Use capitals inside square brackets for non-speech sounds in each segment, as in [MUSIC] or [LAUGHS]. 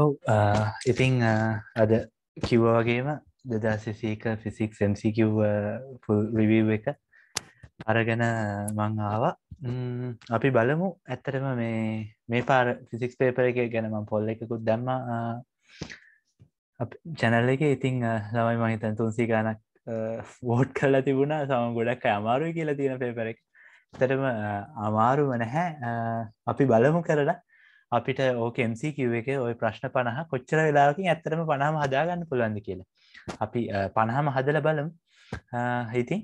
ඔව ඉතිං අද කිව්වගේම දෙදාසිසීක ෆිසික් සම්සිකිව් රිවව් එක අරගෙන මං ආවා අපි බලමු ඇත්තරම මේ මේ පාර ෆිසික්ස් පේපර එක ගැනම පොල්ල එකකුත් දැම්ම චැනල්ල එක ඉතිං ළමයි මහිතන් තුන්සි ගානක් වෝට් කරලා තිබුණා සම ගොඩක් අමාරුයි කියලා තියෙන පේපර එක තරම අමාරුම නැහැ අපි බලමු කරලා අපිට ඕක MCකිව එක ඔය ප්‍රශ්න පණහ කොච්චර වෙලාකින් ඇත්තරම පණහම හදාගන්න පුළුවන්ද කියලා අපි පණහම හදල බලම් හිතින්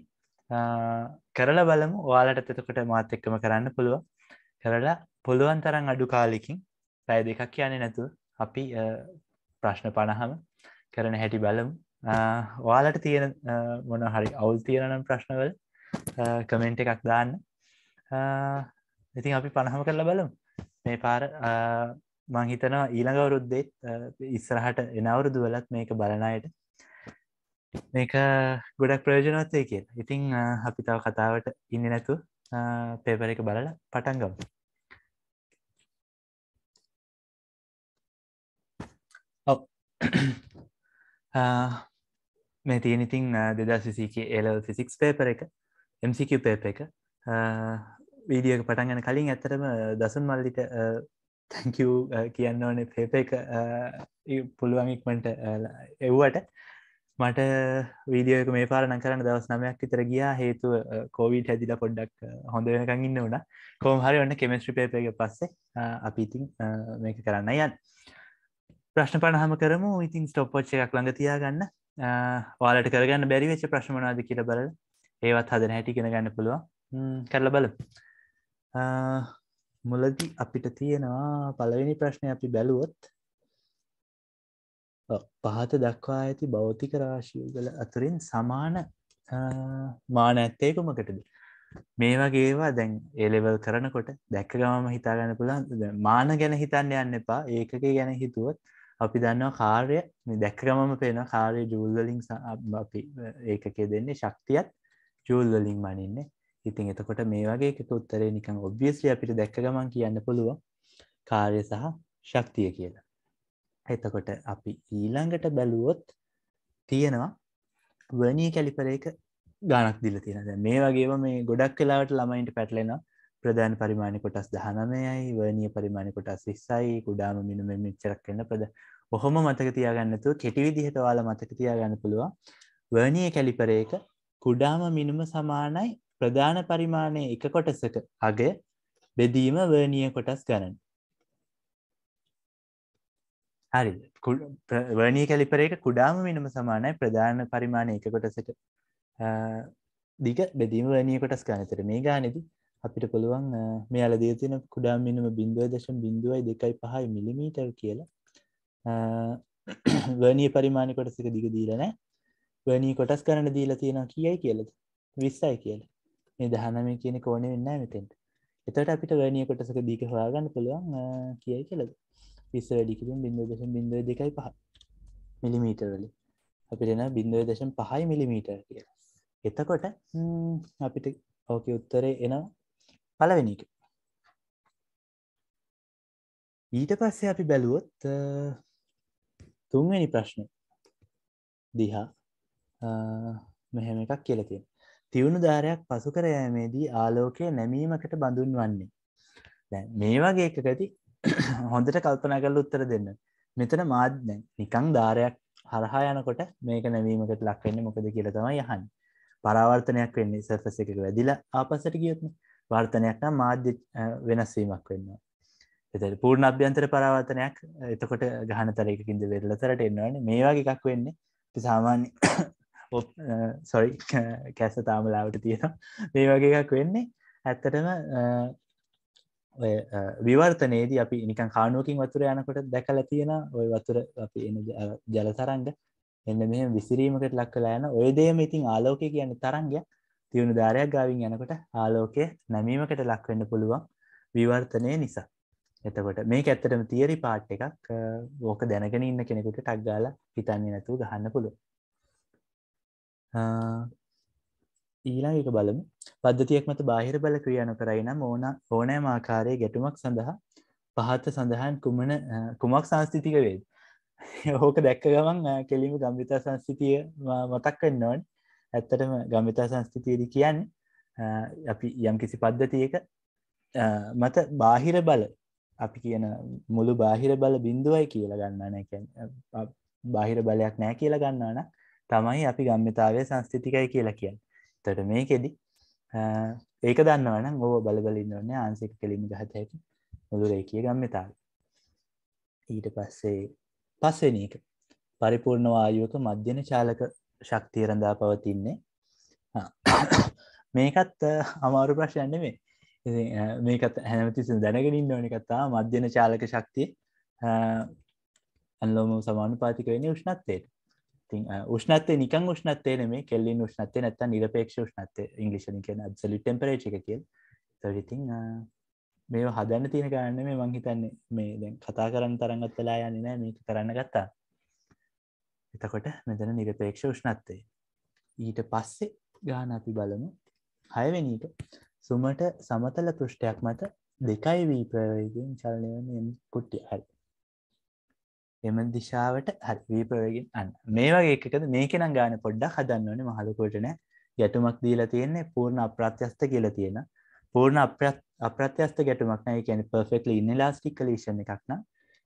කරලා බලමු ඔයාලට තතකොට මාත් එක්කම කරන්න පුළුව කරලා පුළුවන් තරන් අඩු කාලෙකින් පැය දෙකක් කියන්නේ නැතු අපි ප්‍රශ්න පණහම කරන හැටි බලමු ඔයාලට තියෙන මොන හරි අවුල් තියෙනනම් ප්‍රශ්නවල කමෙන්ට් එකක් දාන්න ඉතින් අපි පණහම කරලා බලමු මේ පාර මංහිතනවා ඊළඟ අවුරුද්දෙත් ඉස්සරහට එනවුරුදු වලත් මේක බලනයට මේක ගොඩක් ප්‍රයෝජනවත්වය කිය ඉතිං අපි තව කතාවට ඉන්න නැතු පේපර එක බලල පටන්ගම් ඔව් මේ තියෙන ඉතිං දෙදා සිසිකේ ඒලව ෆිසික්ස් පේපර එක MCQ පේප එක වීඩියක පටන් ගන කලින් ඇතරම දසුන් මල්ලිට තැංකව් කියන්න ඕන පේප එක පුළුවමික්මට එව්වට මට වීඩියෝක මේ පාර නකරන දවස් නමයක් ඉතර ගියා හේතුව කෝවිට හැදිල පොඩ්ඩක් හොඳකං ඉන්න වුණ කෝම් හරි ඔන්න කෙමස්ට්‍රි පේපයක පස්සේ අපි ඉතින් මේක කරන්න යන් ප්‍රශ්න පණහම කරම ඉතින් ස්ටොප්පෝච්ච එකක් ළඟ තියාගන්න වාලට කරගන්න බැරිවෙච්ච ප්‍රශ්මනාද කියල බල ඒවත් හදන හැටි කෙන ගන්න පුළුවන් කරල බලු මුලදි අපිට තියෙනවා පළවෙනි ප්‍රශ්නය අපි බැලුවොත් පහත දක්වා ඇති භෞතික රාශියගල අතුරින් සමාන මාන ඇත්තේ කුමකටද මේ වගේවා දැන් ඒලෙවල් කරනකොට දැක්ක ගමම හිතාගන්න පුළන් මාන ගැන හිතන්න යන්න එපා ඒකක ගැන හිතුවත් අපි දන්නවා කාර්ය දැක්ක ගමම පෙන කාරය ජූල්වලින් අපි ඒකකේ දෙන්නේ ශක්තියත් ජූල්වලින් මනින්නේ ඉතින් එතකොට මේ වගේ එක උත්තරේ නිකං ඔබ්ියස්ලි අපිට දැක්ක ගමන් කියන්න පුළුව කාර්ය සහ ශක්තිය කියලා එතකොට අපි ඊළඟට බැලුවොත් තියෙනවා වනී කැලිපරේක ගානක් දිල තියෙනද මේ වගේ මේ ගොඩක් කලාවට ළමයින්ට පැටලෙන ප්‍රධාන පරිමාණ කොටස් දහනමයයි වනිය පරිමාණ කොටස් විස්සයි කුඩාම මිනුම මෙච්චරක් කන්න ප්‍රද ඔහොම මතක තියාගන්නතු කෙටි විදිහට වාල මතක තියාගන්න පුළුවන් වර්නිය කැලිපරේක කුඩාම මිනුම සමානයි ප්‍රධාන පරිමාණය එක කොටසක අගය බෙදීම වර්නිය කොටස් ගණන් හරි වර්ණී කැලිපර එක කුඩාම මිනම සමානයි ප්‍රධාන පරිමාණය එක කොටසට දිග බෙදීම වර්නිය කොටස් ගණතර මේ ගානෙද අපිට පුළුවන් මෙයාල දී තින කුඩා මිනම බින්දුව දශම් බිඳුවයි දෙකයි පහයි මිලිමීටර් කියලා වර්ණී පරිමාණය කොටසක දිග දීලනෑ වර්ණී කොටස් කරන්න දීලා තියෙන කියයි කියලද විස්සයි කියලා මේ දහනම කියන කෝන වෙන්න මෙතෙන්ට එතට අපිට වැනිය කොටසක දීක හොයාගන්න පුළුවන් කියයි කලද පිස්ස වැඩිකිරින් බිඳුව දශම් බිඳුව දෙකයි පහ මිලිමීටරලි අපිට එන බිඳුව දශම් පහයි මිලිමීටර් කියලා එතකොට අපිට ඕක උත්තරේ එනවා පලවෙනික ඊට පස්සේ අපි බැලුවොත් තුන්වැනි ප්‍රශ්නය දිහා මෙහෙම එකක් කියලතින් තිවුණු ධාරයක් පසු කර යෑමේදී ආලෝකය නැමීමකට බඳුන් වන්නේ. මේ වගේ එකකති [CLEARS THROAT] හොඳට කල්පනා කරල උත්තර දෙන්න. මෙතන මාධ්‍ය නිකං ධාරයක් හරහා යනකොට මේක නැවීමකට ලක්වෙන්න මොකද කියල තමයි යහන්. පරාවර්තනයක් වෙන්නේ සර්ෆස එක වැදිල ආපසට ගියත්න වර්තනයක් නම් මාධ්‍ය වෙනස්වීමක් වෙන්නවා. එත පූර්ණ අභ්‍යන්තර පරාවර්තනයක් එතකොට ගහන තරයකින්ද වෙරල තරට එන්නවන මේවාගේකක් වෙන්නේ සාමාන්‍ය සොරි [LAUGHS] කැස තාමලාවට තියෙන මේ වගේ එකක් වෙන්නේ ඇත්තටම විවර්තනයේද අපි නිකන් කානුවකින් වතුර යනකොට දැකල තියෙන ඔය වතුර අපි එන ජලතරන්ග එන්න මෙ විසිරීමකට ලක් කලා යන ඔය දේම ඉතින් ආලෝකය කියන්නේ තරංගයක් තියුණු ධාරයක් ගාවින් යනකොට ආලෝකය නැමීමකට ලක්වෙන්න පුළුවන් විවර්තනය නිසා එතකොට මේ ඇත්තටම තියරි පාට් එකක් ඕක දැනගෙන ඉන්න කෙනෙකුට ටක්ගාල හිතන්නේ නැතුව ගහන්න පුළුව ඊළඟ එක බලමු පද්ධතියක් මත බාහිර බල ක්‍රියානු කරයි නම් ඕන ඕනෑම ආකාරයේ ගැටුමක් සඳහා පහත සඳහන් කුමන කුමක් සංස්ථිතික වේද [LAUGHS] ඕක දැක්ක ගමන් කෙලිම ගම්විතා සංස්ථිතිය මතක් වෙන්නවන් ඇත්තටම ගම්විතා සංස්ථිතියද කියන්න අපි යම් කිසි පද්ධතියක මත බාහිර බල අපි කියන මුළු බාහිර බල බිඳුවයි කියලා ගන්නාන බාහිර බලයක් නෑ කියලා ගන්නාන තමයි අපි ගම්මිතාවය සංස්ථිතිකයි කියලා කියන්න තට මේකෙදි ඒක දන්නවන ඔබ බලබලින්න්න ආන්සික කෙලිමි ගහතැකි මුදුරේ කිය ගම්මිතාව ඊට පස්සේ පස්සනක පරිපූර්ණ වායුවක මධ්‍යන චාලක ශක්තිය රඳා පවතින්නේ මේකත් අමාරු ප්‍රශ්යන්න මේ මේකත් හැමතිසි දැනගෙනින් ඕන කතා මධ්‍යන චාලක ශක්තිය ඇල්ලෝම සමානු පාතික වෙන උෂ්ණත්තයට ති උෂ්නත්තේ නිකං උෂ්නත්තේ නෙමේ කෙල්ලින් උෂ්නත්තේ නැත්තන් නිරපේක්ෂ උෂ්නත්තේ ඉංගලිෂන් කියන අත්සලි ටෙම්පරේච් එක කියල් තරිතිං මේ හදන්න තියෙන ගන්න මේ මං හිතන්නේ මේ දැන් කතා කරන්න තරගත්තලා යන්න නෑ මේක කරන්න ගත්තා එතකොට මෙතන නිරපේක්ෂ උෂ්නත්තේ ඊට පස්සේ ගාන අපි බලමු හයවෙනීට සුමට සමතල පෘෂ්ටයක් මත දෙකයි වී ප්‍රවේගෙන් චලනය කුට්ටි හරි එම දිශාවට හරි වීපවගෙන් අන්න මේ වගේ එකකද මේක නම් ගාන පොඩ්ඩක් හදන්නවනේ මහලකෝට නෑ ගැටුමක් දීලා තියෙන්නේ පූර්ණ අප්‍රත්‍යස්ත කියලා තියෙන පූර්ණ අප්‍රත්‍යස්ත ගැටුමක් නෑ ඒ කියන්නේ perfectly inelastic collision එකක් නම්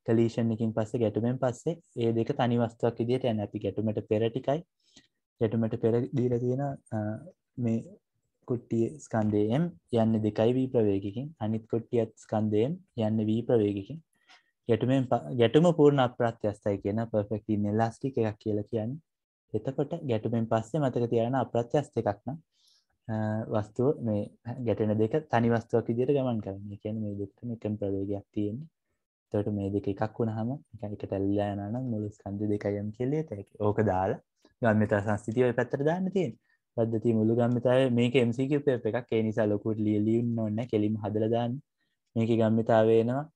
collision එකකින් පස්සේ ගැටුමෙන් පස්සේ ඒ දෙක තනි වස්තුවක් විදිහට යන අපි ගැටුමට පෙර ටිකයි ගැටුමට පෙර දීලා තියෙන මේ කොට්ටිය ස්කන්ධයෙන් යන්නේ දෙකයි වී ප්‍රවේගකින් අනිත් කොට්ටියත් ස්කන්ධයෙන් යන්නේ වී ප්‍රවේගකින් ගැටුමෙන් ගැටුම පූර්ණ අප්‍රත්‍යස්ථයි කියන පර්ෆෙක්ටී නෙල්ලාස්ටික් එකක් කියලා කියන්න එතකොට ගැටුමෙන් පස්සේ මතක තියරෙන අප්‍රත්‍යස්ථ එකක්න වස්තුව මේ ගැටෙන දෙක තනි වස්තුවක් විදිර ගමන් කරන්න කියන මේ දෙක්ම එකම් ප්‍රවේගයක් තියෙන්නේ තොට මේ දෙක එකක් වුණහම එක තැල්ලා යනනම් මුළු ස්කන්ධ දෙකයම් කෙල්ලේ තැක ඕක දාලා ගම්මතා සංස්තිතිය පැත්තර දාන්න තියෙන් පද්ධති මුළු ගම්මතාව මේක එමසිකප එකක් ඒ නිසා ලොකුට ලියලියුන් නොන්න කෙලිම් හදලදාන්න මේක ගම්මිතාවේනවා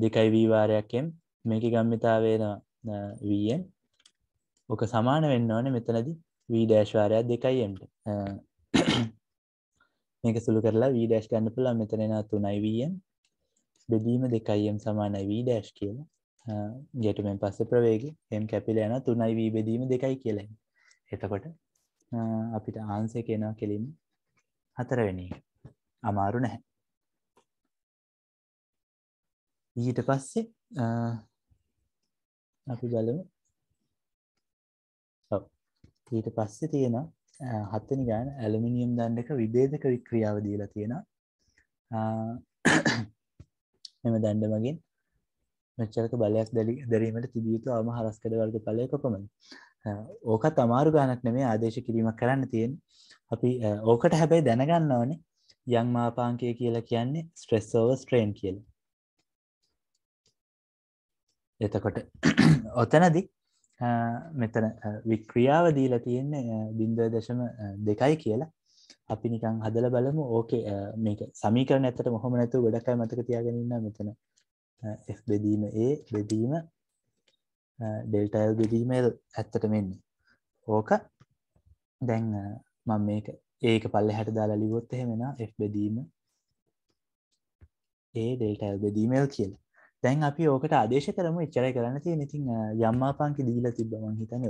දෙකයි වීවාරයක්ෙන් මේක ගම්මිතාවේනවා වීයෙන් ඕක සමාන වෙන්න ඕන මෙතනද වීඩේශ්වාරයක් දෙකයිෙන්ට මේක සුළු කරලා වීඩේශ් ගන්න පුළා මෙතනෙන තුනයි වීයෙන් බෙදීම දෙකයිම් සමානයි වීඩේශ් කියලා ගැටුමෙන් පස්ස ප්‍රවේග එම් කැපිල යන තුනයි වී බෙදීම දෙකයි කියලෙ එතකොට අපිට ආන්සේ කෙනවා කෙලින් හතරවෙනි අමාරු නැහැ ඊට පස්සේ අපි බලමු ඊට පස්සේ තියෙන හත්තනි ගෑන ඇලමිනියම් දණ්ඩක විබේධක වික්‍රියාව දීලා තියෙන මෙම දණ්ඩ මගින් මෙච්චරක බලයක් දැලි දැරීමට තිබියුතු අම හරස්කඩ වර්ග පලය කොපමන ඕක තමාරු ගානක් නෙමේ ආදේශ කිරීමක් කරන්න තියෙන් අපි ඕකට හැබැයි දැනගන්න ඕනේ යං මාපාංකය කියලා කියන්නේ ස්ට්‍රෙස් ෝව ස්ට්‍රේන් කියලා එතකොට [CLEARS THROAT] ඔතනදි මෙතන වික්‍රියාව දීලා තියෙන්නේ බින්දුව දශම දෙකයි කියලා අපි නිකං හදල බලමු ඕකේ මේක සමීකරන ඇතට මොහොම නැතු ගොඩක්කයි මතක තියාගෙනන්න මෙතන F බෙදීම ඒ බෙදීම ඩෙල්ටල් බෙදීම ඇත්තට මෙන්නේ ඕක දැන් මං මේක ඒක පල්ල හැට දාලා ලිවොත් එහෙමෙන F බෙදීම ඒ ඩෙල්ටල් බෙදීමල් කියලා තැන් අපි ඕකට ආදේශ කරම එච්චරයි කරන්න තිය ඉතින් යම්මාපංකි දීල තිබ මං හිතන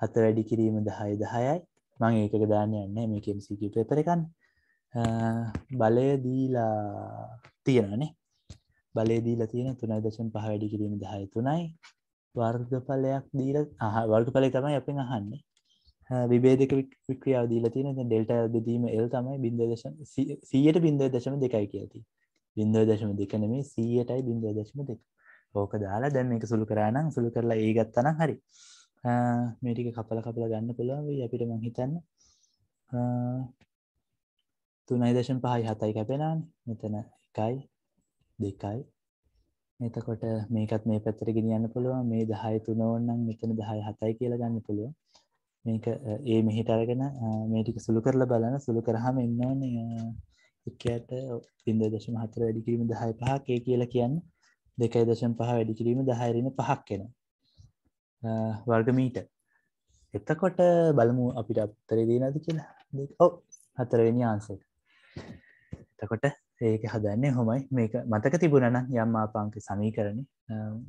හත වැඩි කිරීම දහය දහයයි මං ඒකක දාන්න යන්න මේකම්සික පෙතරකන් බලය දීලා තියෙනනේ බලය දීලා තියෙන තුනයි දශන් පහ වැඩි කිරීම දහය තුනයි වර්ගඵලයක් දීල අහ වර්ග පලය තමයි අපෙන් අහන්නේ විබේදක වික්‍රියාව දීලා තියෙන ඩෙල්ට දීම එල් තමයි බින්ද දශ සීයට බින්ද දශම දෙකයි කියති බින්දව දශම දෙක නෙමේ සීයටයි බින්දව දශම දෙක ඕක දාලා දැම් එක සුළු කරානම් සුළු කරලා ඒ ගත්තනම් හරි මේටික කපල කපල ගන්න පුළුවන් වී අපිට මං හිතන්න තුනයි දශම් පහයි හතයි කැපෙනන මෙතන එකයි දෙකයි එතකොට මේකත් මේ පැත්තර ගෙනියන්න පුළුවන් මේ දහය තුනවන්නම් මෙතන දහය හතයි කියලා ගන්න පුළුවන් මේක ඒ මෙහිට අරගෙන මේටික සුළු කරලා බලන සුළු කරහම එන්නවන එකයට බින්ද දශම හතර වැඩි කිරීම දහය පහකේ කියලා කියන්න දෙකයි දශම් පහ වැඩි කිරීම දහයරම පහක් කෙන වර්ගමීට එතකොට බලමු අපිට අත්තර දීනද කියලා ඔ හතරවෙනි ආන්සේට එතකොට ඒක හදන්නේ හොමයි මේක මතක තිබුණන යම් ආපාංක සමී කරන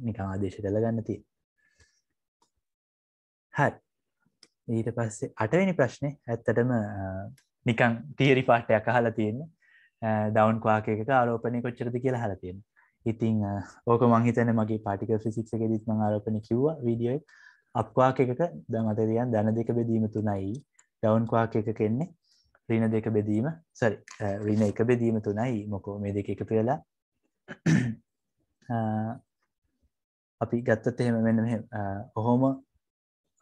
නිකං ආදේශ කළ ගන්න තිය හැ ඊට පස්සේ අටවෙනි ප්‍රශ්නය ඇත්තටම නිකං තීරි පාටයක් අහලා තියෙන්නේ ඩවන් වාකයක ආරෝපනය කොච්චරද කියලා හලතියෙන ඉතිං ඕක මංහිතන මගේ පාටික ෆිසික්ක දිත්ම ආරෝපන කිව්ව විඩියෝ අපවාක එකක දමතරියන් දන දෙක බෙදීම තුනයි ඩවන් වාක එක කෙන්නේ රින දෙක බෙදීම සරි රින එක බෙදීම තුනයි මොකෝ මේ දෙක එක පෙලා අපි ගත්තත් එහෙම මෙන්න ඔහොම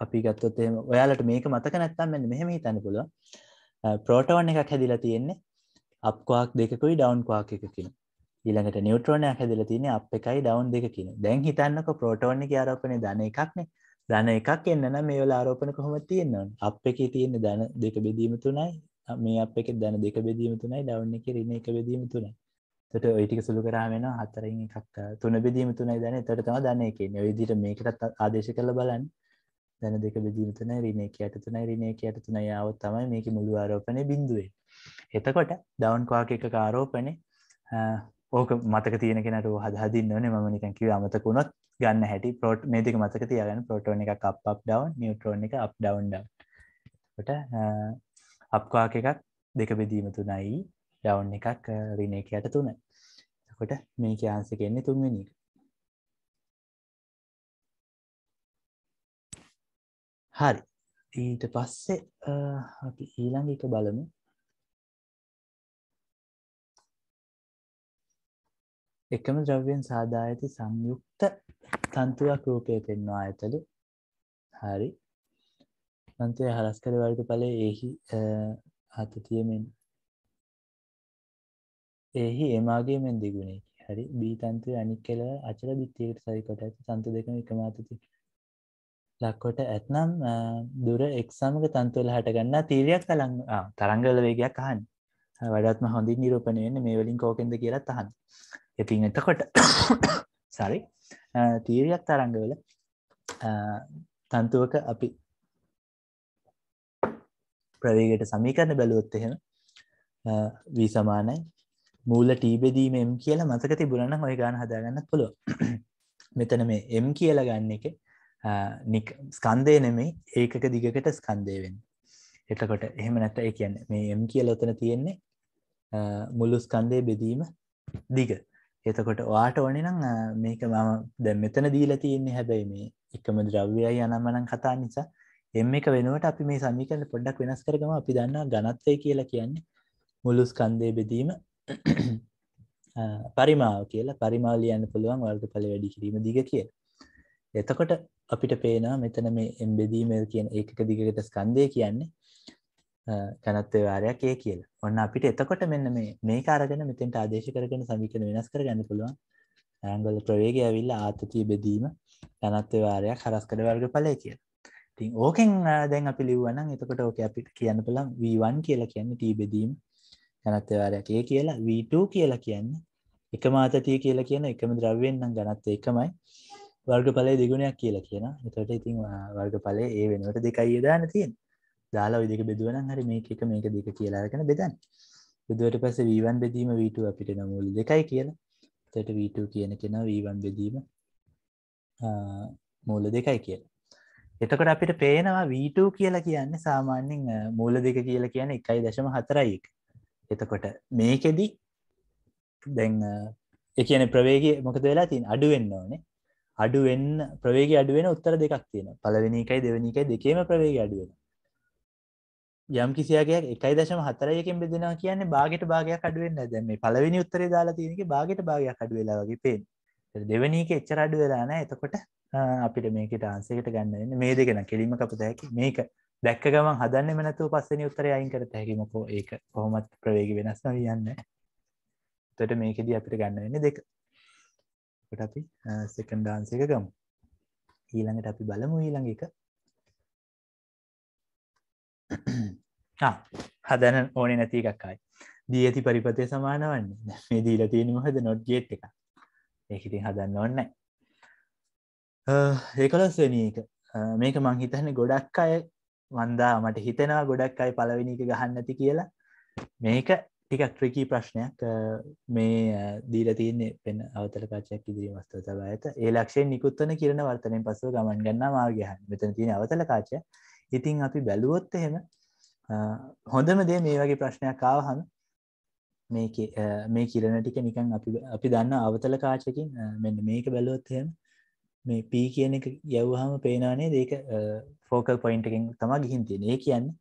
අපි ගත්තොත් එම ඔයාලට මේක මතක නැත්තම් මෙන්න මෙහෙම හිතන්න පුළුව ප්‍රෝටවන් එකක් හැදිලා තියෙන්නේ අප්වාක් දෙකකුයි ඩවන් වාක එකකින් ඊළඟට නිියවටරෝනයක් හැදිල තින අප එකයි ඩවන් දෙකින් දැන් හිතන්නක පෝටෝන ආරෝපනය ධන එකක්නේ ධන එකක් එන්නන මේ වල ආරෝපන කොහොම තියෙන්න්නවන් අප එක තියෙන ධන දෙක බෙදීම තුනයි මේ අප එක ධන දෙක බෙදීම තුනයි ඩවන්න එක රන්න එක බෙදීම තුනයි තොට ඔයිටික සුළු කරාමෙන හතරින් එකක් තුන බෙදීම තුනයි දැන තොට තම දන්න එක විදිට මේකටත් ආදේශ කළ බලන්න දැන දෙක බෙදීරතන රිනේක ඇටතුනයි රිනේක ඇටතුන යාවත් තමයි මේක මුළු ආරෝපනය බිඳුවේ එතකොට දවන් කවාක එක ආරෝපනය ඕක මතක තියෙන කෙනට හදදින්න ඕනේ මම නිකන් කිව්ව අමතක වුණොත් ගන්න හැටි ප්‍රෝට් මේ දෙක මතක තියාගන්න ප්‍රෝටෝන එකක් අප් අප් ඩවුන් නියුට්‍රෝන එක අප් ඩවුන් ඩවුන් එතකොට අප් කවාක එකක් දෙක බෙදීම තුනයි ඩවුන් එකක් රිනේක ඇට තුන එතකොට මේකේ ආන්සර් එක එන්නේ තුන්වෙනි එක හරි ඊට පස්සේ අපි ඊළඟ එක බලමු එකම ද්‍රව්‍යයෙන් සාදා ඇති සංයුක්ත තන්තුවක් රූපය පෙන්වා ඇතළු හරි තන්තුය හරස් කර වර්ග පලේ එහි අත තියමෙන් එහි එමාගේ මෙන් දෙගුණේ හරි බී තන්තුව අනික් කෙල අචර බිත්තියකට සයිකොට ඇති තන්තු දෙකම එකම අතති ලක්කොට ඇත්නම් දුර එක් සමග තන්තුවල හටගන්න තීරයක් තලං තරංගල වේගයක් අහන් වඩත්ම හොඳින් නිරූපණයන්න මේ වලින් කෝකෙන්ද කියලත් අහන් ඉතින් එතකොට සරි [COUGHS] තීරයක් තරංගවල තන්තුවක අපි ප්‍රවේගට සමීකරණ බැලුවොත් එහෙම වී සමානයි මූල ටීබෙදීම එම් කියලා මතක තිබුණන හොය ගාන හදාගන්නත් පුළුව [COUGHS] මෙතන මේ එම් කියලා ගන්න එක නික් ස්කන්දය නෙමේ ඒකක දිගකට ස්කන්දයවෙන් එතකොට එහෙම නැට ඒ කියන්න මේ එම් කියල ඔතන තියෙන්නේ මුල්ලු ස්කන්දය බෙදීම දිග එතකොට වාට ඕනි නම් මේක මම දැ මෙතන දීලා තියෙන්නේ හැබැයි මේ එකම ද්‍රව්‍යයි යනමනන් කතා නිසා එම එක වෙනුවට අපි මේ සමීකරන පොඩ්ඩක් වෙනස් කරගම අපි දන්න ගනත්වය කියලා කියන්නේ මුළු ස්කන්දය බෙදීම පරිමාව කියලා පරිමාවලියන්න පුළුවන් වර්ග පල වැඩි කිරීම දිග කිය එතකොට අපිට පේනා මෙතන මේ එම්බෙදීමල් කියන ඒක දිගට ස්කන්දය කියන්නේ කනත්වවාරයක් ඒ කියලා ඔන්න අපිට එතකොට මෙන්න මේ මේ කාරගෙන මෙතෙන්ට ආදේශ කරගෙන සමීකන වෙනස් කර ගන්න පුළුවන් ඇංගල ප්‍රවේගය ඇවිල්ල ආතතිය බෙදීම ධනත්වවාරයක් හරස් කළ වර්ග පලය කියලා තින් ඕකෙන් දැන් අපි ලිව්වනම් එතකොට ඕක අපිට කියන්න පුළන් වීවන් කියලා කියන්නේ ටී බෙදීම ගනත්වවාරයක් ඒ කියලා V2 කියලා කියන්නේ එක මාතතිය කියලා කියන එකම ද්‍රව්‍යෙන් නම් ගනත්ව එකමයි වර්ගඵලය දෙගුණයක් කියලා කියන එතට ඉතින් වර්ගඵලය ඒ වෙනුවට දෙකයි දාන තියෙන් දාලා විදික බෙදුවන හරි මේක එක මේක දෙක කියලාගෙන බෙදන්න බෙදුවට පස වීවන් බෙදීම වීට අපිට නමුූල දෙකයි කියලා තට වීට කියන කෙන වීවන් බෙදීම මූල දෙකයි කියලා එතකොට අපිට පේනවා වීට කියලා කියන්නේ සාමාන්‍යෙන් මූල දෙක කියලා කියන එකයි දශම හතරයික් එතකොට මේකෙදී දැන් එකන ප්‍රවේග මොකද වෙලා තින් අඩුවෙන්න ඕනේ අඩුවෙන් ප්‍රවේග අඩුවෙන උත්තර දෙකක් තියෙන පලවෙනි එකයි දෙවැනි එකයි දෙකේම ප්‍රවේග අඩුවෙන යම් කිසියගේයක් එකයි දශම හතරයකින් බෙදෙනවා කියන්නේ බාගට භාගයක් අඩුවෙන් දැම මේ පලවෙනි උත්තරේ දාලා තියෙනක බාගට භාගයක් අඩුවෙලා වගේ පේෙන් දෙවනීක එච්චර අඩු වෙලාන එතකොට අපිට මේක ටාන්සේකට ගන්නන්න මේ දෙගෙන කෙලීම කපතහැකි මේක දැක්ක ගමන් හදන්න මනතු පස්සන උත්තර අයින් කරත හැකිමකෝ ඒක කොහොමත් ප්‍රවේග වෙනස් නොවියන්න තොට මේකෙදී අපිට ගන්නවෙන්න දෙක එකට අපි සෙකන් ඩාන්ස එක ගමු ඊළඟට අපි බලමු ඊළඟ එක [CLEARS THROAT] හදන ඕනේ නැති එකක්කායි දී ඇති පරිපතය සමාන වන්නේ මේ දීල තියෙනම හද නොට් ගේට් එක ඒකඉතින් හදන්න ඕන්න ඒකොලස්වනී එක මේක මං හිතන්න ගොඩක් අය වන්දා මට හිතෙනවා ගොඩක් අයි පලවෙනි එක ගහන්නති කියලා මේක ටිකක් ක්‍රිකී ප්‍රශ්නයක් මේ දීර තියන්නේ පෙන් අවතල කාචයක් ඉදිරි වස්තව තබා ඇත ඒ ලක්ෂය නිකුත්වන කිරණ වර්තනයෙන් පසුව ගමන් ගන්නා මාර්ගයහන් මෙතන තියෙන අවතල කාචය ඉතින් අපි බැලුවොත් එහෙම හොඳම දේ මේ වගේ ප්‍රශ්නයක් ආවහම මේ කිරණ ටික නිකන් අපි දන්න අවතල කාචකින් මෙන්න මේක බැලුවොත් එහෙම මේ පී කියන එක යව්හම පේනානේ දේක ෆෝකල් පොයින්ටකින් තමා ගිහින් තියෙන ඒ කියන්නේ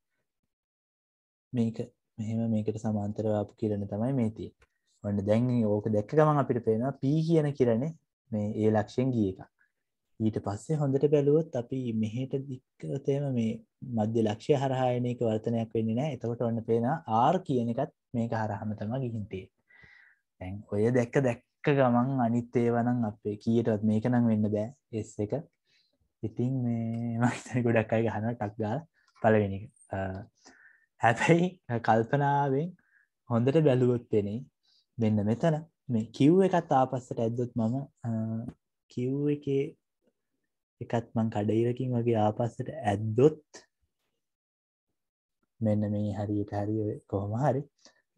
මේක මෙහෙම මේකට සමාන්තරව අප කියරන තමයි මේ තිය ඔන්න දැන් ඕක දැක්ක ගමන් අපිට පේෙනවා පී කියන කියරන මේ ඒ ලක්ෂෙන් ගිය එකක් ඊට පස්සේ හොඳට බැලුවොත් අපි මෙහෙට දික්කතේම මේ මධ්‍ය ලක්ෂය හරහායනයක වර්තනයක් වෙන්නේ නෑ එතකොට ඔන්න පේෙන ආර් කියන එකත් මේක හරහම තම ගිහින්තේ තැන් ඔය දැක්ක දැක්ක ගමන් අනිත්තේ වනම් අපේ කියටත් මේක නම් වෙන්න බෑ එස් එක ඉතින් මේ මතන ගොඩක් අයි ගහන ටක්ගාල පලවෙනික හැබැයි කල්පනාවෙන් හොඳට බැලුවොත්වෙනේ මෙන්න මෙතන මේ කිව් එකත් ආපස්සට ඇද්දොත් මම කිව් එක එකත් මං කඩයිරකින් වගේ ආපස්සට ඇද්දොත් මෙන්න මේ හරියට හරි කොහොම හරි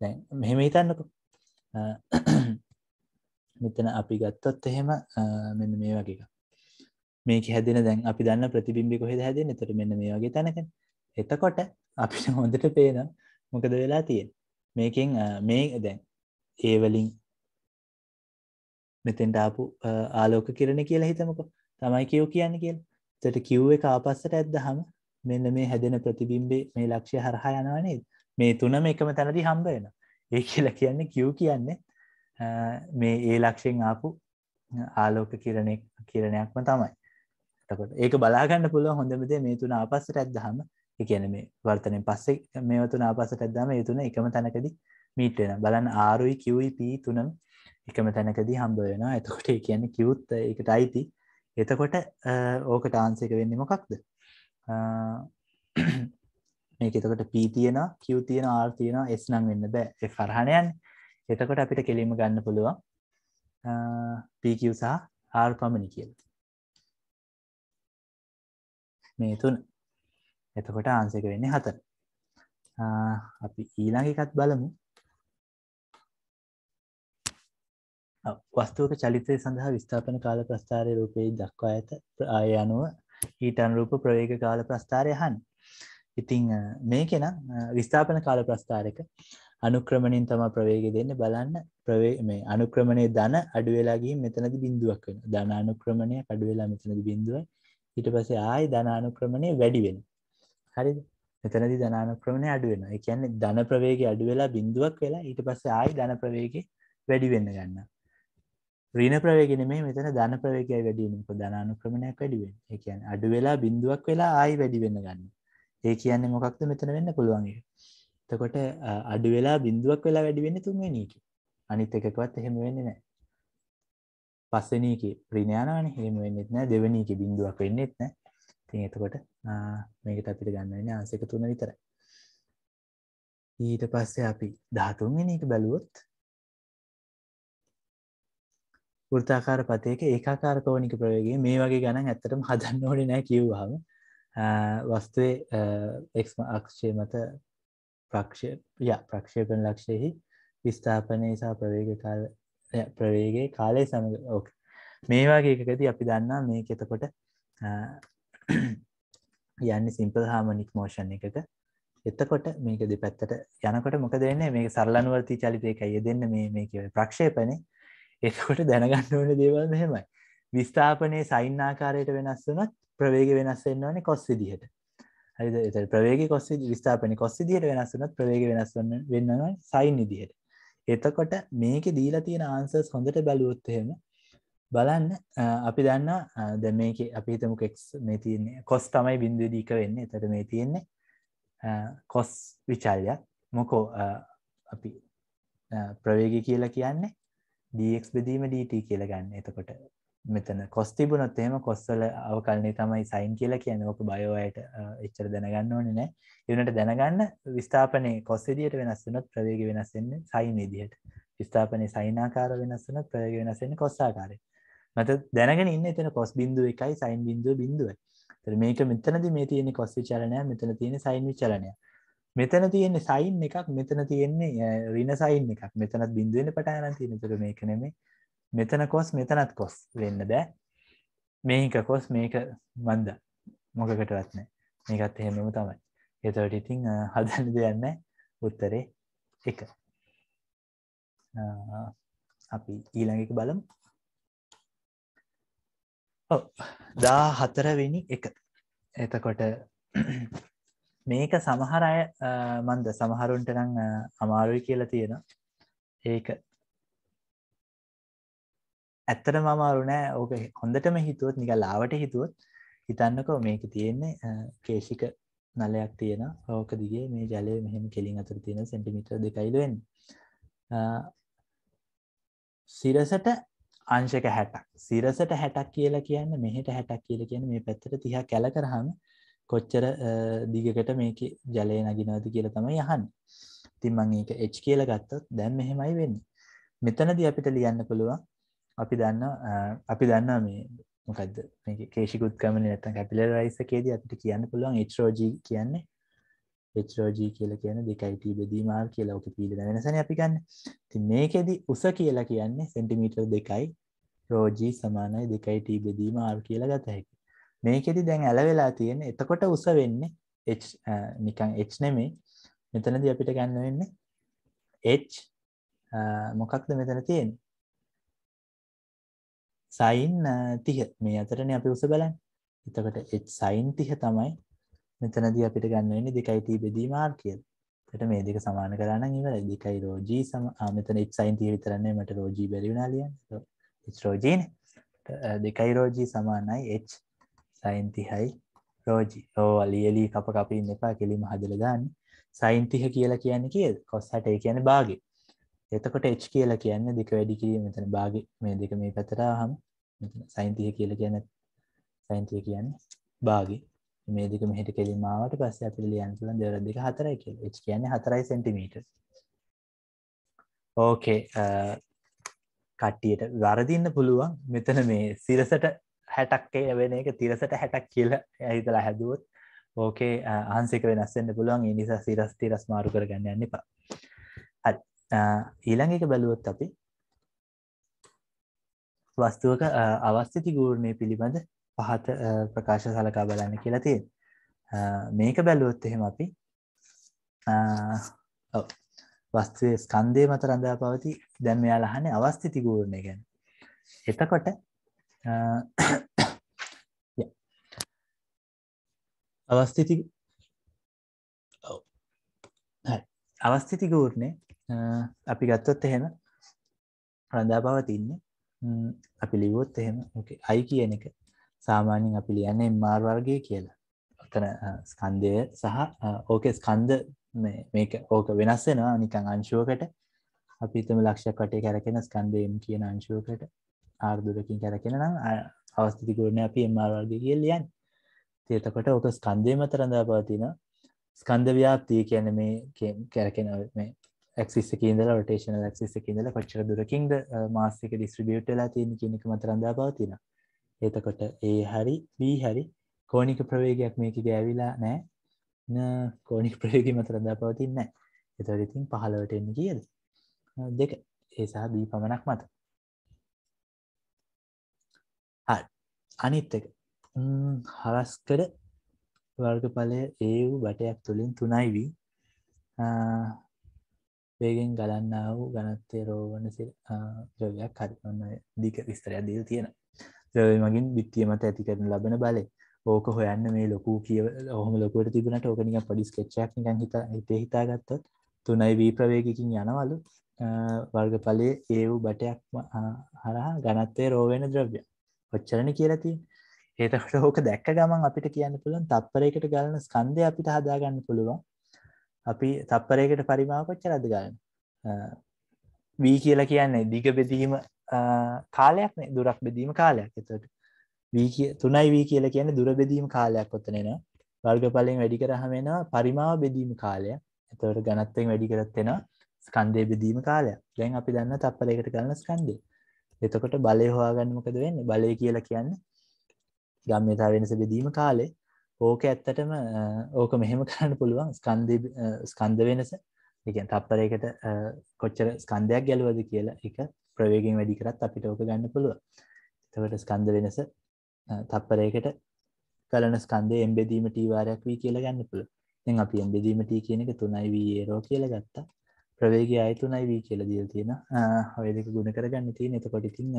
දැන් මෙහෙම හිතන්නක මෙතන අපි ගත්තොත් එහෙම මෙන්න මේ වගේක මේක හැදෙන දැන් අපි දන්න ප්‍රතිබිම්බි කොහෙද හැදෙන තොට මෙන්න මේ වගේ තැනක එතකොට අපිට [LAUGHS] හොඳට පේන මොකද වෙලා තියෙන් මේකෙන් මේ දැන් ඒවලින් මෙතෙන්ට ආපු ආලෝක කරන කියලා හිතමක තමයි කියෝ කියන්න කියල් තට කිව් එක ආපස්සට ඇත්දහම මෙන්න මේ හැදෙන ප්‍රතිබිම්බේ මේ ලක්ෂය හරහා යනවනේ මේ තුනම එකම තැනදි හම්බ වෙන ඒ කියලා කියන්නේ කිව් කියන්නේ මේ ඒ ලක්ෂයෙන් ආපු ආලෝක කිරණෙක් කිරණයක්ම තමයි තකොට ඒක බලාගන්න පුළුව හොඳමදේ මේ තුන ආපස්සට ඇත්දහම එකන මේ වර්තනෙන් පස්සේ මේ තුන ආපසට ඇදදාම යුතුන එකම තැනකද මීට වෙන බලන් ආරුයි කිවයි පී e, e, e තුනම් එකම තැනකදී හම්බ වෙන එතකොට කියන්න කිවුත් එකට අයිති එතකොට ඕක ටාන්සක වෙන්න මොකක්ද මේක එතකොට පීතියන කිවතියන ආර්තියන එස් නම් වෙන්න බෑ ෆරහණයන් එතකොට අපිට කෙලීම ගන්න පුළුවන් පීකසාහ ආර් පමණි කියල මේ තුන් එතකොට ආන්සක වෙන්නේ හතර අපි ඊළඟ එකත් බලමු වස්තුවක චලිතය සඳහා විස්ථාපන කාල ප්‍රස්ථාරය රූපයේ දක්වා ඇත ආය අනුව ඊටන් රූප ප්‍රවේග කාල ප්‍රස්ථාරය හන් ඉතිං මේකෙන විස්ථාපන කාල ප්‍රස්ථාරක අනුක්‍රමණින් තම ප්‍රවේග දෙන්න බලන්න ප්‍රවේ මේ අනුක්‍රමණය දන අඩුවෙලාගේ මෙතනද බින්දුවක් වෙන ධන අනුක්‍රමණය අඩුවෙලා මෙතනද බින්දුව ඊට පසේ ආය ධන අනුක්‍රමණය වැඩිවෙන හරිද එතනදි ධනානුක්‍රමණය අඩු වෙනවා. ඒ කියන්නේ ධන ප්‍රවේගය අඩු වෙලා බිඳුවක් වෙලා ඊට පස්සේ ආයි ධන ප්‍රවේගය වැඩි වෙන්න ගන්නවා. ඍණ ප්‍රවේගය නෙමෙයි මෙතන ධන ප්‍රවේගය වැඩි වෙන මොකද ධනානුක්‍රමණයක් වැඩි වෙන. ඒ කියන්නේ අඩු වෙලා බිඳුවක් වෙලා ආයි වැඩි වෙන්න ගන්නවා. ඒ කියන්නේ මොකක්ද මෙතන වෙන්න පුළුවන් එක. එතකොට අඩු වෙලා බිඳුවක් වෙලා වැඩි වෙන්නේ තුන්වෙනි එකේ. අනිත් එකකවත් එහෙම වෙන්නේ නැහැ. පස්වෙනි එකේ ඍණ යනවනේ එහෙම වෙන්නේත් නැහැ. දෙවෙනි එකේ බිඳුවක් වෙන්නේත් නැහැ. තින් එතකොට මේකට අපිට ගන්නන්න ආසක තුන විතර ඊට පස්සේ අපි ධාතුන්ගෙන එක බැලුවොත් ෘතාකාර පතයක ඒකාකාර කෝනික ප්‍රයෝගගේ මේ වගේ ගණන් ඇත්තටම හදන්න ඕඩි නෑ කිව්වාම වස්තුවේ එක්ම අක්ෂය මත ප්‍රක්ෂය ය ප්‍රක්ෂයපන ලක්ෂයෙහි විස්ථාපනය නිසා ප්‍රවේග කාල ප්‍රවේගේ කාලය සමඟ ඕක මේවාගේ එකකති අපි දන්නා මේක එතකොට [CLEARS THROAT] යන්නේ සිම්පල් හාමනික් මෝෂන් එකක එතකොට මේක දෙපැත්තට යනකොට මොකද වෙන්නේ මේක සරලනුවර්ති චලිතයකයි දෙන්න මේ මේ කියවේ ප්‍රක්ෂේපනේ එතකොට දැනගන්න ඕන දේවල් මෙහෙමයි විස්ථාපනයේ සයින් ආකාරයට වෙනස් වුණත් ප්‍රවේග වෙනස් වෙන්න ඕනේ කොස් විදිහට හරිද එතකොට ප්‍රවේගය කොස් විස්ථාපනයේ කොස් විදිහට වෙනස් වුණත් ප්‍රවේගය වෙනස් වෙන්න වෙන්න ඕනේ සයින් විදිහට එතකොට මේකේ දීලා තියෙන ආන්සර්ස් හොඳට බැලුවොත් එහෙම බලන්න අපි දන්න ද මේක අපි හිතමුකෙක් මේ තියන්නේ කොස් තමයි බින්දුවදීක වෙන්න තට මේ තියෙන්නේ කොස් විචල්යක් මොකෝ අපි ප්‍රවේග කියලා කියන්නේ දක් බෙදීම ඩට කියල ගන්න එතකොට මෙතන කොස් තිබුණොත් එම කොස්සල අවකල්න්නේ තමයි සයින් කියලා කියන ඕක බයෝයට එච්චර දැනගන්න ඕන නෑ එවනට දැනගන්න විස්ථාපනය කොස්සදියට වෙනස්සනොත් ප්‍රවේග වෙනස්සන්න සයින් ඉදිහයට ස්ථාපනය සයිනාකාර වෙනස්සන ප්‍රයග වෙනසෙන් කොස්සාකාරය මත දැනගෙන ඉන්න එතන කොස් බින්දුව එකයි සයින් බින්දුව බින්දුවයි තර මේක මෙතනද මේ තියෙන්නේ කොස් විචලනය මෙතන තියෙන සයින් විචලනය මෙතන තියෙන්නේ සයින් එකක් මෙතන තියෙන්නේ රින සයින් එකක් මෙතනත් බින්දුවෙන පටාන තියෙන තුර මේක නෙමේ මෙතන කොස් මෙතනත් කොස් වෙන්න බෑ මේක කොස් මේක මන්ද මොකකටවත් නෑ මේකත් එහෙමම තමයි එතවට ඉතිං හදන්න දෙයන්න උත්තරේ එක අපි ඊළඟක බලමු දා හතරවෙනි එක එතකොට [CLEARS THROAT] මේක සමහර අය මන්ද සමහරුන්ට නං අමාරුයි කියලා තියෙන ඒක ඇත්තට මමාරුනෑ ඕක හොඳටම හිතුවත් නික ලාවට හිතුවත් හිතන්නකෝ මේක තියෙන්නේ කේෂික නලයක් තියෙන ඕක දිගේ මේ ජලය මෙහෙම කෙලින් අතුර තියෙන සෙන්ටිමිට දෙකයිලුවෙන් සිරසට අංශක හැටක් සිරසට හැටක් කියලා කියන්න මෙහෙට හැටක් කියල කියන මේ පැත්තට තිහ කැල කරහම කොච්චර දිගකට මේක ජලය නගිනවද කියල තමයි යහන් තින්මං ඒක එච් කියල ගත්තත් දැම් මෙහෙමයි වෙන්න මෙතනද අපිට ලියන්න පුළුවන් අපි දන්න අපි දන්නා මේ මොකද කේෂිකුත් කමන ඇත කැපිල රයිසකේද අපිට කියන්න පුළුවන් එච්රෝජී කියන්නේ හෙච්රෝජී කියල කියන දෙකයිට බෙදීමාල් කියලෝක පීලන වෙනසන අපි ගන්න ති මේකෙදි උස කියලා කියන්නේ සෙන්ටිමීටර් දෙකයි රෝජී සමානයි දෙකයිට බෙදීම ආල් කියලා ගත හැකි මේකෙදි දැන් ඇලවෙලා තියෙන එතකොට උස වෙන්න නිකං එච් නෙමේ මෙතනද අපිට ගන්න වෙන්න එච් මොකක්ද මෙතන තියෙන් සයින් තිහ මේ අතරන අපි උස බලන් එතකට එච් සයින් තිහ තමයි මෙතනදී අපිට ගන්න වෙන්නේ 2t බෙදීම r කියලා. එතකොට මේ දෙක සමාන කරා නම් ඉවරයි 2 log g සම ආ මෙතන h sin t විතරනේ මට log g බැරි වුණා ලියන්න. h log g නේ. 2 log g සමානයි h sin t හයි log g. ඕවා ලියලි කප කප ඉන්න එපා කෙලිම හදලා දාන්න. sin t කියලා කියන්නේ කීයද? cos 60 කියන්නේ භාගය. එතකොට h කියලා කියන්නේ දෙක වැඩි කිරීම මෙතන භාගය මේ දෙක මේ පැත්තට ආවම මෙතන sin t කියලා කියන්නේ sin t කියන්නේ භාගය. මේ දෙක මෙහෙට කෙලින්ම ආවට පස්සේ අපිට ලියන්න පුළුවන් දෙවර දෙක 4යි කියලා. h කියන්නේ 4 cm. ඕකේ කට්ටියට වරදින්න පුළුවන්. මෙතන මේ සිරසට 60ක් වෙන එක තිරසට 60ක් කියලා හිතලා හැදුවොත් ඕකේ අහන්සික වෙනස් වෙන්න පුළුවන්. ඒ නිසා සිරස් තිරස් මාරු කරගන්න යන්න එපා. හරි. ඊළඟ එක බැලුවොත් අපි වස්තුවක අවස්ථಿತಿ ගූර්ණය පිළිබඳ පහත ප්‍රකාශ සලකා බලන්න කියලා තිය මේක බැලුවොත් එහෙම අපි වස්තුවේ ස්කන්දය මත රඳා පවති දැන් මෙයා ලහන අවස්ථිති ගූර්ණය ගැන එතකොට අවස්ථිති අවස්ථිති ගූර්ණය අපි ගත්තොත් එහෙම රඳා පවතින්නේ අපි ලිවොත් එහෙම අයි කියන එක සාමාන්‍යෙන් අපි ලියන්නේ මාර් වර්ගය කියලා අතන ස්කන්දය සහ ඕක ස්කන්ද මේක ඕක වෙනස් වෙනවා නිකං අංශුවකට අපිතම ලක්ෂ කටේ කැරකෙන ස්කන්දයම් කියන අංශුවකට ආර්දුරකින් කැරකෙන නම් අවස්ථතිකරණ අපි එමාර්වර්ග කිය ලියන් තියතකොට ඕක ස්කන්දය මතරඳා පාතින ස්කන්ධ ව්‍යාප්තිය කියන මේ කැරකෙන මේ ක්සිස් කියදල ටේෂන ක්සිස් කියදල පච්චර දුරකින්ද මාසික ඩිස්ට්‍රිබියටලා තියෙන කියනෙක මතරඳා පාතිනවා එතකොට ඒ හරි වී හරි කෝනික ප්‍රවේගයක් මේක ගෑවිලා නෑ කෝනික් ප්‍රවේග මතරදා පවතින්න එතරිතින් පහළවට එන්න කියද දෙක ඒසා දී පමණක් මත හ අනිත් එක හරස්කර වර්ගඵලය ඒ වූ බටයක් තුළින් තුනයි වී වේගෙන් ගලන්නා වූ ගනත්තේ රෝවන ද්‍රවයක් හරි ඔන්න දික විස්තරයක් දීල් තියෙනවා ද්‍රවය මගින් බිත්තිය මත ඇති කරන ලබන බලය ඕක හොයන්න මේ ලොකු කියව හොම ලොකට තිබනට ඕකනික පඩිස් කෙච්චක් නිකන් හිත හිතේ හිතා ගත්තොත් තුනයි වී ප්‍රවේගකින් යනවලු වර්ගඵලය ඒ වූ බටයක් හරහා ගනත්තේ රෝවෙන ද්‍රව්‍ය ඔච්චරණ කියලති ඒතකට හෝක දැක්ක ගමන් අපිට කියන්න පුළන් තත්පරයකට ගලන ස්කන්දය අපිට හදාගන්න පුළුවන් අපි තත්පරයකට පරිමාව කොච්චරද ගන්න වී කියලා කියන්නේ දිග බෙදීම කාලයක් දුරක් බෙදීම කාලයක් එතට වී තුනයි වී කියල කියන දුර බෙදීම කාලයක් කොතනෙන වර්ගඵලෙන් වැඩි කරහමෙන පරිමාව බෙදීම කාලය එතවට ගනත්තෙන් වැඩි කරත්වෙන ස්කන්දය බෙදීම කාලයක් දැන් අපි දන්න තප්පලකට කරන්න ස්කන්දේ එතකොට බලය හවාගන්නමකද වෙන්න බලය කියලා කියන්න ගම්මතා වෙනස බෙදීම කාලේ ඕක ඇත්තටම ඕක මෙහෙම කරන්න පුළුවන් ස්කන්ද ස්කන්ද වෙනස එකන් තප්පරයකට කොච්චර ස්කන්ධයක් ගැලවද කියලා එක ප්‍රවේගෙන් වැඩි කරත් අපිට ඕක ගන්න පුළුව එතකට ස්කන්ද වෙනස තත්පරයකට කලන ස්කන්දේ එම්බෙදීම ටීවාරයක් වී කියලා ගන්න පුළුව එ අපි එම්බෙදීමටී කියන එක තුනයි වී ඒරෝ කියල ගත්තා ප්‍රවේගේ අය තුනයි වී කියල දිය තියෙන ඔය දෙක ගුණ කරගන්න තියෙන එතකොටිතින්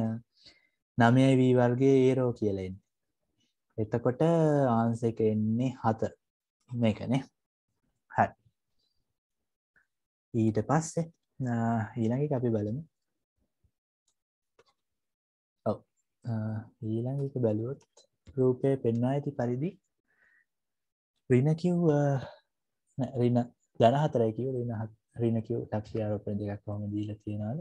නමය වී වර්ගේ ඒරෝ කියලෙන් එතකොට ආන්ස එක එන්නේ හත මේකනේ හැ ඊට පස්සේ ඊළඟ අපි බලමු ඊළඟක බැලුවොත් රූපය පෙන්වා ඇති පරිදි රින කිව් රින දන හතරයි කිව රින රින කිව් ටක්ෂි ආරෝපන දෙකක් කොම දීල තියෙනවාද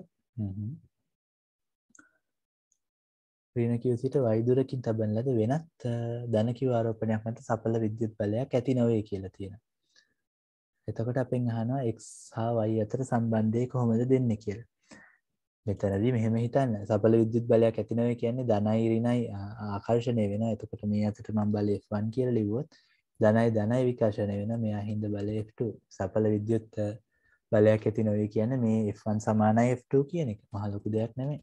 රිනකිව සිට වෛදුරකින් තබන ලද වෙනත් දනකිව ආරෝපනයක් මත සපල විද්‍යුත් බලයක් ඇති නොවේ කියලා තියෙන එතකොට අපෙන් අහනවා එක් හා වයි අතර සම්බන්ධය කොහොමද දෙන්න කියලා මෙතනදී මෙහෙම හිතන්න සපල විද්‍යුත් බලයක් ඇති නැහැ කියන්නේ ධනයි ඍණයි ආකර්ෂණය වෙනවා. එතකොට මේ අතට මම බලය F1 කියලා ලිව්වොත් ධනයි ධනයි විකර්ෂණය වෙනවා. මෙයා හිඳ බලය F2. සපල විද්‍යුත් බලයක් ඇති නොවේ කියන්නේ මේ F1 සමානයි F2 කියන එක. මහ ලොකු දෙයක් නෙමෙයි.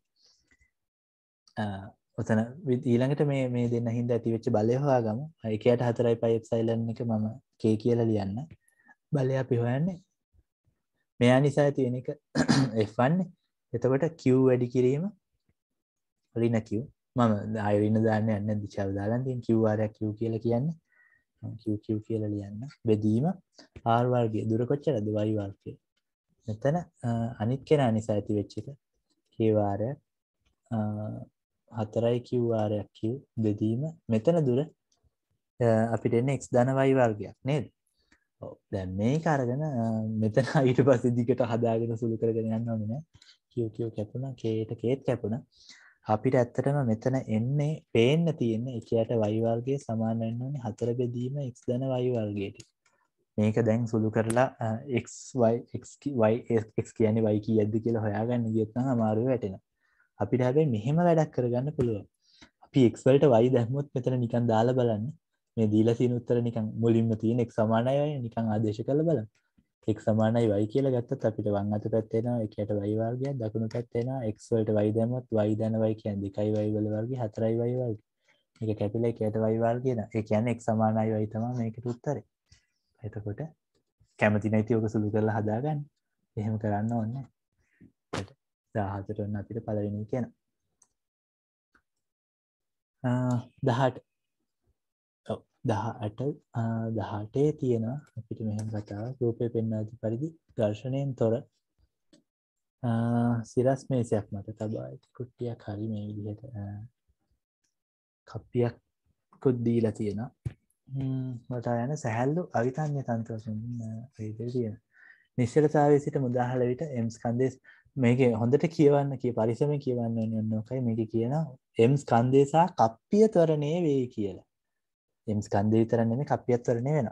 ඔතන ඊළඟට මේ මේ දෙන්න හින්දා ඇති වෙච්ච බලය හොයාගමු. 1ට 4යි එප්සයිලන් එක මම k කියලා ලියන්න. බලය අපි හොයන්නේ මෙයා නිසා ඇති වෙන එක [COUGHS] F1 නේ. එතකොට කිව් වැඩි කිරීම ලින කිව් මම අයරින දාන්න යන්න දිචාව දාලන්තින් කිව්වාරයක් කිව් කියල කියන්න කිව් කියල ලියන්න බෙදීම ආර්වාර්ගේ දුරකොච්චරද වයිවාර්කය මෙතන අනිත් කෙන අනිසා ඇති වෙච්චික කේවාරයක් හතරයි කිව්වාරයක් කිව් බෙදීම මෙතන දුර අපිට එන්න එක් ධන වයිවාර්ගයක් නේද දැන් මේ කාරගෙන මෙතන ඊට පස්ස දිකට හදාගෙන සුළු කරගෙන යන්න ඕනෙන කියෝ කියෝ කැපුණා කේට කේත් කැපුණා අපිට ඇත්තටම මෙතන එන්නේ පේන්න තියෙන්නේ එකයට y වර්ගය සමාන වෙන්න ඕනේ හතර බෙදීම x ධන y වර්ගයට. මේක දැන් සුළු කරලා x y x y x කියන්නේ y කීයක්ද කියලා හොයාගන්න ගියොත් නම් අමාරුව වැටෙනවා. අපිට හැබැයි මෙහෙම වැඩක් කරගන්න පුළුවන්. අපි x වලට y දැම්මොත් මෙතන නිකන් දාලා බලන්න. මේ දීලා තියෙන උත්තර නිකන් මුලින්ම තියෙන x සමානයි y නිකන් ආදේශ කරලා බලන්න. x සමානයි y කියලා ගත්තොත් අපිට වම් අත පැත්ත එනවා 1ට y වර්ගයක් දකුණු පැත්ත එනවා x වලට y දැම්මොත් y දන y කියන්නේ 2y y වල වර්ගය 4y y වර්ගය. මේක කැපිලා 1ට y වර්ගය එනවා. ඒ කියන්නේ x සමානයි y තමයි මේකට උත්තරේ. එතකොට කැමති නැති ඔක සුළු කරලා හදාගන්න. එහෙම කරන්න ඕනේ. 14ට ඔන්න අපිට පළවෙනි කියන. 18 දහඇට දහටේ තියෙන අපිට මෙහම කතාව රූපය පෙන්නාති පරිදි දර්ශනයෙන් තොර සිරස් මේසයක් මත තබා ඇති කුට්ටියක් හරි මේ විදිහට කප්පියක් කොද්දීලා තියෙන වටා යන සැහැල්ලු අවිතන්්‍ය තන්ත්‍රසුන් තියෙන නිශ්චලතාව සිට මුදාහල විට එම්ස් කන්දෙස් මේක හොඳට කියවන්න කිය පරිසම කියවන්න යන්නකයි මේක කියන එම්ස් කන්දේසා කප්පිය තරණය වේ කියලා එම් ස්කන්දේ තර නෙම කපියත්වරණය වෙන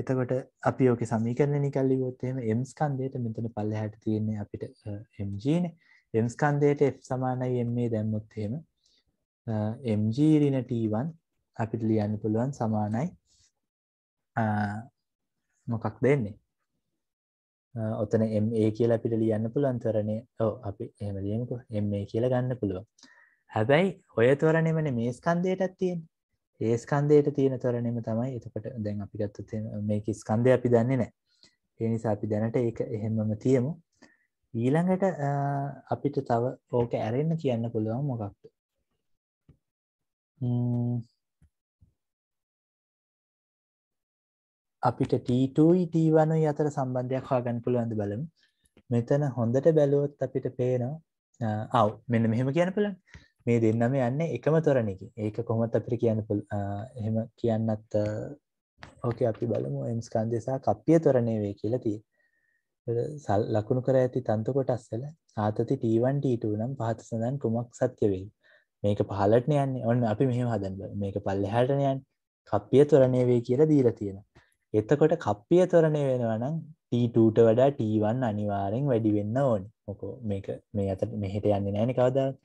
එතකොට අපි ඕක සමීකරණ නිකල්ලිවොත්තේම එම් ස්කන්දයට මෙතන පල්ල හැට තියෙන්නේ අපිට එම්ජීන එම් ස්කන්දයට එ් සමානයි එම්මේ දැම්මොත්තේම එම්ජීරිනටවන් අපිට ලියන්න පුළුවන් සමානයි මොකක් දෙන්නේ ඔතන එම් ඒ කියලා අපිට ලියන්න පුළුවන්තරණය ඕ අපි එම ලියමකු එම් ඒ කියලා ගන්න පුළුවන් හැබැයි ඔය තොරණෙමන මේ ස්කන්දයටත් තියෙන් ඒ ස්කන්ධයට තියෙන තරණයම තමයි එතකොට දැන් අපි ගත්තොත් මේක ස්කන්ධය අපි දන්නේ නැහැ. ඒ නිසා අපි දැනට ඒක එහෙමම තියමු. ඊළඟට අපිට තව ඕක ඇරෙන්න කියන්න පුළුවන් මොකක්ද? අපිට T2යි T1යි e අතර සම්බන්ධයක් හොයාගන්න පුළුවන්ද බලමු. මෙතන හොඳට බැලුවොත් අපිට පේනවා. ආව් මෙන්න මෙහෙම කියන්න පුළුවන්. මේ දෙන්නම යන්න එකම තොරණකි ඒක කොහොමත් අපිට කියන්න එහෙම කියන්නත් ඕක අපි බලමු එම්ස්කන්දෙසා කප්පිය තොරණය වේ කියලා තිය සල් ලකුණු කර ඇති තන්තු කොටස්සල ආතති T1T2 නම් පහත සඳන් කුමක් සත්‍ය වෙයි මේක පහලටන යන්න ඔන්න අපි මෙහෙම හදන් මේක පල්ලෙහාටන යන් කප්පිය තොරණය වේ කියලා දීලා තියෙන එතකොට කප්පිය තොරණය වෙනවනම් T2ට වඩා T1 අනිවාරෙන් වැඩි වෙන්න ඕනි මොකෝ මේක මේ අතට මෙහෙට යන්නේ නෑන කවදාවත්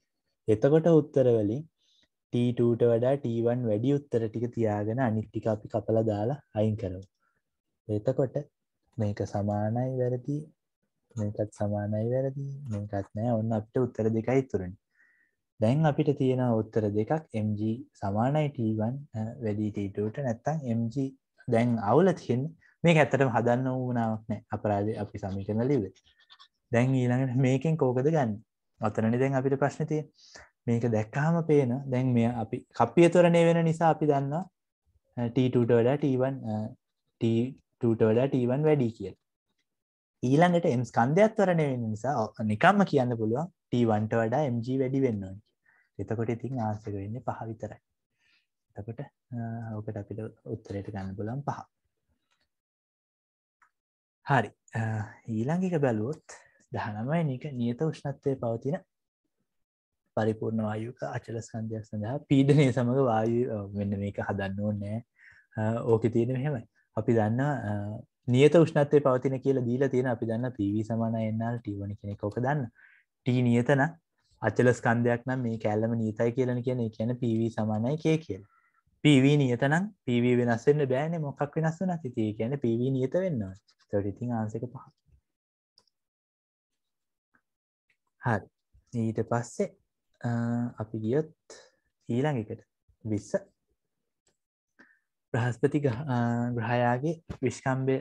එතකොට උත්තරවලින් ටීටට වඩා ටීවන් වැඩි උත්තර ටික තියාගෙන අනිත්ටික අපි කපල දාලා අයින් කරව එතකොට මේක සමානයි වැරදි මේකත් සමානයි වැරදි මේකත් නෑ ඔන්න අපට උත්තර දෙකයි තුරණ දැන් අපිට තියෙන උත්තර දෙකක් MG සමානයි ටීවන් වැඩිටට නැත්තං MG දැන් අවුල තියෙන් මේ ඇත්තටම හදන්න වූනාවක් නෑ අපරාධ අපි සමිකන ලිව දැන් ඊළඟට මේකෙන් කෝකද ගන්න අතනනි දැන් අපිට ප්‍රශ්නතිය මේක දැක්කාම පේන දැන් මේ අපි කපිය තොරණය වෙන නිසා අපි දන්නා ටීටට වඩා ටීවන්ටට වඩා ටීවන් වැඩි කියල් ඊළඟට එම් ස්කන්ධයක් තරණය වෙන නිසා නිකම්ම කියන්න පුළුවන් ටීවන්ට වඩා MG වැඩි වෙන්නවන් එතකොට ඉතින් ආසක වෙන්නේ පහ විතරයි එතකොට ඕකට අපිට උත්තරයට ගන්න පුලන් පහ හරි ඊළංගික බැලුවොත් දහනමයි නික නියත උෂ්ණත්වය පවතින පරිපූර්ණ වායුක අචල ස්කන්ධයක් සඳහා පීඩනය සමඟ වායු වෙන්න මේක හදන්න ඕන්නෑ ඕක තියෙන මෙහෙමයි අපි දන්න නියත උෂ්ණත්වය පවතින කියලා දීලා තියෙන අපි දන්න පීවී සමාන එන්නල් ටීවනි කෙනෙක ඕක දන්න ටී නියතන අචල ස්කන්ධයක් නම් මේ කෑල්ලම නීතයි කියලන කියන කියන පීවී සමානයි කිය කියලා පීවී නියතනම් පීවී වෙනස්සෙන්න්න බෑන මොකක් වෙනස්සු නතිතිය කියන පීවී නියත වෙන්න තොටිතින් ආන්සක පහ හරි ඊට පස්සේ අපි ගියොත් ඊළඟකට විස්ස ප්‍රහස්පති ග්‍රහයාගේ විශ්කම්බය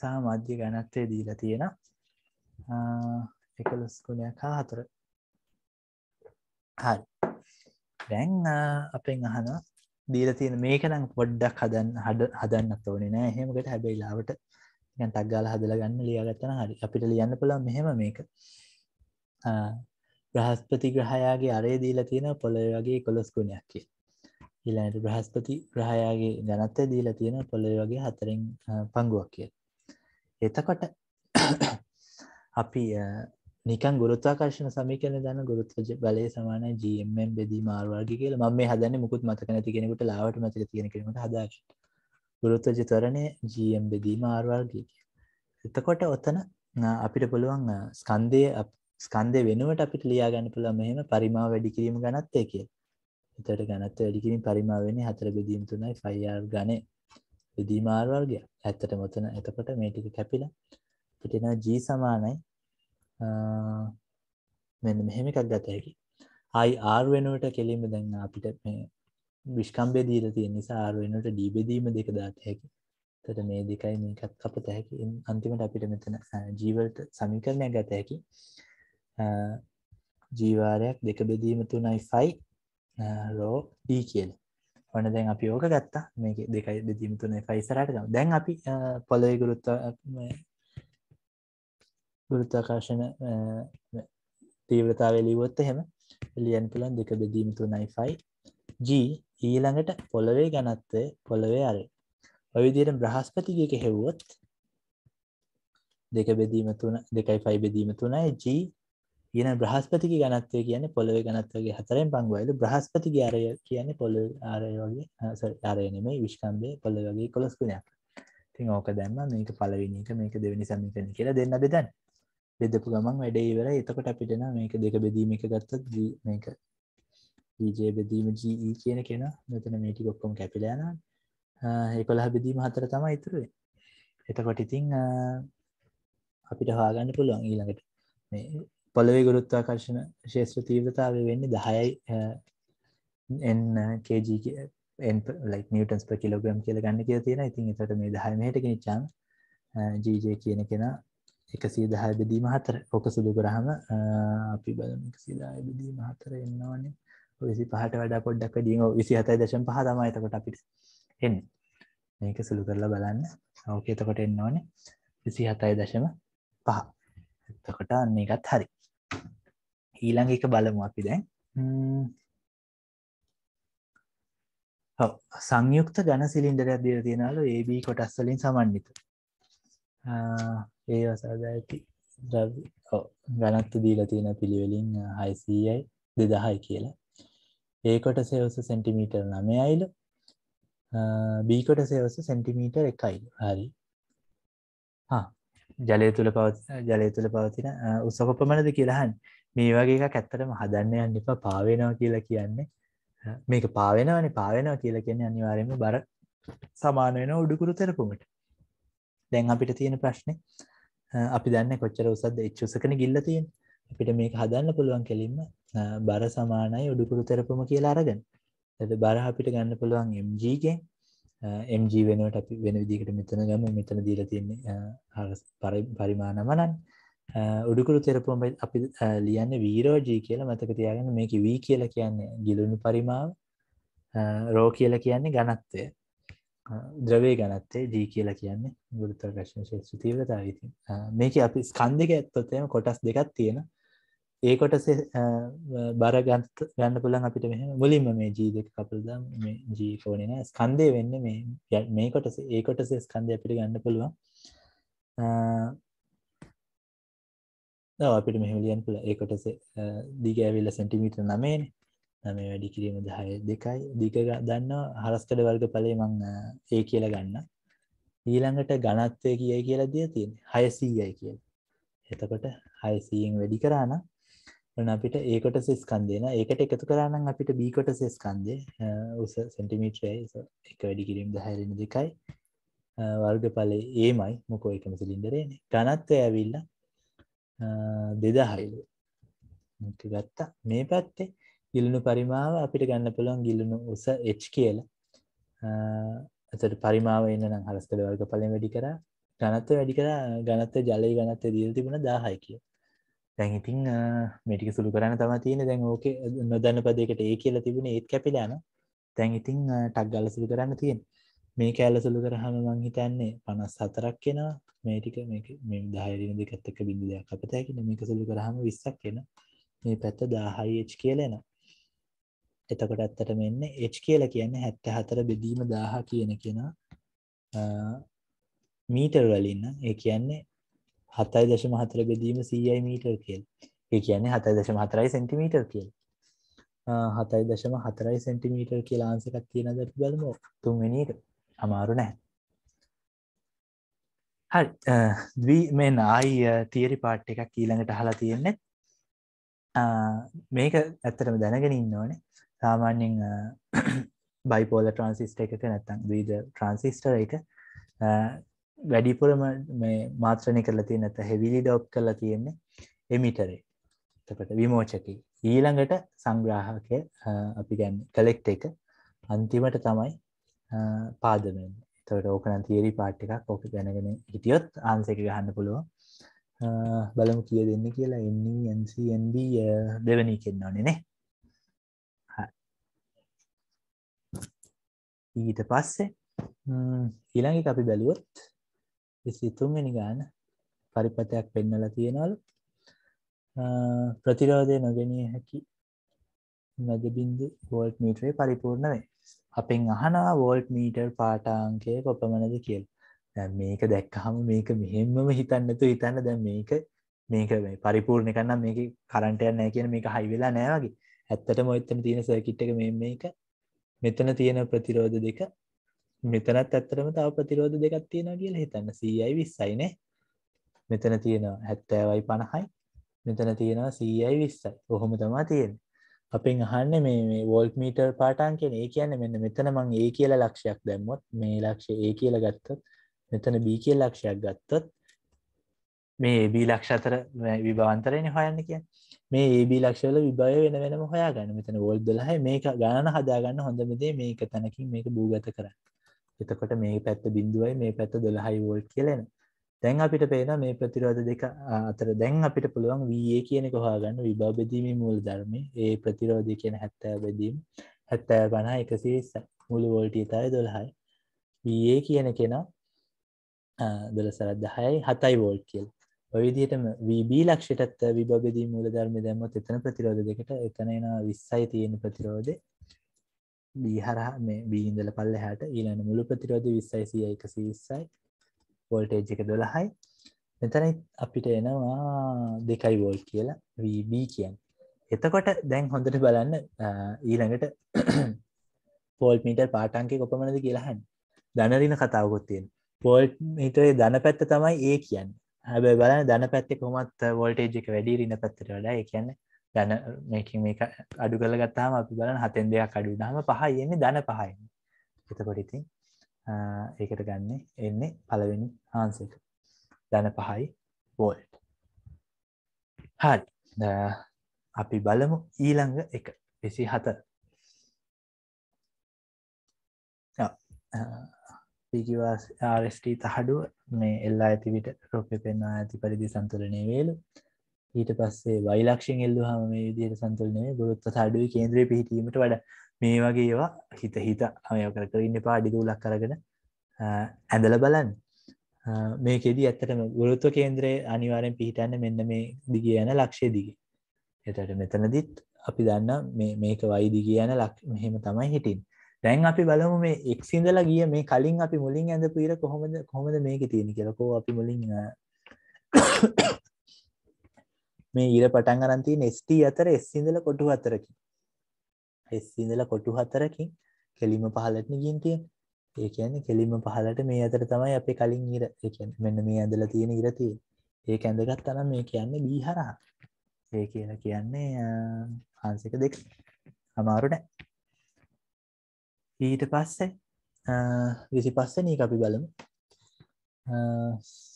සා මධ්‍ය ගැනත්වය දීලා තියෙන එකලස්කුණයක් හා හතුර හරි දැන් අපෙන් අහන දීල තියෙන මේක නම් පොඩ්ඩක් හදන් හඩ හදන්න තෝනේ නෑ හෙමකට හැබැයිලාවට ගැන් තක්ගාල හදල ගන්න ලියගත්තන හරි අපිට ලියන්න පුළා මෙහෙම මේක බ්‍රහස්පති ග්‍රහයාගේ අරේ දීලා තියෙන පොළොවේ වගේ කොළොස් ගුණයක් කියලා. ඊළඟට බ්‍රහස්පති ග්‍රහයාගේ ඝනත්වය දීලා තියෙන පොළොවේ වගේ හතරෙන් පංගුවක් කියලා. එතකොට [COUGHS] අපි නිකන් ගුරුත්වාකර්ෂණ සමීකරණය දන්න ගුරුත්ව බලය සමානයි GMM බෙදීම R වර්ගය කියලා. මම මේ හදන්නේ මුකුත් මතක නැති කෙනෙකුට ලාවට මතක තියෙන කෙනෙකුට හදාගන්න. ගුරුත්වජ ත්වරණය GM බෙදීම R වර්ගය කියලා. එතකොට ඔතන අපිට පුළුවන් ස්කන්දය ස්කන්දය වෙනුවට අපිට ලියාගන්න පුළ මෙහම පරිමාව වැඩි කිරීම ගනත්තය කිය එතට ගනත්ත වැඩිකිරින් පරිමාවෙන්නේ හතර බෙදීම් තුනයි ෆයිර් ගන විදීමාර්වර්ගය ඇත්තට මොතන එතකොට මේටික කැපිල පිටෙන ජී සමානයි මෙන්න මෙහෙම එකක් ගත හැකි අයි ආර් වෙනුවට කෙලින්ම දැන්න අපිට මේ විිෂ්කම්බේ දීර තිය නිසා ආර් වෙනුවට ඩීබෙදීම දෙක දාත හැකි තට මේ දෙකයි මේකත් අපත හැකි අන්තිමට අපිට මෙතන ජීවල්ට සමීකරණය ගත හැකි ජීවාරයක් දෙක බෙදීම තුනයි ෆයි රෝ ඩී කියල ඔන්න දැන් අපි ඕක ගත්තා මේක දෙකයි බෙදීම තුනයි ෆයිසරට ගම් දැන් අපි පොලොය ගුරුත්ත ගුරුත්තාකාශන තීව්‍රතාව එලිවොත් එහෙම එලියන් පුලන් දෙක බෙදීම තුනයි ෆයි G ඊළඟට පොළොවේ ගනත්වය පොළොවේ අර ඔයවිදියට බ්‍රහස්පතිගක හෙව්වොත් දෙක බෙදීම තුන දෙකයි ෆයි බෙදීම තුනයි G කියන බ්‍රහස්පතික ගනත්වය කියන්නේ පොළොව ගනත්වගේ හතරෙන් පංගුවයිද බ්‍රහස්පති ගාරය කියන්නේ පොළ ආරය වගේ ආරයනෙමයි විශ්කන්දය පොළ වගේ කොළස්කුණයක් තින් ඕක දැම්ම මේක පලවිනික මේක දෙවැනි සමීකන කියලා දෙන්න බෙදන් බෙදපු ගමන් වැඩේවර එතකොට අපිටන මේක දෙක බෙදීම එක ගත්තත් මේක ජය බෙදීම ජී e කියන කෙන මෙතන මේටි ගොක්කොම කැපිලයන එකොළහ බෙදීම හතර තම ඉතුරුවේ එතකොට ඉතිං අපිට හාගන්න පුළුවන් ඊළඟට මේ පොළොවේ ගුරුත්වාකර්ශණ ශේෂත්‍ර තීව්‍රතාවය වෙන්නේ දහයයි එන් කජ ලයික් නිියටන්ස් ප කිලෝග්‍රම් කියල ගන්න කිය තියෙන ඉතින් එතට මේ දහමටක නිචාන් ජීජය කියන කෙනා එකසී දහය බෙදීම හතර ඕක සුදු කරහම අපි බලමික සිදාය බෙදීම හතර එන්නවනේ විසි පහට වඩ පොඩ්ඩක් දීම විසි හතයි දශම් පහතමයිතකොට අපිට එන්න මේක සුළු කරලා බලන්න ඕක එතකොට එන්න ඕනේ විසි හතයි දශම පහ එතකොට අන්නේ එකත් හරි ඊළඟ එක බලමු අපි දැන් සංයුක්ත ගණ සිලින්ඩරයක් දීලා තියෙනවලු AB කොටස් වලින් සමන්විත. ඒ අවසාදා ඇති ද්‍රව්‍ය ඔව් ඝනත්ව දීලා තියෙන පිළිවෙලින් 600යි 2000යි කියලා. A කොටසේ ඔස සෙන්ටිමීටර් 9යිලු. B කොටසේ ඔස සෙන්ටිමීටර් 1යිලු. හරි. හා ජලය තුල පවතින ජලය තුල පවතින උස කොපමණද කියලා අහන්නේ. මේ වගේ එකක් ඇත්තටම හදන්න යන්න එපා පාවෙනවා කියලා කියන්නේ මේක පාවෙනවනේ පාවෙනවා කියලා කියන්නේ අනිවාර්යයෙන්ම බර සමාන වෙන උඩුකුරු තෙරපුමට. දැන් අපිට තියෙන ප්‍රශ්නේ අපි දන්නේ කොච්චර උසස්ද එච් උසකන ගිල්ල තියෙන්නේ. අපිට මේක හදන්න පුළුවන් කෙලින්ම බර සමානයි උඩුකුරු තෙරපුම කියලා අරගෙන. එතකොට බර අපිට ගන්න පුළුවන් mg ගෙන් mg වෙනුවට අපි වෙන විදිහකට මෙතන ගමු මෙතන දීලා තියෙන්නේ පරිමාණම නම් උඩුකුරු තෙරපුම අපි ලියන්න වීරෝජී කියලා මතක තියාගෙන මේක වී කියල කියන්නේ ගිලුණු පරිමාව රෝ කියල කියන්නේ ගණත්වය ද්‍රවේ ගනත්තේ ජී කියලා කියන්නේ ගුරුතර ප්‍රශ්න ශේෂ්‍ර තීව්‍රතාව ඉතින් මේක අපි ස්කන්ධක ඇත්තොත්තම කොටස් දෙකක් තියෙන ඒ කොටස බර ගන්ත ගන්න පුළන් අපිට මෙ මුලින්ම මේ ජී දෙක කපුල්ද මේ ජීෆෝනන ස්කන්දය වෙන්න මේ මේ කොටස ඒ කොටස ස්කන්ධය අපිට ගන්න පුළුවන් ද අපිට මෙහම ලියන් පුල එකට දිග ඇවෙල්ල සෙන්ටිමීට්‍ර නමේන නම වැඩි කිරීම දහය දෙකයි දික දන්න හරස්කඩ වර්ග පලේ මං ඒ කියල ගන්න ඊළඟට ගණත්වය කියයි කියලා දිය තියෙන හයසීයයි කිය එතකොට හයසීයෙන් වැඩි කරාන අපිට ඒකට සෙස්කන්දේන ඒකට එකතු කරන්න අපිට බීකොට සෙස්කන්දේ උස සෙන්ටිමීට්‍රය එක වැඩි කිරීම දහයරෙන දෙකයි වර්ග පලේ ඒමයි මොකෝ එකම සිලින්දරේන ගණත්වය ඇවිල්ලා දෙදහයිලුව ගත්තා මේ පැත්තේ ගිලුණු පරිමාව අපිට ගන්න පුළුවන් ගිලුණු උස එච් කියල ඇතට පරිමාව එන්න නම් හරස්කළ වර්ග පලෙන් වැඩි කර ගනත්ත වැඩි කර ගනත්ත ජලය ගනත්ත දීල් තිබුණ දාහය කිය දැන් ඉතිං මෙටික සුළු කරන්න තම තියෙන දැන් ඕක නොදන්න පදකට ඒ කියලා තිබුණ ඒත් කැපිලාන තැන් ඉතිං ටක් ගල සුළු කරන්න තියෙන මේ කෑල්ල සුළු කරහම මං හිතන්නේ පනස් හතරක් කෙනවා මේ ටික මේ දාහරින දෙකත් එක බිඳු දෙයක් අපත හැකින මේක සුළු කරහම විස්සක් එන මේ පැත්ත දාහයිච් කියලෙන එතකොට ඇත්තට මෙන්න එච් කියල කියන්නේ හැත්ත හතර බෙදීම දාහ කියන කෙනා මීටර් වලන්න ඒ කියන්නේ හතයි දශම හතර බෙදීම සයි මීටර් කියල් ඒ කියන්නේ හතයි දශම හතරයි සෙන්ටිමීටර් කියල් හතයි දශම හතරයි සෙන්ටිමීටර් කියලාන්සකක් තියෙන දැට බලමෝ තුන්වෙනිට අමාරු නැහැ. හරි දී මේ ආයි තියරි පාට් එකක් ඊළඟට අහලා තියෙන්නේ මේක ඇත්තටම දැනගෙන ඉන්න ඕනේ සාමාන්‍යයෙන් බයිපෝල ට්‍රන්සිස්ට [COUGHS] එකක නැත්තම් ද්විද ට්‍රන්සිස්ටර් එක වැඩිපුරම මේ මාත්‍රණය කරලා තියෙන නැත්නම් හෙවිලි ඩෝප් කරලා තියෙන්නේ එමිටරේ. එතකොට විමෝචකේ. ඊළඟට සංග්‍රාහකය අපි කියන්නේ කලෙක්ට් එක අන්තිමට තමයි පාදමෙන් තවට ඕකන තිේරි පාට් එකක් ඕක ගැනගෙන හිටියොත් ආන්සක ගහන්න පුළුවන් බලමු කිය දෙන්න කියලා එන්නේන්සින්ද දෙවනී කෙන්න ඕනෙනේ ඊට පස්සේ ඊළඟි අපි බැලුවොත් විසිතුන්වෙනි ගාන පරිපතයක් පෙන්නල තියෙනවලු ප්‍රතිරෝධය නොගෙනිය හැකි මැදබින්දු වෝල්ට් මීට්‍රේ පරිපූර්ණ වේ අපෙන් අහනා වෝල්ට් මීටර් පාටාංකය කොපමණද කියල් මේක දැක්කහම මේක මෙහෙම්ම හිතන්නතු හිතන්න දැ මේක මේක මේ පරිපූර්ණ කන්නම් මේක කරන්ටය නෑ කියන මේක හයිවෙලා නෑවගේ ඇත්තට මොත්තන තියෙන සැකිට් එක මේ මේක මෙතන තියෙන ප්‍රතිරෝධ දෙක මෙතනත් ඇත්තරම තාව ප්‍රතිරෝධ දෙකක් තියෙන කියලා හිතන්න සයි විස්සයිනේ මෙතන තියෙනවා හැත්තෑවයි පණහයි මෙතන තියෙනවා සයි විස්සයි ඔහොම තමා තියෙන අපෙන් අහන්න මේ වෝල්ට මීටර් පාටන් කියෙන ඒ කියන්න මෙන්න මෙතන මං ඒ කියල ලක්ෂයක් දැම්මොත් මේ ලක්ෂ ඒ කියල ගත්තත් මෙතන බී කියල් ලක්ෂයක් ගත්තත් මේ ඒබී ලක්ෂ අතර විභාන්තරයෙන් හොයන්න කිය මේ ඒබී ලක්ෂවල විභාය වෙන වෙනම හොයා ගන්න මෙතන වෝල් දලහ මේක ගණන හදාගන්න හොඳමදේ මේක තැනකින් මේක භූගත කර එතකොට මේ පැත්ත බින්දුවයි මේ පැත්ත දොළහයි වෝල් කියලෙන දැන් අපිට පේන මේ ප්‍රතිරෝධ දෙක අතර දැන් අපිට පුළුවන් වයේ කියනෙක හාගන්න විභා බෙදීමේ මුල් ධර්ම ඒ ප්‍රතිරෝධය කියන හැත්තෑ බැදීම් හැත්තෑ ගනා එකසිේ මුළු වෝල්ටිය තරයි දොළහයි වයේ කියන කෙනා දොළසරත් දහයයි හතයි වෝල්් කියල් ඔයවිදිටම වීබී ලක්ෂයටත් විභාගදී මුල ධර්ම දැම්මත් එතන ප්‍රතිරෝධ දෙකට එතනන විස්සයි තියෙන ප්‍රතිරෝධය බීහරහ මේ බීන්දල පල්ල හැට ඊලන මුළු ප්‍රතිරෝධ විස්සයි සිය එකසි විස්සයි වෝල්ටේජ් එක දොළහයි මෙතන අපිට එනවා දෙකයි වෝල් කියලා වB කියන්න එතකොට දැන් හොඳට බලන්න ඊළඟට පෝල් [CLEARS THROAT] මිටර් පාටන්කෙ කොපමනද කියලාහන් දනරින කතාවකොත්තියෙන් පෝල් මිටේ දන පැත්ත තමයි ඒ කියන්න හැබ බලන දන පැත්තෙ කොමත් වෝල්ටේජ් එක වැඩි රින්න පැත්තට වඩා ඒ කියන්න දන මේකින් මේ අඩු කළ ගත්තාම අපි බලන හතෙන් දෙයක් අඩු නාම පහ යන්නේ දන පහයි එතකොට ඉතින් ඒකට ගන්න එන්නේ පළවෙනි ආන්සක ධන පහයි වෝල්ට් හරි අපි බලමු ඊළඟ එක විසි හතර පිකිවාස්ට තහඩුව මේ එල්ලා ඇතිවිට රොප්‍ය පෙන්වා ඇති පරිදි සන්තුලනය වේලු ඊට පස්සේ වයිලක්ෂෙන් එල්ලු හම මේ විදියට සන්තුලනය ගොරුත්ත තඩුව කේන්ද්‍රය පිහිටීමට වඩ මේ වගේ ඒවා හිත හිත අමය කර කර ඉන්න පාඩිදූලක් කරගෙන ඇඳල බලන් මේකෙදී ඇත්තටම ගුරුත්ව කේන්ද්‍රයේ අනිවාරෙන් පිහිටන්න මෙන්න මේ දිගිය යන ලක්ෂය දිගේ එතට මෙතනදිත් අපි දන්න මේක වයිදි කියන ලක් මෙහෙම තමයි හිටින් දැන් අපි බලමු මේ එක්සිඳලා ගිය මේ කලින් අපි මුලින් ඇඳ පීර කොහොමද කොහොමද මේක තියෙන කියලකෝ අපි මුලින් [COUGHS] මේ ඊර පටන් අරන්තිය ස්ට අතර එස්සිඳල කොටු අතරකි හිස්සිඳලා කොටු හතරකින් කෙලිම පහලටන ගින් තියෙන ඒ කියන්නේ කෙලිම පහලට මේ අතර තමයි අපේ කලින් ඉර මෙන්න මේ ඇඳලා තියෙන ඉරතිය ඒ ඇඳගත් තනම් මේ කියන්නේ බීහරහ ඒ කියලා කියන්නේ හන්සක දෙක් අමාරුන ඊට පස්සේ විසි පස්ස නී අපි බලමු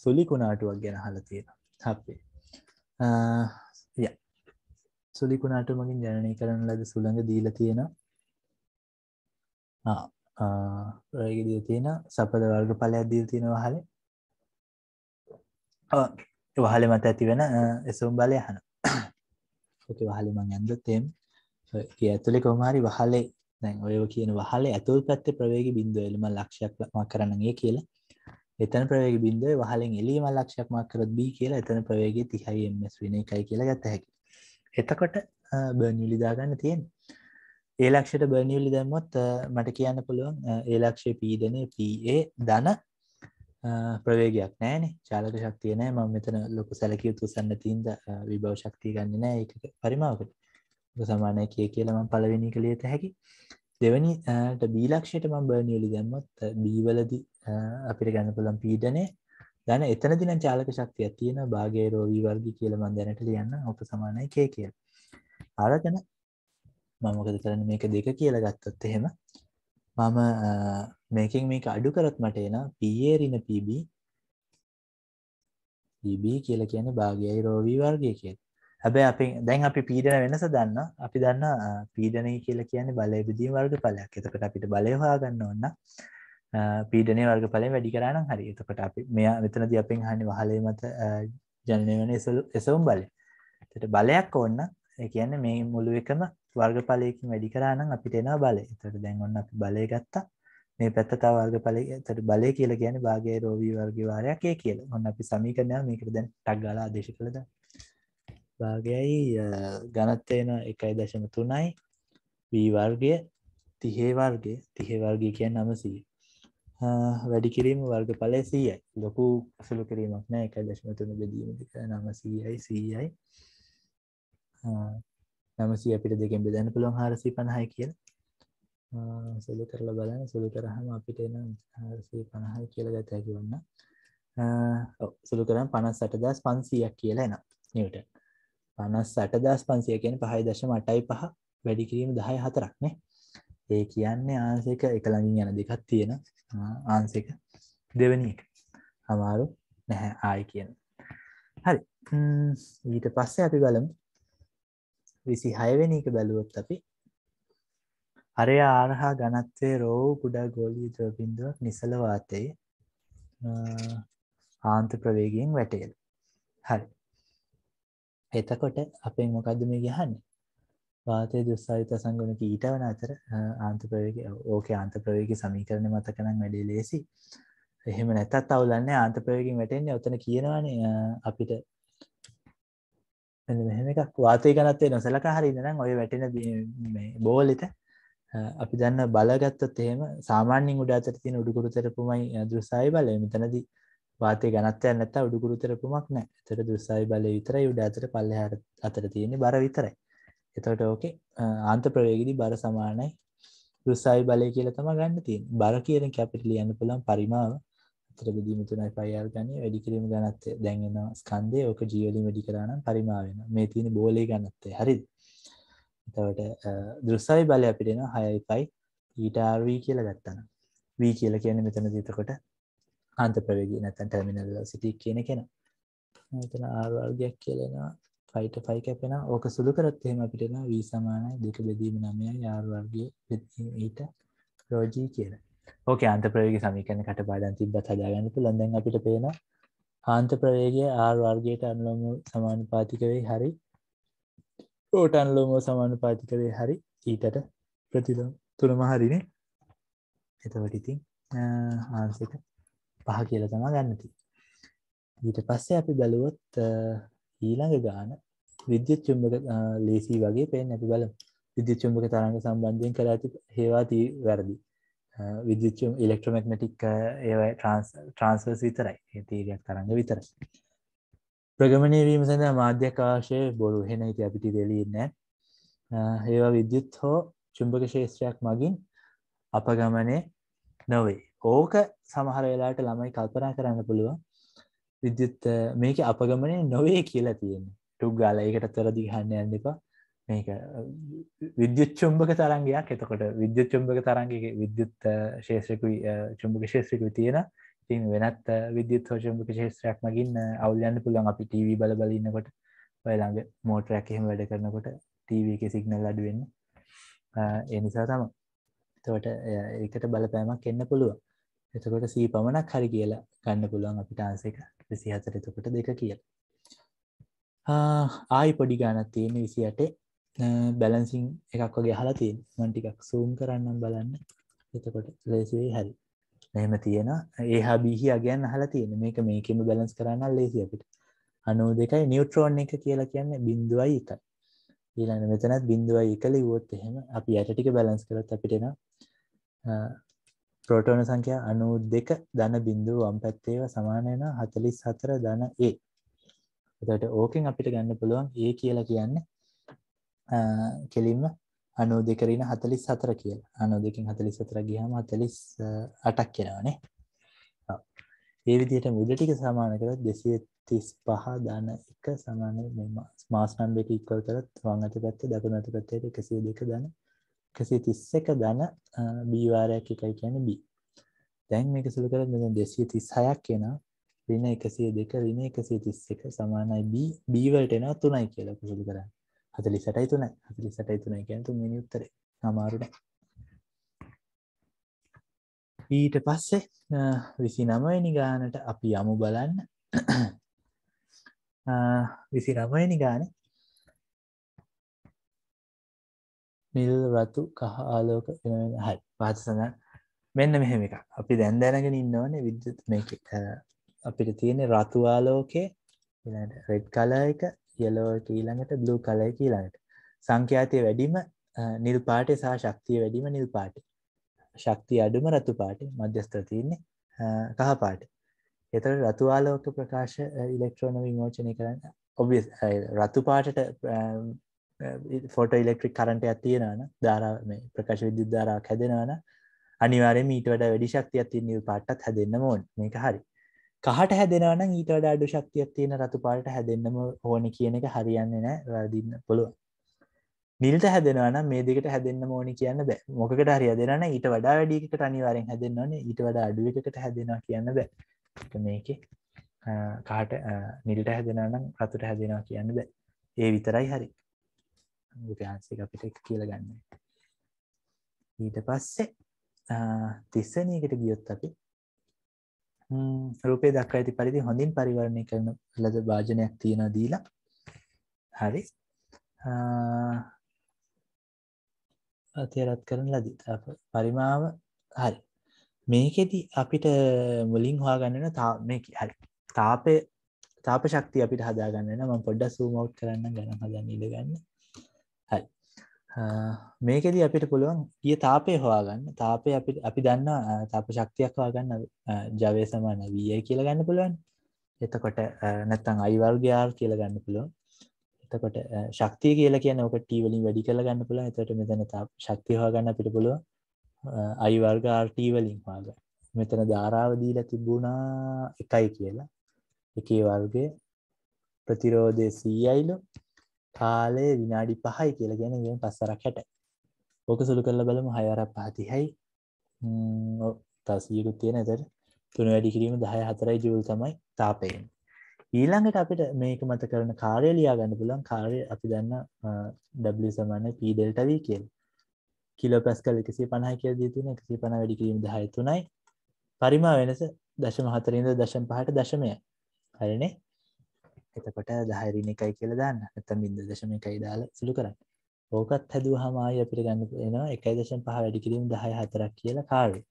සුලි කුණාටුවක් ගැන හල තියෙන හපේ සුලිකුණාට මගින් ජනනය කරන ලද සුළඟ දීල තියෙන රයගදිය තියෙන සපද වර්ග පලයක් දීල් තියෙන වහල වහල මත ඇති වෙන එසුම් බලය හන වහල මං ඇද තෙම් ඇතුලෙ කොමහරි වහලේ දැන් ඔය කියන වහල ඇතුල් පැත්තේ ප්‍රවේග බින්දුව එලිම ලක්ෂයක්ම කරනගේ කියලා එතන ප්‍රවේග බින්දුව වහලෙන් එලීම ලක්ෂයක්මක් කරත් බී කියලා එතන ප්‍රවේගේ තිහයිMS වෙන එකයි කියලා ගත්ත හැකි එතකොට බර්නිියලි දාගන්න තියෙන් ඒලක්ෂයට බර්නිියලි දැම්මොත් මට කියන්න පුළුවන් ඒලක්ෂය පීඩනය පA දන ප්‍රවේගයක් නෑන චාලක ශක්තිය නෑ ම මෙතන ලොකු සැලකිය තුසන්න තින්ද විභව ශක්තිය ගන්න නෑ එක පරිමාවකට සමානය කිය කියලම පලවෙනි කළියත හැකි දෙවනිට බීලක්ෂයට මම් බර්නිියලි දැම්මොත් බීවලදි අපිට ගැන පුළම් පීඩනේ දැන එතනදි නම් චාලක ශක්තිය තියෙන භාගයේ රෝවි වර්ගි කියලා මම දැනට ලියන්න ඔප සමානයි k කියලා. අරගෙන මම මොකද කරන්නේ මේක දෙක කියලා ගත්තොත් එහෙම මම මේකෙන් මේක අඩු කරොත් මට එන PA ඍණ PB PB කියලා කියන්නේ භාගයයි රෝවි වර්ගය කියලා. හැබැයි අපි දැන් අපි පීඩන වෙනස දන්න අපි දන්න පීඩනය කියලා කියන්නේ බලය බෙදීම් වර්ග පලයක් එතකට අපිට බලය හොයාගන්න ඕන්න පීඩනය වර්ග පලෙන් වැඩි කරන්න හරි එතකට අපි මෙයා මෙතනද අපෙන් හනි වහලේ මත ජනය වන එසවුම් බලය තට බලයක් ඔන්න කියන්න මේ මුළු එකම වර්ග පලයකින් වැඩි කරන්න අපිට එනා බලය තට දැන්ඔන්න අපි බලය ගත්තා මේ පැත්තතා වර්ග පලය තට බලය කියලා කියන භාගේ රෝවී වර්ගවාරයක්ය කියල ඔන්න අපි සමීකරණය මේකර දැන් ටක් ගලා දේශ කළද භාගයි ගනත්වයන එකයි දශම තුනයි වී වර්ගය තිහේ වර්ගය තිහේ වර්ගය කියන්න අමසී වැඩි කිරීම වර්ග පලය සීයයි ලොකු අසළු කිරීමක් නෑ එක දශමතුන බැදීමක නමසීයි සීයයි නමසී අපිට දෙකෙන් බෙදන්න පුළුවන් හාරසී පණහයි කියල සුළු කරලා බලන්න සුළු කරහම අපිට එන හාරසී පණහයි කියල ගත හැකි වන්න සුළු කරම් පනස් සටදස් පන්සීයක් කියලා එන නිවට පනස් සටදස් පන්සියකෙන් පහයි දශම අටයි පහ වැඩිකිරීම දහයි හතරක්නේ ඒ කියන්නේ ආන්සේක එක ළඟින් යන දෙකක් තියෙන ආන්සේක දෙවැනි එක අමාරු නැහැ ආයි කියන හරි ඊට පස්සේ අපි බලමු විසි හයවෙනි එක බැලුවොත් අපි අරය ආරහා ගනත්වේ රෝ කුඩා ගෝලී ද්‍රබින්දුවක් නිසලවාතයේ ආන්ත ප්‍රවේගයෙන් වැටේල් හරි එතකොට අපේ මොකද මේ ගහන්නේ වාතය දුස්සාවිත සංගුණක ඊට වන අතර ආන්ත ප්‍රවේග ඕකේ ආන්ත ප්‍රවේග සමීකරණ මතකනම් වැඩේ ලේසි එහෙම නැතත් අවුලන්නේ ආන්ත ප්‍රවේගින් වැටෙන්නේ ඔතන කියනවනේ අපිට මෙන්න මෙහෙම එකක් වාතය ඝනත්වය නොසලකා හරින්න නම් ඔය වැටෙන මේ බෝලෙට අපි දන්න බලගත්තොත් එහෙම සාමාන්‍යයෙන් උඩ අතට තියෙන උඩුකුරු තරපුමයි දුස්සාවි බලය මෙතනදී වාතය ඝනත්වයක් නැත්නම් උඩුකුරු තරපුමක් නැහැ. ඒතර දුස්සාවි බලය විතරයි උඩ අතට පල්ලෙහාට අතට තියෙන්නේ බර විතරයි. එතට ඕක ආන්ත ප්‍රවේගදි බර සමානයි රුසායි බලය කියලා තම ගන්න තින් බර කියන කැපිට ලියන්න පුළන් පරිමාව අතර බෙදීම තුනයි පයිර් ගනය වැඩි කිරීම ගනත්ත දැන්ගෙන ස්කන්දය ඕක ජීවලින් වැඩි කරන්න පරිමාවෙන මේ තියෙන බෝලය ගන්නත්තේ හරි එතවට දෘසායි බලය අපිටෙන හයයි පයි ඊටාර්වී කියලා ගත්තන වී කියල කියන මෙතන දීතකොට අන්ත ප්‍රවේගී නැතන් ටර්මිනල්ල සිටි කියන කෙන මෙතන ආර්වර්ගයක් කියලෙනවා ෆයිට ෆයි කැපෙන ඕක සුළු කරත්හෙම අපිටන වී සමානයි දෙක බෙදීම නමය යාර් වර්ගේ ඊට රෝජී කියන ඕක අන්තප්‍රවේග සමිකන කට පාඩන් තිබත් හදාගන්න පුළොඳැන් අපිට පේන ආන්ත ප්‍රවේගේ ආර් වර්ගයට අන්ලොම සමානුපාතිකවේ හරි ඕට අන්ලොමෝ සමානුපාතිකවේ හරි ඊටට ප්‍රතිලො තුළම හරිනේ එතවටිතින් ආන්සට පහ කියල තමා ගන්නති ඊට පස්සේ අපි බැලුවොත් ඊළඟ ගාන විද්‍යුත් චුම්බක ලේසි වගේ පේන්නේ අපි බලමු. විද්‍යුත් චුම්බක තරංග සම්බන්ධයෙන් කළ ඇති හේවා තී වැරදි. විද්‍යුත් චුම් ඉලෙක්ට්‍රොමැග්නටික් ඒවා ට්‍රාන්ස් ට්‍රාන්ස්වර්ස් විතරයි. ඒ තීරයක් තරංග විතරයි. ප්‍රගමණය වීම සඳහා මාධ්‍යක අවශ්‍ය බොරු. එහෙනම් ඉතින් අපිට දෙලියෙන්නේ නැහැ. ඒවා විද්‍යුත් හෝ චුම්බක ශේෂ්ත්‍රයක් මගින් අපගමනේ නොවේ. ඕක සමහර වෙලාවට ළමයි කල්පනා කරන්න පුළුවන් විද්‍යුත් මේක අපගමනය නොවේ කියලා තියෙන ටුක් ගාල එකට තොර දිහන්න යන්න එපා මේක විද්‍යුත් චුම්භක තරංගයක් එතකොට විද්‍යුත් චුම්භක තරංගගේ විද්‍යුත් ශේෂ්‍රක චුම්භක ශේෂ්‍රක තියෙන තින් වෙනත් විද්‍යුත් හෝචුම්භක ශේෂත්‍රයක් මගින් අවුල්යන්න පුළුවන් අපි ටීවී බල බලන්නකොට ඔයළඟ මෝටරයක් එහෙම වැඩ කරනකොට ටීවක සිගනල් අඩුවෙන්න එනිසා තම තවට එකට බලපෑමක් එන්න පුළුව එතකොට සී පමණක් හරි කියලා ගන්න පුළුවන් අපි ටාන්ස එක විසි හතර එතකොට දෙක කියල ආයි පොඩි ගානත් තියෙන විසියට බැලන්සිං එකක් වගේ හලා තියෙන් මන්ටිකක් සූම් කරන්නම් බලන්න එතකොට ලේසිවේ හැල් මෙම තියෙන ඒහා බිහි අගැන් හලා තියෙන මේක මේකම බැලන්ස් කරන්න ලේසි අපිට අනු දෙකයි නිියවට්‍රෝන් එක කියලා කියන්න බිඳුවයි එකයි ඊලන්න මෙතනත් බිඳුවයි එකල වුවොත් එහෙම අපි ඇයට ටික බැලන්ස් කරත් අපිටෙන ප්‍රෝටෝන සංඛ්‍යා අනූ දෙක ධන බිඳුව වම් පැත්තේව සමානයන හතලිස් හතර ධන ඒ එතට ඕකෙන් අපිට ගන්න පුළුවන් ඒ කියලා කියන්න කෙලින්ම අනු දෙකරන හතලිස් හතර කියල අනු දෙකින් හතලිස් සතර ගියම හතලිස් අටක් කෙනවනේ ඒ විදියට මුද ටික සමාන කරත් දෙසිය තිස් පහ ධන එක සමාන ස්මාස්නම්බෙට ඉක්වල් කරත් වංගත පැත්තේ දකුණට පැත්තයට එකසිය දෙක දන එකසිය තිස්සක දන බීවාරයක් එකයි කියන බි දැන් මේක සුළු කරත් මෙ දෙසිය තිස් හයක් කියෙන රින එකසිය දෙක රින එකසිය තිස් එක සමානයි බී බීවලට එනවා තුනයි කියලා කුසුළු කරන්න හතලි සටයි තුන හතලි සටයි තුනයි කියැතු මිනි උත්තර අමාරුට ඊට පස්සේ විසි නමයිනි ගානට අපි යමු බලන්න [CLEARS THROAT] විසි නමයිනි ගානේ නිල් රතු කහ ආලෝක වෙන හයි පාතිසඳ මෙන්න මෙහෙම එක අපි දැන් දැනගෙන ඉන්නවනේ විද්‍යුත් මේක අපිට තියෙන රතු ආලෝකේ ඊළඟට රෙඩ් කලර් එක yellow එක ඊළඟට blue කලර් එක ඊළඟට සංඛ්‍යාතයේ වැඩිම නිල් පාටේ සහ ශක්තිය වැඩිම නිල් පාටේ ශක්තිය අඩුම රතු පාටේ මධ්‍යස්ථව තියෙන්නේ කහ පාටේ එතට රතු ආලෝක ප්‍රකාශ ඉලෙක්ට්‍රෝන විමෝචනය කරන්න ඔබ රතු පාටට ෆොට ඉලෙක්ට්‍රික් කරන්ටයක් තියෙනන දාර ප්‍රකාශ විද්‍යුත් ධාරාවක් හැදෙනවන අනිවාරය මීට වඩ වැඩි ශක්තියක් තිය නිල් පාටත් හැදන්න ඕන් මේක හරි කහට හැදෙනවන ඊට වඩ අඩු ශක්තියක් තියෙන රතු පාට හැදෙන්න්නම ඕන කියන එක හරියන්න නෑ වැදින්න පුළුව නිල්ට හැදෙනවන මේ දෙකට හැදන්න ඕනි කියන්න බෑ මොකට හරි දෙෙනන ඊට වඩා වැඩිකට අනිවාරෙන් හැදෙන්න්නවන ඊට වඩ අඩුවකට හැදෙනවා කියන්න බෑ මේක කාට නිල්ට හැදෙනනම් රතුට හැදෙනවා කියන්න බෑ ඒ විතරයි හරි බුදුහන්සේ අපිට එක කියලා ගන්න. ඊට පස්සේ තිස්සනයකට ගියොත් අපි රූපේ දක්වා ඇති පරිදි හොඳින් පරිවර්ණය කරන ලද භාජනයක් තියෙනවා දීලා. හරි. අතිරත් කරන ලදී. පරිමාව හරි. මේකෙදි අපිට මුලින් හොයාගන්න තා මේ හරි. තාපය තාප ශක්තිය අපිට හදාගන්න මම පොඩ්ඩක් zoom out කරන්න ගණන් හදන්න ඉඳ ගන්න. මේකෙදී අපිට පුළුවන් ඒ තාපය හොයාගන්න තාපය අපි අපි දන්න තාප ශක්තියක් හොයාගන්න ජවය සමාන වීය කියලා ගන්න පුළුවන් එතකොට නැත්තං අයිවර්ගයාර් කියලා ගන්න පුළුවන් එතකොට ශක්තිය කියලා කියන ඕක ටීවලින් වැඩි කළ ගන්න පුළ එතට මෙතන ශක්තිය හොයාගන්න අපිට පුළුව අයිවර්ග ආර්ටී වලින් හාග මෙතන ධාරාවදීල තිබුණා එකයි කියලා එකේ වර්ගය ප්‍රතිරෝධය සීයයිලෝ කාලය විනාඩි පහයි කියලා ගැනගෙන් පස්සරක් හැට ඕක සුළු කරල බලම හයවර පහතිහයි තසියකුත් තියෙන ඇතර තුන වැඩි කිරීම දහය හතරයි ජවල් තමයි තාපයෙන් ඊළඟට අපිට මේක මත කරන කාරය ලියා ගන්න පුලන් කාරය අපි දන්න ඩ සමාන පීඩෙල්ට වී කියල් කිලෝ පැස්කල් එකසේ පණහ කියල දී තින එකසේ පණ වැඩි කිරීම දහය තුනයි පරිමා වෙනස දශම හතරින්ද දශම් පහට දශමය හරිනේ එතකොට 10 ඍණ 1යි කියලා දාන්න. නැත්නම් 0.1යි දාලා සුළු කරන්න. ඕකත් හැදුවාම ආයෙ අපිට ගන්න වෙනවා 1.5 වැඩි කිරීම 10 4ක් කියලා කාර්යය.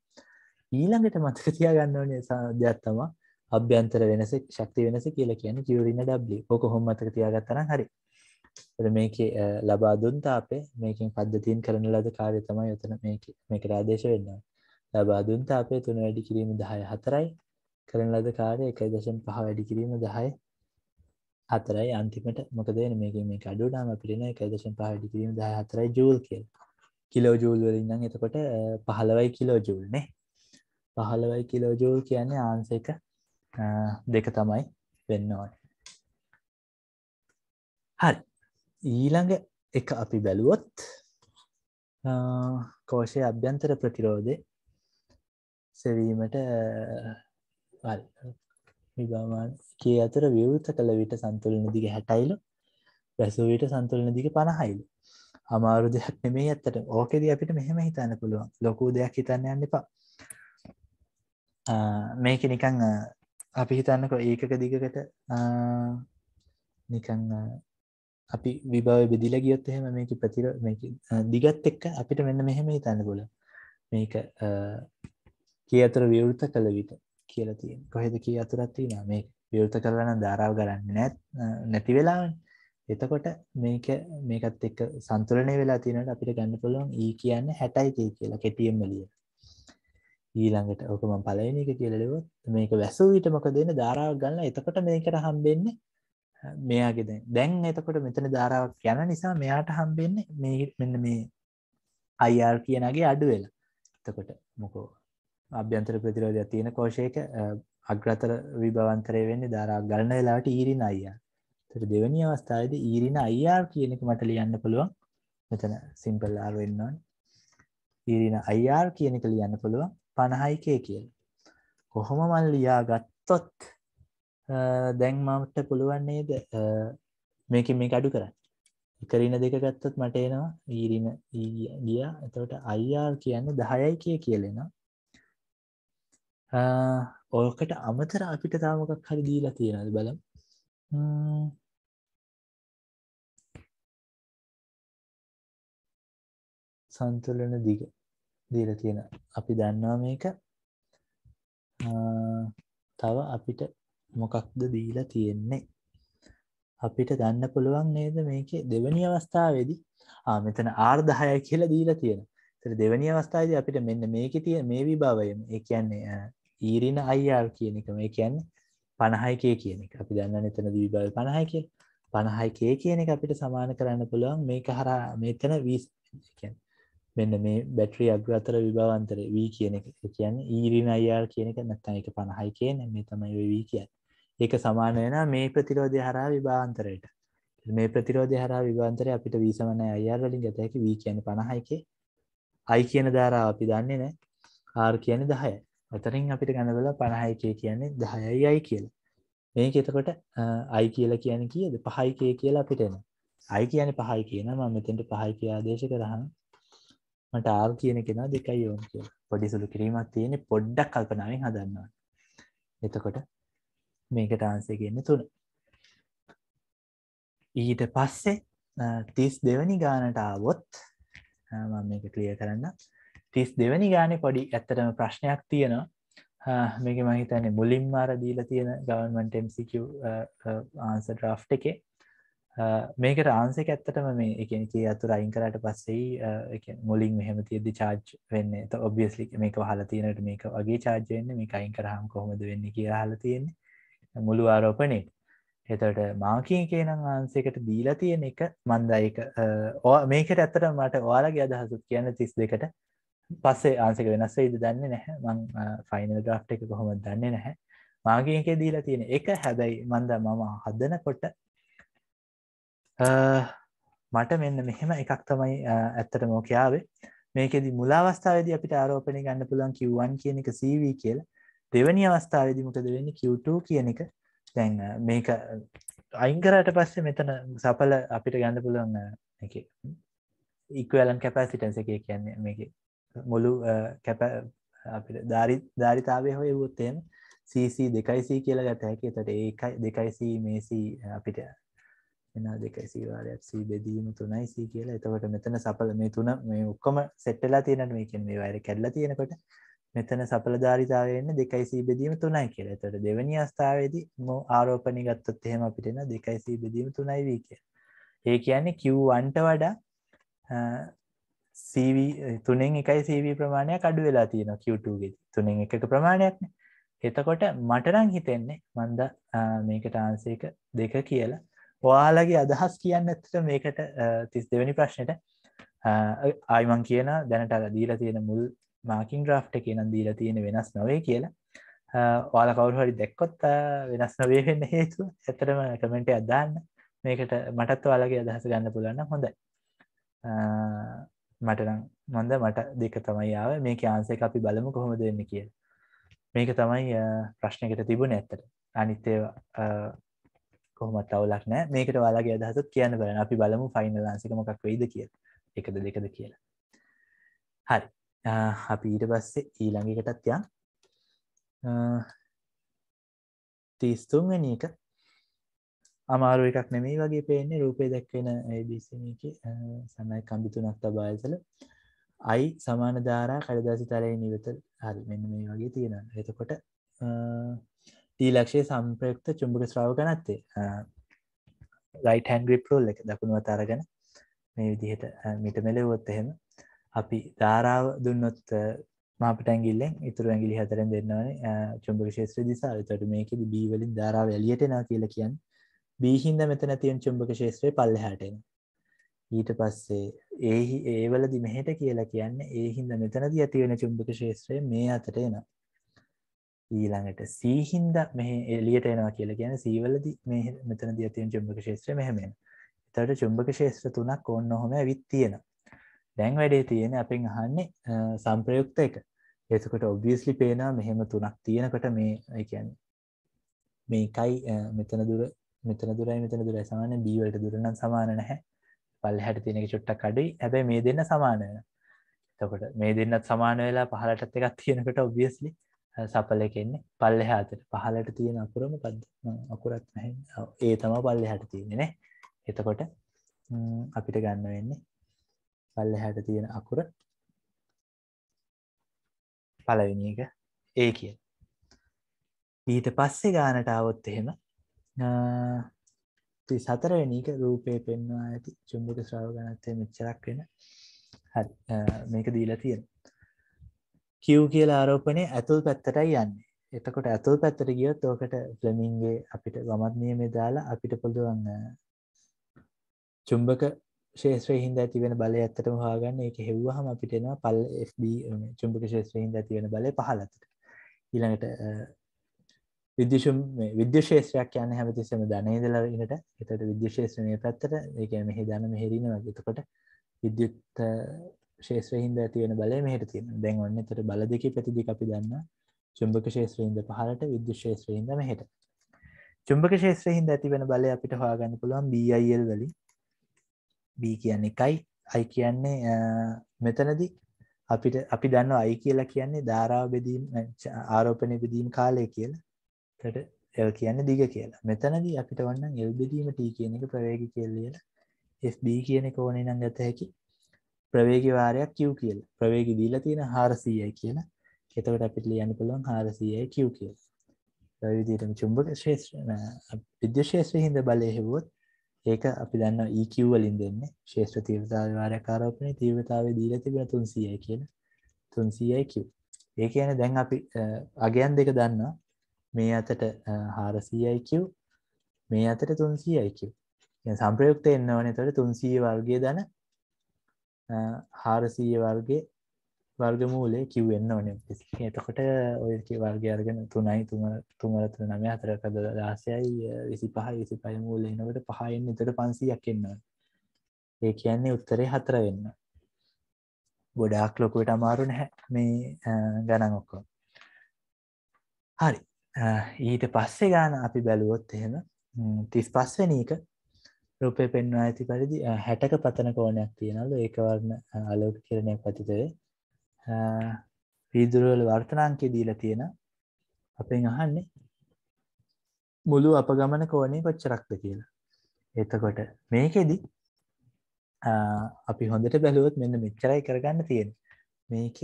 ඊළඟට මතක තියාගන්න ඕනේ දෙයක් තමයි අභ්‍යන්තර වෙනස, ශක්ති වෙනස කියලා කියන්නේ Q ඍණ W. ඕක කොහොම මතක තියාගත්තා නම් හරි. එතකොට මේකේ ලබා දුන් තාපය මේකෙන් පද්ධතියෙන් කරන ලද කාර්යය තමයි උතන මේකේ මේකට ආදේශ වෙන්නේ. ලබා දුන් තාපය 3 වැඩි කිරීම 10 4යි කරන ලද කාර්යය 1.5 වැඩි කිරීම 10 හතරයි අන්තිමට මොකදන මේක මේ අඩුනාම පිරින එකදශන් පහඩි කිරීම දහ හතරයි ජූල් කියල් කිලෝ ජූල්වලින්න්න එතකොට පහළවයි කිලෝ ජූල්නේ පහළවයි කිලෝ ජූල් කියන්නේ ආන්සේක දෙක තමයි වෙන්නවට හරි ඊළඟ එක අපි බැලුවොත් කෝෂය අභ්‍යන්තර ප්‍රතිරෝධය සෙවීමට විභවමාන කේ අතර විවෘත කළ විට සන්තුලන දිග 60යිලු වැසූ විට සන්තුලන දිග 50යිලු අමාරු දෙයක් නෙමෙයි ඇත්තට ඕකෙදී අපිට මෙහෙම හිතන්න පුළුවන් ලොකු දෙයක් හිතන්න යන්න එපා මේක නිකන් අපි හිතන්නකො ඒකක දිගකට නිකන් අපි විභව බෙදිල ගියොත් එහෙම මේක ප්‍රතිර දිගත් එක්ක අපිට මෙන්න මෙහෙම හිතන්න පුල මේක කිය අතර විවෘත කළ විට කියලා තියෙන කොහෙද කිය අතුරත් තියෙනවා මේ විවෘත කරලා නම් ධාරාව ගලන්නේ නැත් නැති වෙලාවනේ එතකොට මේක මේකත් එක්ක සන්තුලනය වෙලා තියෙනකොට අපිට ගන්න පුළුවන් e කියන්නේ 60 k කියලා කෙටියෙන් මෙලිය ඊළඟට e ඕක මම පළවෙනි එක කියලා ලෙවොත් මේක වැසූ විට මොකද වෙන්නේ ධාරාවක් ගන්න එතකොට මේකට හම්බෙන්නේ මෙයාගේ දැන් දැන් එතකොට මෙතන ධාරාවක් යන නිසා මෙයාට හම්බෙන්නේ මේ මෙන්න මේ IR කියනගේ අඩු වෙලා එතකොට මොකෝ අභ්‍යන්තර ප්‍රතිරෝධයක් තියෙන කෝෂයක අග්‍රතර විභවන්තරය වෙන්නේ ධාරා ගලන වෙලාවට ඊරින අයියා. ඒතර දෙවෙනි අවස්ථාවේදී ඊරින අයියා කියන එක මට ලියන්න පුළුවන්. මෙතන සිම්පල් R වෙන්න ඕනේ. ඊරින අයියා කියන එක ලියන්න පුළුවන් 50යි K කියලා. කොහොම මම ලියා ගත්තොත් දැන් මට පුළුවන් නේද මේකෙන් මේක අඩු කරන්න. එකරින දෙක ගත්තොත් මට එනවා ඊරින ගියා. එතකොට IR කියන්නේ 10යි කිය කියලා එනවා. ඕකට අමතර අපිට තාමකක් හරි දීලා තියෙනද බලම් සන්තුලන දිග දීල තියෙන අපි දන්නා මේක තව අපිට මොකක්ද දීලා තියෙන්නේ අපිට ගන්න පුළුවන් නේද මේක දෙවනි අවස්ථාවේදී මෙතන ආර්ධහය කියලා දීලා තියෙන තර දෙවනි අවස්ථායිද අපිට මෙන්න මේක තිය මේ විභාවයම ඒ කියන්නේ ඊරින අයිR කියන එක මේ කියන්නේ පණහයිකය කියන එක අපි දන්න එතන දිවිබල පණහයි කිය පණහයිකය කියන එක අපිට සමාන කරන්න පුළුවන් මේ හර මෙතන වීස් මෙන්න මේ බැට්‍රී අග්‍ර අතර විභාවන්තරය වී කියන එක කියන්න ඊරින අයිR කියන එක නැත්තන් එක පණහයි කියන මේ තමයි වී කියන්න ඒක සමාන වෙන මේ ප්‍රතිරෝධය හරා විභාන්තරයට මේ ප්‍රතිරෝධය හරා විභාන්තරය අපිට වීසමන අයිR වලින් ගත හැකි වී කියන පණහයිකේ අයි කියන ධාරාව අපි දන්නේ නෑ ආර් කියන දහය නොතරින් අපිට ගණබල පණහයකය කියන්නේ දහයයි අයි කියලා මේක එතකොට අයි කියලා කියන කියද පහයිකය කියලා අපිටෙන අයි කියන පහයි කියන ම මෙතෙන්ට පහයි කියා දේශ කරහන් මට ආර් කියන කෙනා දෙකයි යෝම් කිය පොඩි සුළු කිරීමක් තියෙන පොඩ්ඩක් කල්පනාවෙන් හදන්නවා එතකොට මේකට ආන්සේ කියන්න තුළ ඊට පස්සේ තිස් දෙවනි ගානට ආවොත් මේක ක්‍රිය කරන්න තිස් දෙවැනි ගානෙ පොඩි ඇත්තටම ප්‍රශ්නයක් තියෙනවා මේක මහිතන්නේ මුලින්ම අර දීලා තියෙන ගවන්මන්ට MCQ ආන්ස ඩ්‍රාෆ් එකේ මේකට ආන්සෙක ඇත්තටම මේ එකන කිය අතුර අයින් කරට පස්සෙයි මුලින් මෙහම තියදදි චාර්ජ් වෙන්න ඔබියස්ලි මේක හලා තියනට මේක වගේ චාර්ජයන්න මේ අයින් කරහම් කොහොමද වෙන්න කිය හලා තියෙන්නේ මුළු ආරෝපනෙක් එතට මාකී කියනම් ආන්සෙකට දීලා තියෙන එක මන්දයක ඕ මේකට ඇත්තට මට ඔයාලගේ අදහසුත් කියන්න තිස් දෙකට පස්සේ ආන්සක වෙනස් වෙයිද දන්නේ නැහැ මං ෆයිනල් ඩ්‍රාෆ්ට් එක කොහොමද දන්නේ නැහැ මාගේ එකේ දීලා තියෙන එක හැබැයි මන්ද මම හදනකොට මට මෙන්න මෙහෙම එකක් තමයි ඇත්තට මෝකයාවේ මේකෙදි මුලාවස්ථාවේදී අපිට ආරෝපණය ගන්න පුළුවන් කිව්වන් කියන එක සීවී කියලා දෙවැනි අවස්ථාවේදී මොකද වෙන්නේ කිව්ටූ කියන එක දැන් මේක අයිංකරට පස්සේ මෙතන සපල අපිට ගන්න පුළුවන් එක ඉක්වලන් කැපසිටන්ස එක කියන්නේ මේක මුළු කැප අපිට ධාරිතාවය හොය වුත්තයෙන් සීසි දෙකයිසී කියලා ගත හැකි තට ඒකයි දෙකයිසී මේසී අපිට එනා දෙකයිසිවාරයක්සී බෙදීම තුනයිසී කියලා එතකොට මෙතන සපල මේ තුන මේ ඔක්කොම සෙට්ටලා තියෙනට මේකෙන් මේ වර කැල්ල තියෙනකොට මෙතන සපල ධාරිතාවයන්න දෙකයිසී බෙදීම තුනයි කියලා තොට දෙවැනි අස්ථාවේද ම ආරෝපණි ගත්තොත් එහෙම අපිටෙන දෙකයිසී බෙදීම තුනයි වී කිය ඒ කියන්නේ කිව්වන්ට වඩා Eh, තුනෙන් එකයි සව ප්‍රමාණයක් අඩු වෙලා තියෙන කිවටූගේ තුනෙන් එකක ප්‍රමාණයක්න එතකොට මටරං හිතෙන්නේ මන්ද මේකට ආන්සේක දෙක කියලා ඔයාලගේ අදහස් කියන්න ඇතට මේකට තිස් දෙවැනි ප්‍රශ්නයට ආයිමං කියන දැනට අල දීලා තියෙන මුල් මාකින් ්‍රාෆ්ට කියනන් දීලා තියෙන වෙනස් නොවේ කියලා වාල කවරු හරි දැක්කොත් වෙනස් නොවේ වෙන්න හේතු ඇතරම කමෙන්ටේ අදාන්න මේකට මටත් වාලගේ අදහස ගන්න පුළන්න හොඳයි මටනම් මන්ද මට දෙක තමයි ආව මේක ආන්සේක අපි බලමු කොහොමද වෙන්න කිය මේක තමයි ප්‍රශ්නකට තිබුණ ඇත්තට අනිත්තේ කොහොමත් අවුලක් නෑ මේකට වාලාගේ අදහසත් කියන්න බලන අපි බලමු ෆයිනල් ආන්සික මොකක් වෙයිද කිය එකද දෙකද කියලා හරි අපි ඊට පස්සේ ඊළඟකටත් යන් තිස්තුන්වැනි එක අමාරු එකක් නෙමේ වගේ පේන්නේ රූපය දැක්වෙන ABCමක සන්නයි කම්බි තුනක් තබායසල අයි සමාන ධාරා කඩදාසි තරය නිවත හරි මෙන්න මේ වගේ තියෙන එතකොට ටීලක්ෂය සම්ප්‍රයක්ත චුම්භක ශ්‍රාවක නත්තේ රයිටන් ග්‍රිප්රෝල් එක දකුණුව අතාරගැන මේ විදිහට මිට මෙලෙවොත් එහෙම අපි ධාරාව දුන්නොත් මාපටැගිල්ලෙන් ඉතුර ඇගිලි හතරෙන් දෙන්නවන චුම්භක ශේත්‍ර දිසා තට මේක බීවලින් ධාරාව එලියට නා කියලා කියන්නේ B හින්දා මෙතන තියෙන චුම්බක ක්ෂේත්‍රය පල්ලෙහාට එනවා. ඊට පස්සේ ඒ ඒවලදි මෙහෙට කියලා කියන්නේ ඒ හින්දා මෙතනදී ඇති වෙන චුම්බක ක්ෂේත්‍රය මේ අතට එනවා. ඊළඟට C හින්දා මෙහි එළියට එනවා කියලා කියන්නේ C වලදී මේ මෙතනදී ඇති වෙන චුම්බක ක්ෂේත්‍රය මෙහෙම එනවා. එතකොට චුම්බක ක්ෂේත්‍ර තුනක් ඕන්න ඔහොම ඇවිත් තියෙනවා. දැන් වැඩේ තියෙන්නේ අපෙන් අහන්නේ සම්ප්‍රයුක්ත එක. එතකොට obviously පේනවා මෙහෙම තුනක් තියෙනකොට මේ ඒ කියන්නේ මේකයි මෙතන දුර මෙතන දුරයි මෙතන දුරයි සමාන B වලට දුර නම් සමාන නැහැ. පල්ලෙහාට තියෙන එක චුට්ටක් අඩුයි. හැබැයි මේ දෙන්න සමාන වෙනවා. එතකොට මේ දෙන්නත් සමාන වෙලා පහලටත් එකක් තියෙනකොට obviously සපල එක එන්නේ පල්ලෙහා අතට. පහලට තියෙන අකුර මොකද්ද? අකුරක් නැහැ. ඒ තමයි පල්ලෙහාට තියෙන්නේ නේ. එතකොට අපිට ගන්න වෙන්නේ පල්ලෙහාට තියෙන අකුර පළවෙනි එක ඒ කියන. ඊට පස්සේ ගානට આવොත් එහෙම සතරවෙනික රූපය පෙන්වා ඇති චුම්බක ශ්‍රාව ගනත්තය මෙච්චරක් වෙන මේක දීලා තියෙන කිව් කියලා ආරෝපනය ඇතුල් පැත්තටයි යන්නේ එතකොට ඇතුල් පැත්තට ගියොත් ඕකට ෆ්ලමින්ගේ අපිට වමත්නය මේ දාලා අපිට පුළුවන් චුම්බක ශේත්‍රය හින්ද ඇතිවෙන බල ඇත්තටම හාගන්න එක හෙව්වහම අපිටෙන පල් FB චුම්බක ශේත්‍රය හින්ද ඇතිවෙන බල පහලතට ඊළඟට විදශ විද්‍යශේෂයක් යන හැමතිස්සම ධනයදල ඉනට එතට විද්‍යශේෂණය පැත්තට ඒක මෙහි දන මෙහෙරන එතකොට විද්‍යුත් ශේෂ්‍රහින්ද ඇතිවෙන බල මෙහට තියෙන දැන් ඔන්න තට බල දෙක පැතිදි අපි දන්න චුම්භක ශේත්‍රහින්ද පහලට විද්‍ය ශේත්‍රහින්ද මෙහට චුම්භක ශේත්‍රහින්ද ඇතිවෙන බල අපිට හවාගන්න පුළුවන් බIල් වලින් බ කියන්නේ එකයි අයි කියන්නේ මෙතනදි අපිට අපි දන්න අයි කියලා කියන්නේ ධාරාව බෙදීම් ආරෝපනය බෙදීම් කාලය කියලා තට එල් කියන්න දිග කියලා මෙතනද අපිට වන්න එල් බෙදීම ටී කියන එක ප්‍රවේග කියල්ලියල FB කියන එක ඕනේ නම් ගත හැකි ප්‍රවේග වාරයක් කිව් කියල ප්‍රවේග දීලා තියෙන හාරසීයයි කියලා එතකට අපිට ලියන්න පුළුවන් හාරසීයයි කිව් කියල විදිටම චුම්බක ශේෂ විද්‍ය ශේෂ්‍ර හිද බලය හෙවොත් ඒක අපි දන්න ඒකිව්වලින් e දෙන්න ශේෂ්‍ර තීවතාව වාරකාරෝපනය තීවතාව දීල තිබෙන තුන්සියයි කියලා තුන්සියයි කිව් ඒ කියන දැන් අපි අගයන් දෙක දන්නවා මේ අතට හාරසීයික මේ අතට තුන්සීයික සම්ප්‍රයුක්ත එන්න ඕනේ තොට තුන්සී වර්ගය දන හාරසීය වර්ගේ වර්ගමූලේ කිව් වෙන්න ඕනේ එතකොට ඔය වර්ග අර්ගෙන තුනයි තුම තුමරතුර නම අතරකද දාසයයි විසි පහ විසි පය මූල එනකට පහයෙන් එතට පන්සීයක් එන්න ඒ කියන්නේ උත්තරේ හතර වෙන්න ගොඩාක් ලොකුවට අමාරු නැහැ මේ ගණන් ඔක්කෝ හරි ඊට පස්සේ ගාන අපි බැලුවොත් එහෙම තිස් පස්වනක රුපය පෙන්වා ඇති පරිදි හැටක පතන කෝනයක් තියෙනලු ඒකවරණ අලෝක කරණය පතිතවේ පීදුරුවල වර්තනාංකෙ දීලා තියෙන අපෙන් අහන්නේ මුළු අප ගමන කෝනේ කොච්චරක්ද කියලා එතකොට මේකෙදි අපි හොඳට බැලුවොත් මෙන්න මෙච්චරයි කරගන්න තියෙන මේක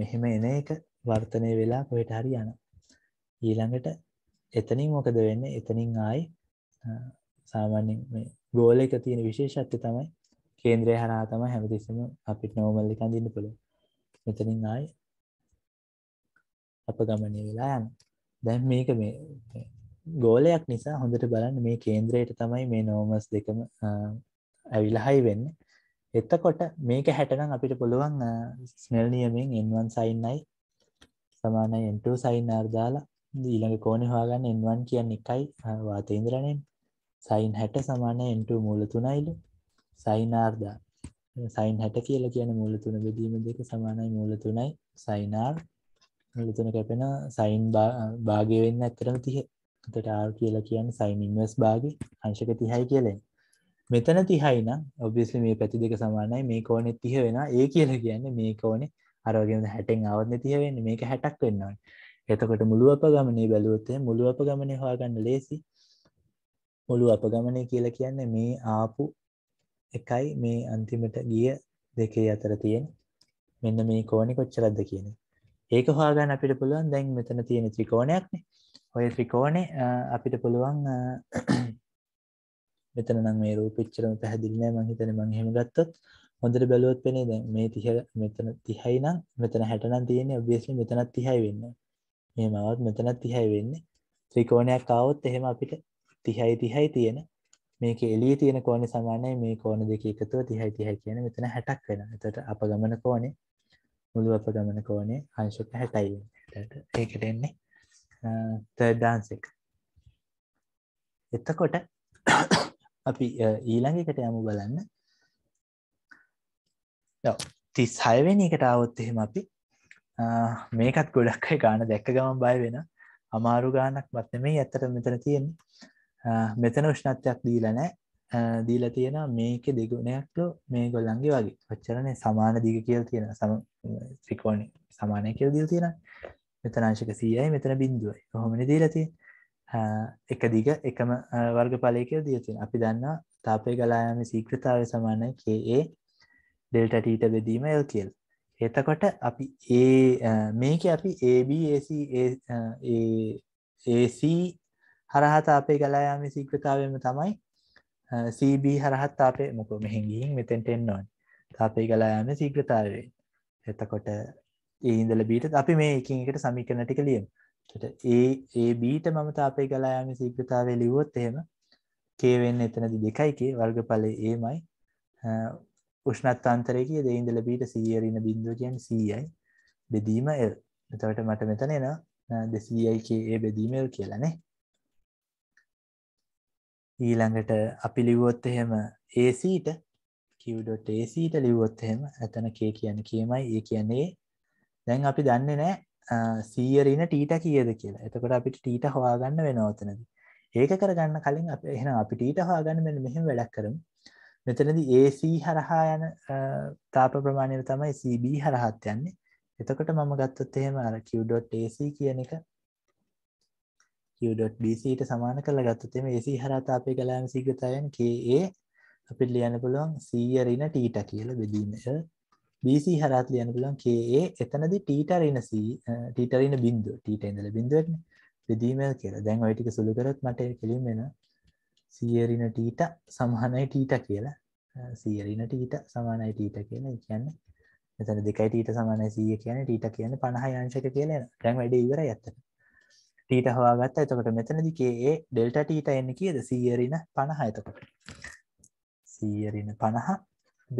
මෙහෙම එන එක වර්තනය වෙලා කොහෙට හරි යනවා ඊළඟට එතනින් මොකද වෙන්නේ එතනින් ආයි සාමාන්‍යයෙන් මේ ගෝල එක තියෙන විශේෂත්වය තමයි කේන්ද්‍රය හරහා තමයි හැමතිස්සෙම අපිට නෝමල් එක අඳින්න පුළුවන්. මෙතනින් ආයි අපගමනය වෙලා යන. දැන් මේක මේ ගෝලයක් නිසා හොඳට බලන්න මේ කේන්ද්‍රයට තමයි මේ නෝමස් දෙකම ඇවිල්ලා හයි වෙන්නේ. එතකොට මේක 60 නම් අපිට පුළුවන් ස්නෙල් නියමයෙන් n1 sin i සමානයි n2 sin r දාලා ඊළඟ කෝණය හොයාගන්න n1 කියන්නේ 1යි වාතයේ ඉඳලානේ. sin 60 සමානයි n2 මූල 3යිලු. sin r දාන්න. sin 60 කියලා කියන මූල 3 බෙදීම දෙක සමානයි මූල 3යි sin r. මූල 3 කැපෙන sin භාගය වෙන්න ඇත්තටම 30. එතකොට r කියලා කියන්නේ sin inverse භාගය අංශක 30යි කියලා මෙතන 30යි නම් obviously මේ පැති දෙක සමානයි මේ කෝණේ 30 වෙනවා. ඒ කියලා කියන්නේ මේ කෝණේ අර වගේම 60න් ආවොත් 30 වෙන්නේ. මේක 60ක් වෙන්න ඕනේ. එතකොට මුළු අප ගමනේ බැලුවොත්තේ මුළු අප ගමනේ හවාගන්න ලේසි මුළු අප ගමනය කියලා කියන්නේ මේ ආපු එකයි මේ අන්තිමට ගිය දෙකේ අතර තියෙන මෙන්න මේ කෝණි කොච්චරක්ද කියන ඒක හවාගන්න අපිට පුළුවන් දැන් මෙතන තියෙන ත්‍රිකෝණයක්නේ ඔය ත්‍රිකෝණේ අපිට පුළුවන් මෙතන නම් මේ රූපෙච්චරම පැහැදිලි නෑ මං හිතන්නේ මං එහෙම ගත්තොත් හොඳට බැලුවොත් පේන්නේ දැන් මේ 30 මෙතන 30යි නම් මෙතන 60 නම් තියෙන්නේ ඔබියස්ලි මෙතනත් 30යි වෙන්නේ මෙහෙමවත් මෙතනත් 30යි වෙන්නේ. ත්‍රිකෝණයක් ආවොත් එහෙම අපිට 30යි 30යි තියෙන මේක එළියේ තියෙන කෝණය සමානයි මේ කෝණ දෙක එකතුව 30යි 30යි කියන්නේ මෙතන 60ක් වෙනවා. එතකොට අපගමන කෝණේ මුළු අපගමන කෝණේ අංශක 60යි වෙන්නේ. එතකොට ඒකට එන්නේ third dance එක. එතකොට අපි ඊළඟ එකට යමු බලන්න. ඔව් 36 වෙනි එකට આવොත් එහෙම අපි මේකත් ගොඩක් අයි ගාන දැක්ක ගමන් බය වෙන අමාරු ගානක් මත්න මේ ඇත්තට මෙතන තියෙන්නේ මෙතන උෂ්ණත්වයක් දීලනෑ දීල තියෙන මේක දෙගුණයක්ලු මේ ගොල්ලන්ගේ වගේ පච්චරණය සමාන දිග කියල් තියෙන සම ත්‍රිකෝණ සමානය කියල් දිල් තියෙන මෙතනාංශක සීයයි මෙතන බින්දුවයි හොමනි දීලති එක දිග එකම වර්ග පලයකල් දියතින අපි දන්න තාපය ගලායම සීක්‍රතාව සමානයි කඒ ඩෙල්ටටීට බෙදීම එල් කියල් එතකොට අපි ඒ මේක අපි ABAC හරහත් අපේ ගලායාම සීක්‍රතාවම තමයි CB හරහත් අපේ මොක මෙහැගින් මෙතැන්ට එන්නවන් අපේ ගලායාම සීක්‍රතාවේ එතකොට ඒඉදල බීට අපි මේ එකින්කට සමිකන ටික ලියම් ඒ ඒ බීට මම අපේ ගලායාම සීක්‍රතාවේ ලිවොත් එහෙම කේවෙන්න එතනදි දෙකයිකේ වර්ගඵලය ඒමයි උෂ්ණත් අන්තරයකය දෙයින්දල බීට සීයරන බින්දුව කියන සීයයි බෙදීම එල් එතවට මට මෙතන එන දෙසීයිකේ ඒ බෙදීමල් කියලනේ ඊළඟට අපි ලිවොත් එහෙම ඒසීට කිව්ඩොට ඒසීට ලිවොත් එහෙම ඇතන කේ කියන්න කියමයි ඒ කියන්නේ දැන් අපි දන්න නෑ සීයරන ටීට කියද කියලා එතකොට අපිට ටීට හවාගන්න වෙනවතනද ඒක කරගන්න කලින් අප එහෙන අපි ටීට හවාගන්න මෙ මෙහෙම වැඩක් කරමු මෙතනදි AC හරහා යන තාප ප්‍රමාණයට තමයි CB හරහත් යන්නේ. එතකොට මම ගත්තොත් එහෙම අර q.ac කියන එක q.bc ට සමාන කරලා ගත්තොත් එහෙම AC හරහා තාපය ගලායන සීග්‍රතාවය වෙන KA අපිට ලියන්න පුළුවන් C ඍණ θ කියලා බෙදීම. BC හරහා ලියන්න පුළුවන් KA එතනදි θ ඍණ C θ ඍණ බිංදුව θ ඉඳලා බිංදුවටනේ බෙදීම කියලා. දැන් ওই ටික සුළු කරොත් මට කෙලින් වෙනවා C ඍණ θ සමානයි θ කියලා. සියරින ටීට සමානයි ටීට කියන කියන්න එතන දෙකයි ටීට සමානයි සීය කියන ටීට කියන්න පණහ යංශක කියන රැන් වැඩ ඉවර ඇත ටීට හවාගත්ත එතකට මෙතනදිකේ ඩෙල්ට ටීට එන්න කියද සීයරින පණහ එතකොට සීයරින පණහ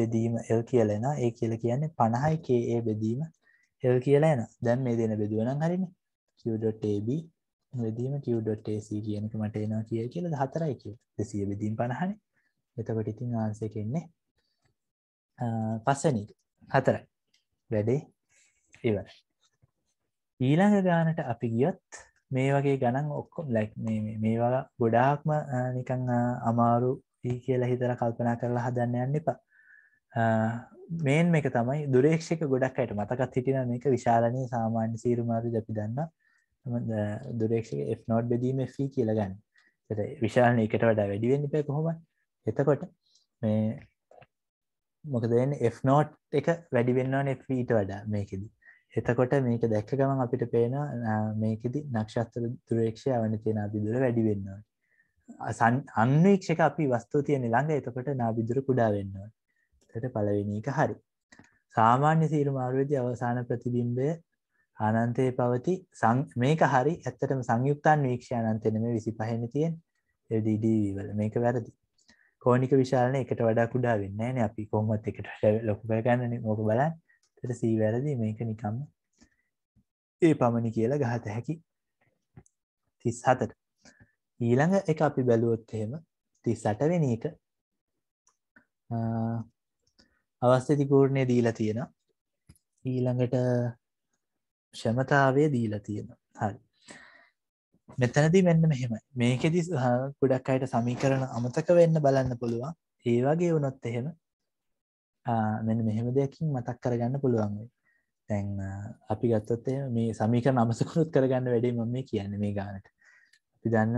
බෙදීම එල් කියලෙන ඒ කියල කියන්නේ පණහයි කඒ බෙදීම එල් කියලා එන දැන් මේ දෙන බෙදුවනම් හරින ඩබ බෙදීම කිව්ඩ කියන මට එනවා කිය කියල හතරයි කිය දෙසිය බෙදීම් පණහනේ එතකොට ඉතින් ආන්සේ කෙන්නේ පස්සනි හතරයි වැඩේ ඉවර ඊළඟ ගානට අපි ගියොත් මේ වගේ ගණන් ඔක්කොම් ලැක් මේවා ගොඩාක්ම නිකං අමාරු ඒ කියලා හිතර කල්පනා කරලා හදන්න යන්න එපා මේන් එක තමයි දුරේක්ෂක ගොඩක් අයට මතකත් හිටින මේක විශාලනය සාමාන්‍ය සීරුමාරු ජපි දන්න දුරේක්ෂක එ නෝට් බෙදීම ෆී e කියලගන්න විශාලන එකට වඩා වැඩිවෙන්න පේ කොහොමයි එතකොට මේ මොකද F නෝට් එක වැඩි වෙන්නවා e ඊට වඩා මේකෙදි. එතකොට මේක දැක්ක ගමන් අපිට පේන මේකෙදි නක්ෂත්‍ර දුරේක්ෂය අවනති නාබිදුර වැඩි වෙන්නවා. අන්වීක්ෂක අපි වස්තුව තියෙන ළඟ එතකොට නාබිදුර කුඩා වෙන්නවා. එතකොට පළවෙනි එක හරි. සාමාන්‍ය සීරුමාරුවේදී අවසාන ප්‍රතිබිම්බය අනන්තයේ පවති මේක හරි ඇත්තටම සංයුක්තන් වීක්ෂය අනන්තය නෙමෙයි 25 න් තියෙන LDD වල මේක වැරදි. කෝනික විශාලන එකට වඩා කුඩා වෙන්න න අපි කොහොමත් එකට ලොකු කරගන්න මොක බලන් තට සීවැරදි මේක නිකම්ම ඒ පමණි කියලා ගහත හැකි තිස් හතට ඊළඟ එක අපි බැලුවොත් එහෙම තිස්සට වෙන එක අවස්ථතිකූර්ණය දීලා තියෙන ඊළඟට ෂමතාවේ දීලා තියෙන හරි මෙතනදී වෙන්න මෙහෙම මේකෙදි ගොඩක් අයට සමීකරන අමතක වෙන්න බලන්න පුළුවන් ඒ වගේ වුණොත් එහෙම මෙන්න මෙහෙම දෙයකින් මතක් කරගන්න පුළුවන් වෙයි තැන් අපි ගත්තොත් මේ සමීකරණ අමසකුණුත් කරගන්න වැඩේ මම මේ කියන්නේ මේ ගානට අපි දන්න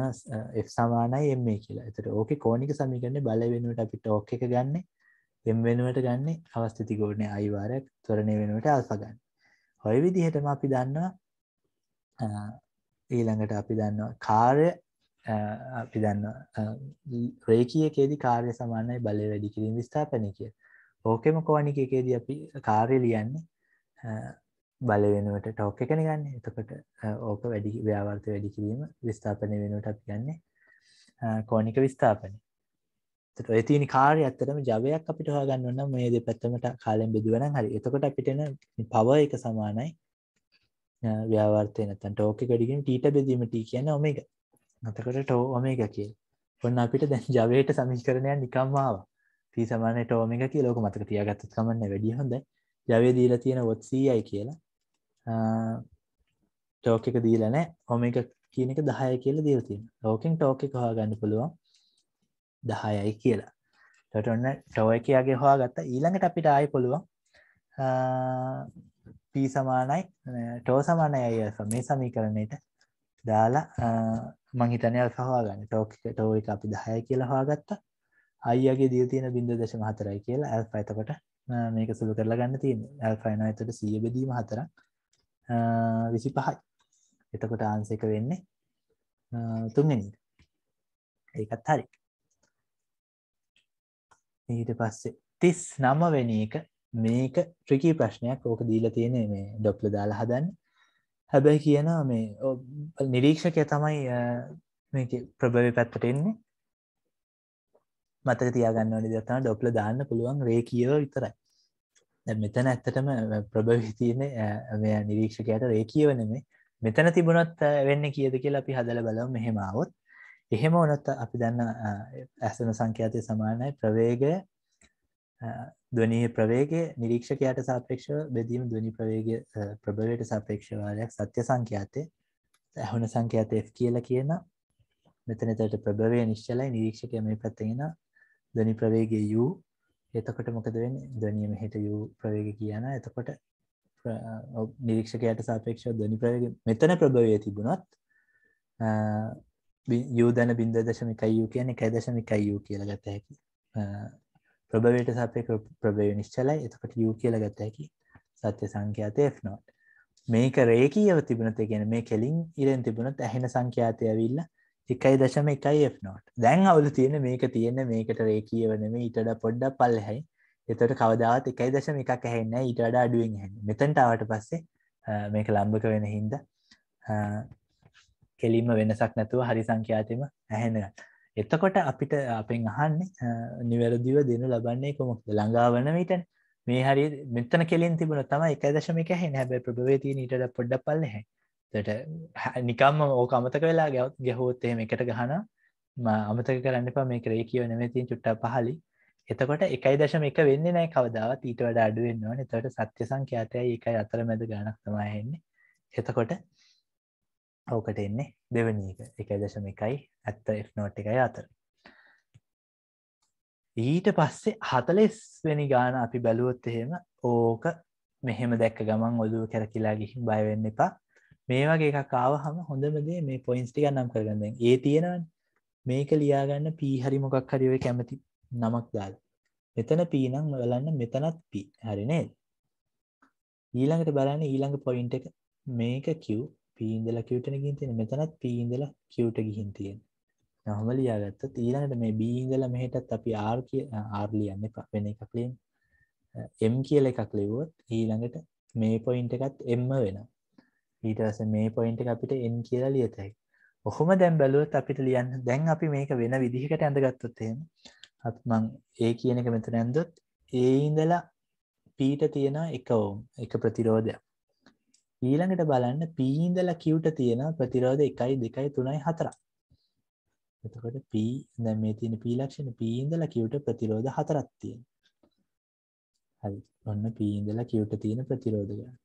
F සමානයි M කියලා. එතකොට ඕකේ කෝණික සමීකරණේ බල වෙනුවට අපිට ඕක එක ගන්න M වෙනුවට ගන්න අවස්ථಿತಿ ගෝණය I වාරයක් ත්වරණය වෙනුවට ආල්ෆා ගන්න. ওই විදිහටම අපි දන්නවා ඊළඟට අපි දන්නවා කාර්ය අපි දන්න රේකියකේදි කාර්ය සමානයි බලය වැඩි කිරීම විස්ථාපනය කිය ඕකෙම කෝනිකේදී අපි කාර්ය ලියන්නේ බල වෙනුවට ටෝක් එකන ගන්න එතකට ඕක වැඩි ව්‍යවර්ත වැඩි කිරීම විස්ථාපනය වෙනුවට අපි ගන්නේ කෝනික විස්ථාපනය තිනි කාරය ඇත්තරම ජවයක් අපිට හගන්නන්න මේ දෙ පැත්තමට කාලෙන් බෙදුවන හරි එතකොට අපිටන පව එක සමානයි ව්‍යවර්තය නැතන් ටෝක ගඩිගෙන් ටීට බෙදීමට කියන ඔමේක නතකට ටෝ ඔමේක කිය ඔන්න අපිට දැන් ජවයට [LAUGHS] සමිකරණය නිකම්මාව පී සමාන ටෝමික කිය ලෝක මතක තියගත්තත් කමන්න වැඩි හොඳ ජවය දීලා තියෙන වොත්සීයයි කියලා ටෝක එක දීලනෑ ඔමේක කියනක දහය කියල දීවතින් ලෝකින් ටෝක හවා ගන්න පුළුවන් දහයයි කියලා ටොටන්න ටෝයකයාගේ හවා ගත්ත ඊළඟට අපිට ආයි පුළුවන් p සමානයි tau සමානයි මේ සමීකරණයට දාලා මං හිතන්නේ alpha හොයාගන්න. tau tau එක අපි 10 කියලා හොයාගත්තා. i යගේ දිය තියෙන 0.4යි කියලා alpha එතකොට මේක සුළු කරලා ගන්න තියෙන්නේ. alpha එනවා එතකොට 100 බෙදීම 4ක් 25යි. එතකොට answer එක වෙන්නේ තුන්වෙනි එක. ඒකත් හරි. ඊට පස්සේ 39 වෙනි එක මේක ට්‍රිකී ප්‍රශ්නයක් ඕක දීල තියෙන මේ ඩොක්ල දාලා හදන්න හැබැයි කියනවා මේ නිරීක්ෂකය තමයි ප්‍රභව පැත්තටෙන්නේ මතක තියාගන්න නිදතන ඩොක්ල දාන්න පුළුවන් රේ කියව විතරයි මෙතන ඇත්තටම ප්‍රභවිතියන නිරීක්ෂකයට රේ කියවනමේ මෙතන තිබුණොත් වෙන්න කියද කියලා අපි හදල බලව මෙහෙමාවොත් එහෙම ඔනොත් අපි දන්න ඇසන සංඛ්‍යාතය සමානයි ප්‍රවේගය දනී ප්‍රවේගේ නිරීක්ෂකයට සාපේක්ෂව බෙදීම දනි ප්‍රවේග ප්‍රභවයට සාපේක්ෂවාලයක් සත්‍ය සංඛ්‍යාතය ඇහුණ සංඛ්‍යාත F කියලා කියන මෙතනතට ප්‍රභවය නිශ්චලයි නිරීක්ෂකය මේ පැත්තගෙන දනි ප්‍රවේගේ යු එතකොට මොකද වෙන දනියම හිට යු ප්‍රවේග කියන එතකොට නිරීක්ෂකයට සාපේක්ෂව දනි ප්‍රවේග මෙතන ප්‍රභවය තිබුණොත් යූදන බින්ද දශමිකයු කියන එකයි දශමිකයු කියලා ගත හැකි ප්‍රභවයට සාපේක්ෂව ප්‍රභවය නිශ්චලයි. එතකොට u කියලා ගත හැකි සත්‍ය සංඛ්‍යාතය f0. මේක රේඛීයව තිබුණොත් ඒ කියන්නේ මේ කෙලින් ඉරෙන් තිබුණොත් ඇහෙන සංඛ්‍යාතය ඇවිල්ලා 1.1 f0. දැන් අවුල තියෙන මේක තියෙන මේකට රේඛීයව නෙමෙයි ඊට වඩා පොඩ්ඩක් පල්ලෙහායි. එතකොට කවදාවත් 1.1ක් ඇහෙන්නේ නැහැ ඊට වඩා අඩුවෙන් ඇහෙන්නේ. මෙතනට ආවට පස්සේ මේක ලම්බක වෙන හින්දා කෙලින්ම වෙනසක් නැතුව හරි සංඛ්‍යාතෙම ඇහෙනවා. එතකොට අපිට අපෙන් අහන්නේ නිවැරදිව දෙනු ලබන්නේ කොමක්ද ළඟාවන විට මේ හරි මෙතන කෙලින් තිබුණ තම එක දශමික හැ හැබැ ප්‍රභවේති ඊට පොඩ්ඩ පල්ලහ තට නිකම්ම ඕක අමතක වෙලා ගැවත් ගැහෝත් එහෙම එකට ගහන අමතක කරන්න පා මේ කරේ කියව නෙමතින් චුට්ට පහලි එතකොට එකයි දශම එක වෙන්න නෑ කවදාවත් ඊට වඩ අඩුවෙන්න්නවා එතට සත්‍ය සංඛ්‍යාතය එකයි අතර මැද ගණක් තමයිහෙන්නේ එතකොට ඕකට එන්නේ දෙවනි එක එක දශම එකයි ඇත්ත එ්නෝට් එකයි අතර ඊට පස්සේ හතලෙස් වෙනි ගාන අපි බැලුවොත් එහෙම ඕක මෙහෙම දැක්ක ගමන් ඔලුව කැරකිලා ගිහින් බයවෙන්න එපා මේ වගේ එකක් ආව හම හොඳමදේ මේ පොයින්ස්ටි ගන්නම් කරගන්න ඒ තියෙනවන් මේක ලියාගන්න පී හරි මොකක් හරිවේ කැමති නමක් දාල් මෙතන පීනං වලන්න මෙතනත් පී හරිනේ ඊළඟට බලන්න ඊළඟ පොයින්ට එක මේක කිව් P ඉඳලා Q එකට ගිහින් තියෙන. මෙතනත් P ඉඳලා Q එකට ගිහින් තියෙන. නහම ලියාගත්තත් ඊළඟට මේ B ඉඳලා මෙහෙටත් අපි R කිය R ලියන්න එපා. වෙන එකක් ලියන්න. M කියලා එකක් ලිව්වොත් ඊළඟට මේ පොයින්ට් එකත් M වෙනවා. ඊට පස්සේ මේ පොයින්ට් එක අපිට N කියලා ලියත හැකියි. ඔහොම දැන් බැලුවත් අපිට ලියන්න දැන් අපි මේක වෙන විදිහකට ඇඳගත්තොත් එහෙම අත් මං ඒ කියන එක මෙතන ඇන්දොත් ඒ ඉඳලා පීට තියෙන එක ඕම් එක ප්‍රතිරෝධයක් ඊළඟට බලන්න p ඉඳලා q ට තියෙන ප්‍රතිරෝධ 1 2 3 4. එතකොට p දැන් මේ තියෙන p ලක්ෂණ p ඉඳලා q ට ප්‍රතිරෝධ 4ක් තියෙනවා. හරි. ඔන්න p ඉඳලා q ට තියෙන ප්‍රතිරෝධ ගන්න.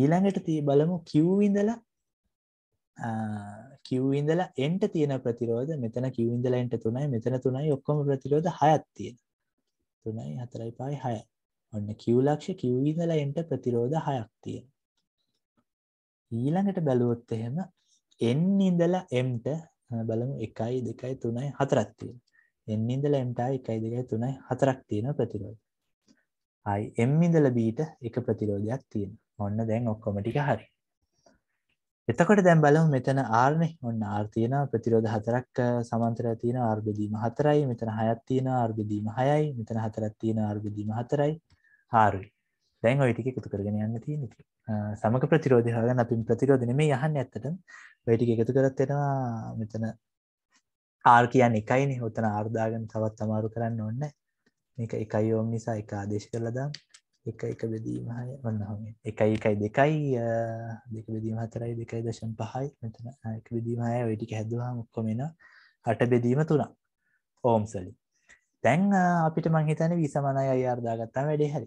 ඊළඟට තිය බලමු q ඉඳලා q ඉඳලා n ට තියෙන ප්‍රතිරෝධ මෙතන q ඉඳලා n ට 3යි මෙතන 3යි ඔක්කොම ප්‍රතිරෝධ 6ක් තියෙනවා. 3යි 4යි 5යි 6යි. ඔන්න q ලක්ෂ q ඉඳලා n ට ප්‍රතිරෝධ 6ක් තියෙනවා. ඊළඟට බැලුවොත් එහෙම n ඉඳලා m ට බලමු 1 2 3 4ක් තියෙනවා n ඉඳලා m ට 1 2 3 4ක් තියෙන ප්‍රතිරෝධ. ආයි m ඉඳලා b ට එක ප්‍රතිරෝධයක් තියෙනවා. ඔන්න දැන් ඔක්කොම ටික හරි. එතකොට දැන් බලමු මෙතන R නේ. ඔන්න R තියෙනවා ප්‍රතිරෝධ හතරක් සමාන්තරව තියෙනවා R බෙදීම 4යි. මෙතන 6ක් තියෙනවා R බෙදීම 6යි. මෙතන 4ක් තියෙනවා R බෙදීම 4යි. 4යි. දැන් ඔය ටික එකතු කරගෙන යන්න තියෙන සමග ප්‍රතිරෝධය හොයාගන්න අපි ප්‍රතිරෝධ නෙමෙයි අහන්නේ ඇත්තටම ඔය ටික එකතු කරත් වෙනවා මෙතන R කියන්නේ එකයිනේ උතන R දාගෙන තවත් අමාරු කරන්න ඕනේ මේක එකයි ඕම් නිසා එක ආදේශ කරලා දාන්න එක එක බෙදීම හය ඔන්න හොම එකයි එකයි දෙකයි දෙක බෙදීම හතරයි දෙකයි දශම් පහයි මෙතන එක බෙදීම හය ඔය ටික හැදුවා මුක්කොමෙන අට බෙදීම තුනක් ඕම්සලි දැන් අපිට මං හිතන්නේ වී සමානයි අය අර්දාගත්තා වැඩේ හරි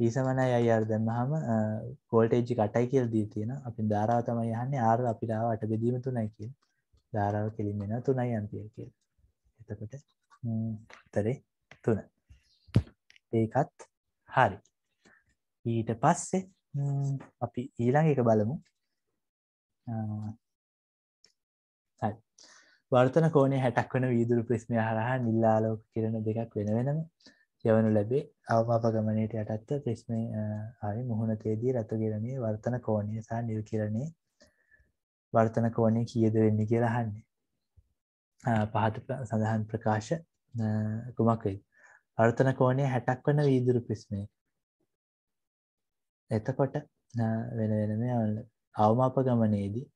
ඊසමනයි අයිර් දැම්මහම කෝල්ටේජි කටයි කියල් දී තියෙන අපි ධාරාව තමයි යහන්න ආර අපිරාව අට බෙදීම තුනැකි ධාරාව කෙලින්ෙන තුනයි අන්තිය කියල් එතකොට තරේ තුන ඒකත් හරි ඊට පස්සේ අපි ඊළඟ එක බලමු වර්තන කෝනේ හැටක් වන වීදුරු ප්‍රිස්මය හරහා නිල්ලාලෝක කරන දෙකක් වෙන වෙනම යවනු ලැබේ අවමාපගමනයට යටත්ව ප්‍රශ්ම ආරි මුහුණතේදී රතුගරණය වර්තන කෝණය සහ නිල් කිරණේ වර්තන කෝණය කියද වෙන්න කියලාහන්නේ පහත සඳහන් ප්‍රකාශ කුමක්වෙයි වර්තන කෝණය හැටක් වන වීදුරු ප්‍රිස්මය එතකොට වෙන වෙනම අවමාප ගමනේදී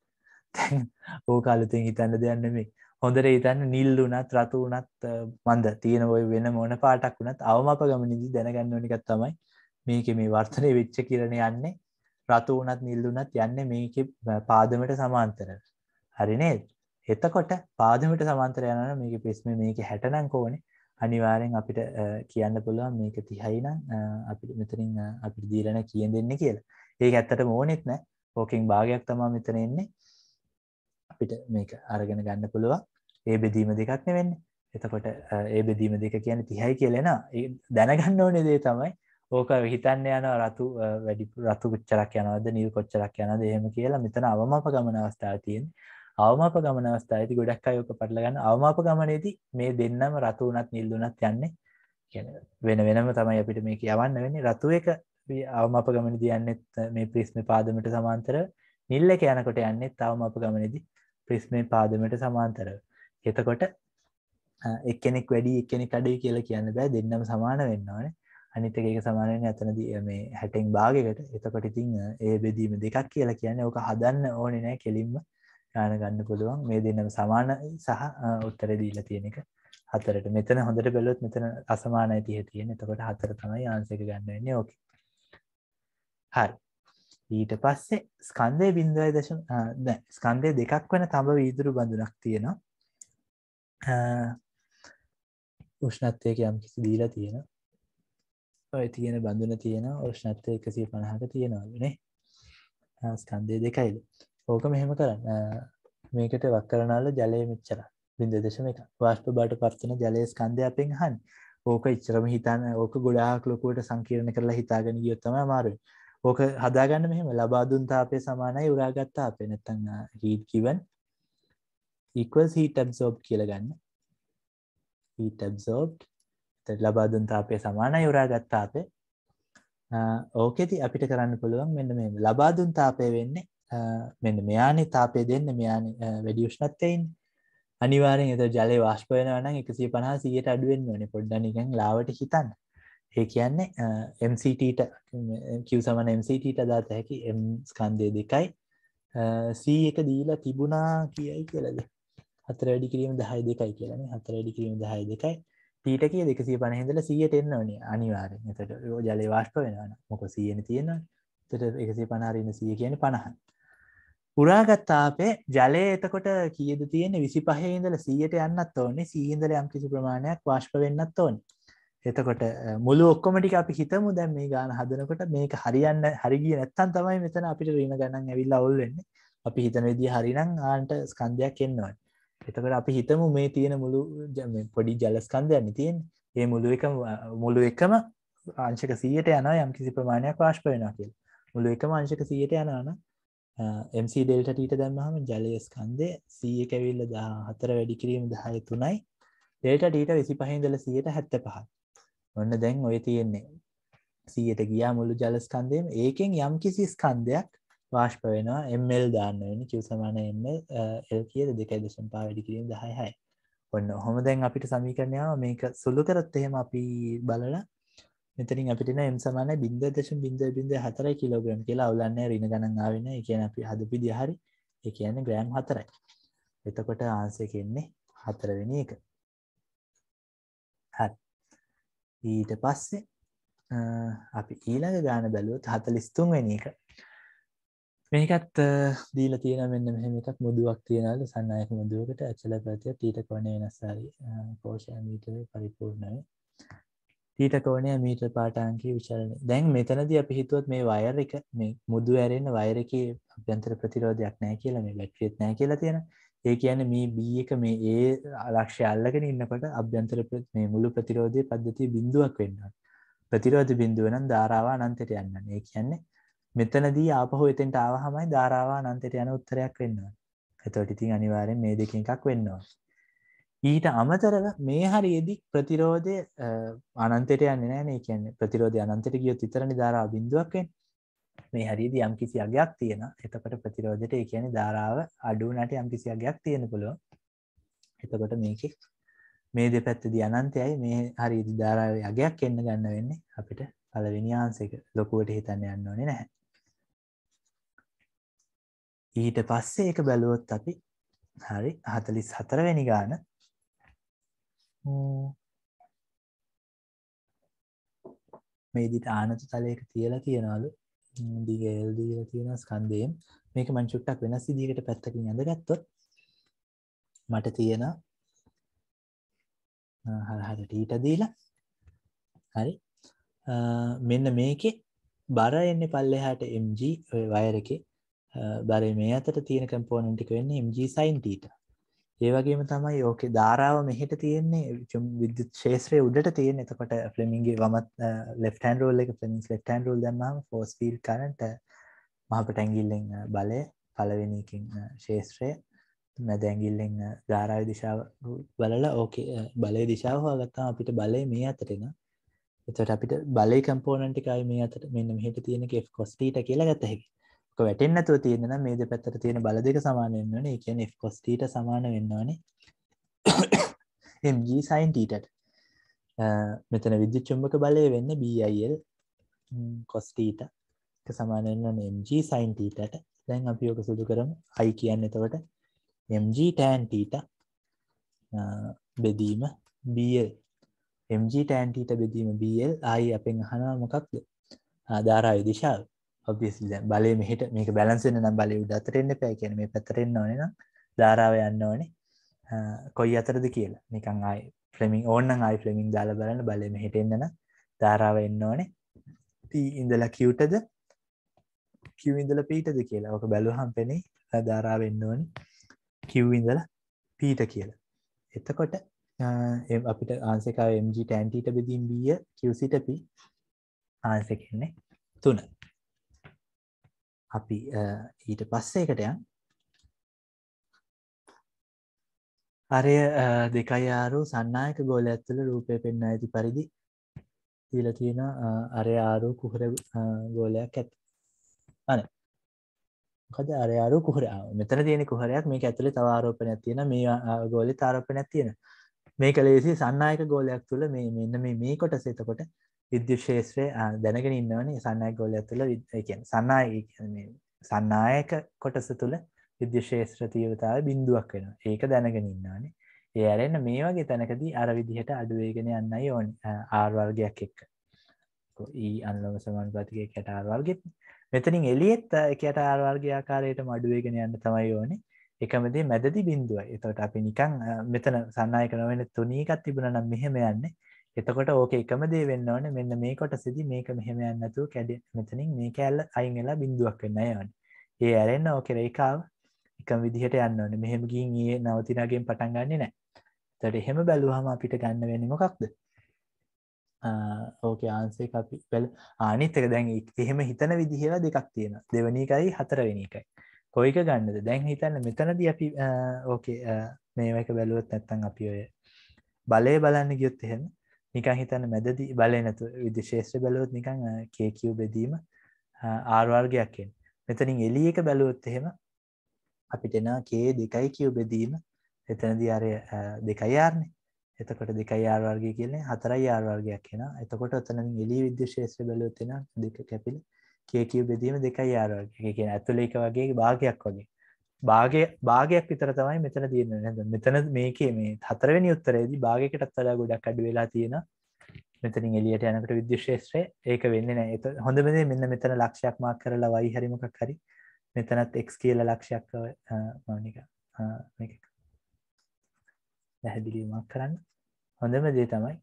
ඕ කාලතෙන් හිතන්න දෙයන්නමේ හොඳට ඉතන්න නිල් වනත් රතු වනත් මන්ද තියෙන ඔය වෙන මොන පාටක් වනත් අවමප ගමනිදි දැනගන්න ඕනිකත් තමයි මේක මේ වර්තනය වෙච්ච කරන යන්නේ රතු වනත් නිල් වනත් යන්න මේක පාදමට සමාන්තර හරිනේ එතකොට පාදමට සමාන්තර යන මේක පිස්ම මේක හැටනං කෝනේ අනිවාරෙන් අපිට කියන්න පුළුවන් මේක තිහයිනම් අපිට මෙතරින් අපි දීරණ කියෙන් දෙන්න කියලා ඒක ඇත්තට මෝනෙත් නෑ ඕෝකින් භාගයක් තමා මෙතන එන්නේ අපිට මේක අරගෙන ගන්න පුළුවන් ඒ බෙදීම දෙකක් නෙවෙන්න එතකොට ඒ බෙදීම දෙක කියන තිහයි කියලෙන දැනගන්න ඕනෙ දේ තමයි ඕක විහිතන්න යන රතු වැඩි රතු ච්චරක් යනවද නිල් කොච්චරක් යන දෙහෙම කියලා මෙතන අවමප ගමන අවස්ථාතියෙන් අවමප ගමන අවස්ථාති ගොඩක් අයෝක පටලගන්න අවමප ගමනේදී මේ දෙන්නම රතු වනත් නිල්ලුනත් යන්නේ වෙන වෙනම තමයි අපිට මේක යවන්න වෙනි රතු එක අවමප ගමනදි යන්නෙත් මේ ප්‍රිස්ම පාදමට සමාන්තර නිල්ලක යනකොට යන්නේ තවම අප ගමනෙදී ප්‍රිස්මේ පාදමට සමාන්තරව. එතකොට එක්කෙනෙක් වැඩි එක්කෙනෙ කඩේ කියලා කියන්න බෑ දෙන්නම සමාන වෙන්න ඕනේ අනිතක ඒක සමානයෙන් ඇතනද මේ හැටෙන් භාගකට එතකොට ඉතිං ඒ බෙදීම දෙකක් කියලා කියන්න ඕක හදන්න ඕනෙ නෑ කෙලින්ම යාන ගන්න පුළුවන් මේ දෙන්නම සමාන සහ උත්තර දීල තියෙන එක හතරට මෙතන හොඳට බැලොත් මෙතන අසමාන ඇතිහ තියෙන එතකොට හතර තමයි ආන්සක ගන්න වෙන්නේ ඕක හරි ඊට පස්සේ ස්කන්දය බින්දුවයි දශ ස්කන්දය දෙකක් වන තඹ වීදුරු බඳුනක් තියෙනවා උෂ්ණත්වයක යම් කිසි දීලා තියෙන ඔය තියෙන බඳුන තියෙන උෂ්ණත්වය එකසී පණහක තියෙනවාගනේ ස්කන්දය දෙකයිද ඕක මෙහෙම කරන්න මේකට වක් කරනාල ජලය මිච්චර බින්ද දෙශම එක වාශ්ප බාට පත්වන ජලය ස්කන්දය අපෙන් හන් ඕක ඉච්චරම හිතන්න ඕක ගොඩාක් ලොකුවට සංකීරණ කරලා හිතාගෙන ගියොත්තම මාරුයි ඕක හදාගන්න මෙහෙම ලබාදුන් තාපය සමානයි උරාගත්තා අපේ නැත්තං හීට් කිවන් ඉක්වල් හීට ඇබ්සෝබ් කියලගන්න හීට ඇබ්සෝබ් ලබාදුන් තාපය සමානයි උරාගත්තාපේ ඕකෙති අපිට කරන්න පුළුවන් මෙන්න මේ ලබාදුන් තාපය වෙන්නේ මෙන්න මෙයානි තාපය දෙන්න මෙයානි වැඩි ෂ්ණත්තයින් අනිවාරෙන් එත ජලය වාශ්පයනවන එකසි පනා සියට අඩුවෙන් වන පොඩ්ඩනිකන් ලාවට හිතන්න ඒ කියන්නේ MCTට කිව් සමන MCTට දාත හැකි එම් ස්කන්දය දෙකයි සී එක දීලා තිබුණා කියයි කියලද හතර වැඩි කිරීම දහය දෙකයි කියලන හතර වැඩි කිරීම දහය දෙකයි ඊට කිය දෙකසිය පනහිදල සියට එන්න ඕනේ අනිවාරෙන් එතට රෝ ජලය වාශ්ප වෙනවන මොක සියන තියෙන තට එකසේ පනාරන්න සිය කියන පණහන් පුරාගත්තාපේ ජලය එතකොට කියද තියෙන විසි පහහිදල සියට යන්නත් ඕනේ සීහිදල යම්කිසි ප්‍රමාණයක් වාශ්ප වෙන්නත් ඕනේ එතකොට මුළු ඔක්කොම ටික අපි හිතමු දැන් මේ ගාන හදනකොට මේක හරියන්න හරිගිය නැත්තම් තමයි මෙතන අපිට ඍණ ගණන් ඇවිල්ලා අවුල් වෙන්නේ. අපි හිතන විදිහ හරිනම් ආන්ට ස්කන්ධයක් එන්නවනේ. එතකොට අපි හිතමු මේ තියෙන මුළු පොඩි ජල ස්කන්ධයක් තියෙන්නේ. ඒ මුළු එකම මුළු එකම අංශක 100ට යනවා යම් කිසි ප්‍රමාණයක් වාෂ්ප වෙනවා කියලා. මුළු එකම අංශක 100ට යනවා නම් MC ඩෙල්ටා ටීට දැම්මහම ජලය ස්කන්ධය 100 කැවිල්ල 14 වැඩි කිරීම 10 3යි. ඩෙල්ටා ටීට 25 ඉඳලා 100ට 75යි. ඔන්න දැන් ඔය තියෙන්නේ සීයට ගියා මුළු ජලස්කන්දයම ඒකෙන් යම් කිසි ස්කන්දයක් වාශ්ප වෙනවා එමල් දාන්න වෙන කිව් සමාන එම එල් කියද දෙකයි දශම් පාවැඩි කිරීම දහයයි ඔන්න හොම දැන් අපිට සමීකරණයාව මේක සුල්ලු කරත් එහෙම අපි බලලා මෙතරින් අපිටන එම් සමාන බින්ද දශම් බින්ද බින්ද හතරයි කිලෝග්‍රම් කියලා අවුලන්න රින ගණන්ාවෙන කියන අපි හදපි දිහරි ඒ කියන්න ග්‍රෑම් හතරයි එතකොට ආන්සය කියන්නේ හතරවෙෙන එක ඊට පස්සේ අපි ඊළඟ ගාන බැලුවත් හතලිස්තුන් වෙන එක මේකත් දීල තියෙන මෙන්න මෙහම එකක් මුදුවක් තියෙනල සන්නයක මුදුවකට ඇචල ප්‍රතිය තීට කොණය වෙනස්සාරි පෝෂය මීටර පරිපූර්ණය තීට කෝනය මීට්‍ර පාටාන්කී විශාලන දැන් මෙතනද අපි හිතුවත් මේ වයර එක මේ මුදු ඇරෙන්න්න වයරක අභ්‍යන්තර ප්‍රතිරෝධයක් නෑ කියලා මේ වැට්‍රියත් නෑ කියලා තියෙන ඒ කියන්නේ මේ B එක මේ ඒ ලක්ෂ්‍ය අල්ලගෙන ඉන්නකොට අභ්‍යන්තර මේ මුළු ප්‍රතිරෝධයේ පද්ධතිය බිඳුවක් වෙන්නවා. ප්‍රතිරෝධ බිඳුව නම් ධාරාව අනන්තයට යන්න. ඒ කියන්නේ මෙතනදී ආපහු එතෙන්ට ආවහමයි ධාරාව අනන්තයට යන උත්තරයක් වෙන්නවා. එතකොට ඉතින් අනිවාර්යෙන් මේ දෙකෙන් එකක් වෙන්නවා. ඊට අමතරව මේ හරියේදී ප්‍රතිරෝධය අනන්තයට යන්නේ නැහැ නේ කියන්නේ ප්‍රතිරෝධය අනන්තයට ගියොත් විතරනේ ධාරාව බිඳුවක් වෙන්නේ. මේ හරියට යම් කිසි අගයක් තියෙනවා. එතකොට ප්‍රතිරෝධයට ඒ කියන්නේ ධාරාව අඩු වුණාට යම් කිසි අගයක් තියෙන්න පුළුවන්. එතකොට මේකේ මේ දෙපැත්තදී අනන්තයයි මේ හරියට ධාරාවේ අගයක් එන්න ගන්න වෙන්නේ අපිට පළවෙනි ආන්සර් එක. ලොකුවට හිතන්න යන්න ඕනේ නැහැ. ඊට පස්සේ ඒක බැලුවොත් අපි හරි 44 වෙනි ගාන මේ විදිහට ආනත තලයක තියලා තියනවලු දිග LD කියලා තියෙන ස්කන්ධයෙන් මේක මම චුට්ටක් වෙනස් විදිහකට පැත්තකින් ඇඳගත්තොත් මට තියෙන හරහට ටීට දීලා හරි මෙන්න මේකේ බර එන්නේ පල්ලෙහාට mg ඔය වයර් එකේ බරේ මේ අතට තියෙන කම්පෝනන්ට් එක වෙන්නේ mg sin theta ඒ වගේම තමයි ඕකේ ධාරාව මෙහෙට තියෙන්නේ විද්‍යුත් ශේත්‍රයේ උඩට තියෙන. එතකොට ෆ්ලෙමින්ගේ වමත් left hand rule එක ෆ්ලෙමින්ස් left hand rule දැම්මම force field current මහපට ඇඟිල්ලෙන් බලය පළවෙනි එකකින් ශේත්‍රය මැද ඇඟිල්ලෙන් ධාරාවේ දිශාව බලලා ඕකේ බලයේ දිශාව හොයාගත්තාම අපිට බලය මේ අතට එන. එතකොට අපිට බලයේ component එකයි මේ අතට මෙන්න මෙහෙට තියෙන F cos θ කියලා ගත්ත හැකියි. වැටෙන් ඇතුව තියෙන නම් මේ දෙපැත්තට තියෙන බල දෙක සමාන වෙන්න ඕනේ. ඒ කියන්නේ f cos θ සමාන වෙන්න ඕනේ mg sin θට. මෙතන විද්‍යුත් චුම්බක බලය වෙන්නේ BIL cos θ එක සමාන වෙන්න ඕනේ mg sin θට. දැන් අපි ඔක සුදු කරමු. i කියන්නේ එතකොට mg tan θ බෙදීම BL mg tan θ බෙදීම BL ආයි අපෙන් අහනවා මොකක්ද? ආධාරය දිශාව. ඔබියස්ලි බලය මෙහිට මේක බැලන්සෙන නම් බලය උඩතරෙන්න්න පැයි කියන මේ පැතරෙන්න්න ඕන නම් ධාරාව යන්න ඕනේ කොයි අතරද කියලා නිකං ආයි ෆ්‍රමින් ඕන්න ආයි ෆ්‍රමින් දාල බලන්න බලය මෙහිට එන්නන ධාරාව එන්න ඕනේ ටී ඉඳලා කිව්ටද කිවවිඳල පීටද කියලා ඕක බැලුහම් පෙනේ ධාරාව එන්න ඕනේ කිව්විඳල පීට කියලා එතකොට අපිට ආන්සකාව MG ටැන්ටීට බෙදීම් බිය කිවසිට පි ආන්සකෙන්නේ තුන අපි ඊට පස්සේ එකට යන් අරය දෙකයිආරු සන්නායක ගෝල ඇත්තුල රූපය පෙන්න්න ඇති පරිදි තිීල තියෙන අරය ආරු කුහර ගෝලයක් ඇත් අන කද අරයාරු කුහර මෙතර තියෙන කුහරයක් මේ ඇතුළ තවාරෝපන තියෙන මේ ගෝලි තාරපන තියෙන මේ කලේසි සන්නායක ගෝලයක් තුළ මේ මෙන්න මේ කොටසේතකොට විද්‍යු ශේත්‍රය දැනගෙන ඉන්නවනි සන්නය ගෝලය තුළ විදකෙන් සන්නාය සන්නායක කොටස තුළ විද්‍ය ශේත්‍ර තීවතාව බිඳුවක් වෙන ඒක දැනගෙන ඉන්නවානේ ඒ අරෙන්න්න මේ වගේ තැනකදී අර විදිහට අඩුවේගෙන යන්නයි ඕන් ආර්වර්ගයක් එක්ක ඒ e අන්ලොම සමන් පතික කැට ආර්වර්ගෙත් මෙතනින් එලියත් එකට ආර්වර්ගය ආකාරයට මඩුවේගෙන යන්න තමයි ඕනේ එකමදේ මැදදි බින්දුව එතවට අපි නිකං මෙතන සන්නය කරවෙන තුනීකත් තිබුණ නම් මෙහෙම යන්නේ එතකොට ඕක එකම දේ වෙන්න ඕන මෙන්න මේ කොටසදි මේක මෙහෙම යන්න නැතුව කැඩ මෙතනින් මේ කැල්ල අයින් වෙලා බිඳුවක් වෙන්න යවන්න. ඒ ඇරෙන්න ඕක රේඛාව එකම විදිහට යන්න ඕනේ. මෙහෙම ගින් ඊයේ නවතිනාගෙන් පටන් ගන්නෙ නැහැ. එතකොට එහෙම බැලුවහම අපිට ගන්න වෙන්නේ මොකක්ද? ඕකේ ආන්සර් එක අපි බල අනිත් එක දැන් එහෙම හිතන විදිහේලා දෙකක් තියෙනවා. දෙවෙනි එකයි හතරවෙනි එකයි. කොයික ගන්නද? දැන් හිතන්න මෙතනදී අපි ඕකේ මේව එක බැලුවොත් නැත්තම් අපි ඔය බලය බලන්න ගියොත් එහෙම නිකන් හිතන්න මැදදි බලය නැතු විදිශේෂත්‍ර බැලොත් නිකං කේකව් බෙදීම ආර්වාර්ගයක්ෙන් මෙතනින් එලිය එක බැලුවොත් එහෙම අපිටෙන කේ දෙකයි කිව් බෙදීම එතනදි අරය දෙකයාරණය එතකොට දෙක යාර්වාර්ගය කියන්නේ හතරයි යාර්වාර්ගයක් එෙන එතකොට ඔතනින් එලි විද්‍යශේෂත්‍ර බලොත්තෙන දෙක කැපිල කේකව් බෙදීම දෙක යාර්වාර්ගය කියෙන ඇතුළ එක වගේ භාගයක් වගේ භාගය භාගයක් විතර තමයි මෙතන තියෙන නැද මෙතන මේකේ මේ හතරවෙනි උත්තරේදී භාගයකටත් වඩා ගොඩක් අඩු වෙලා තියෙන මෙතනින් එළියට යනකොට විද්‍යුත් ක්ෂේත්‍රය ඒක වෙන්නේ නැහැ. ඒක හොඳම දේ මෙන්න මෙතන ලක්ෂයක් මාක් කරලා y හරි මොකක් හරි මෙතනත් x කියලා ලක්ෂයක් මම මේක පැහැදිලිවමක් කරන්න. හොඳම දේ තමයි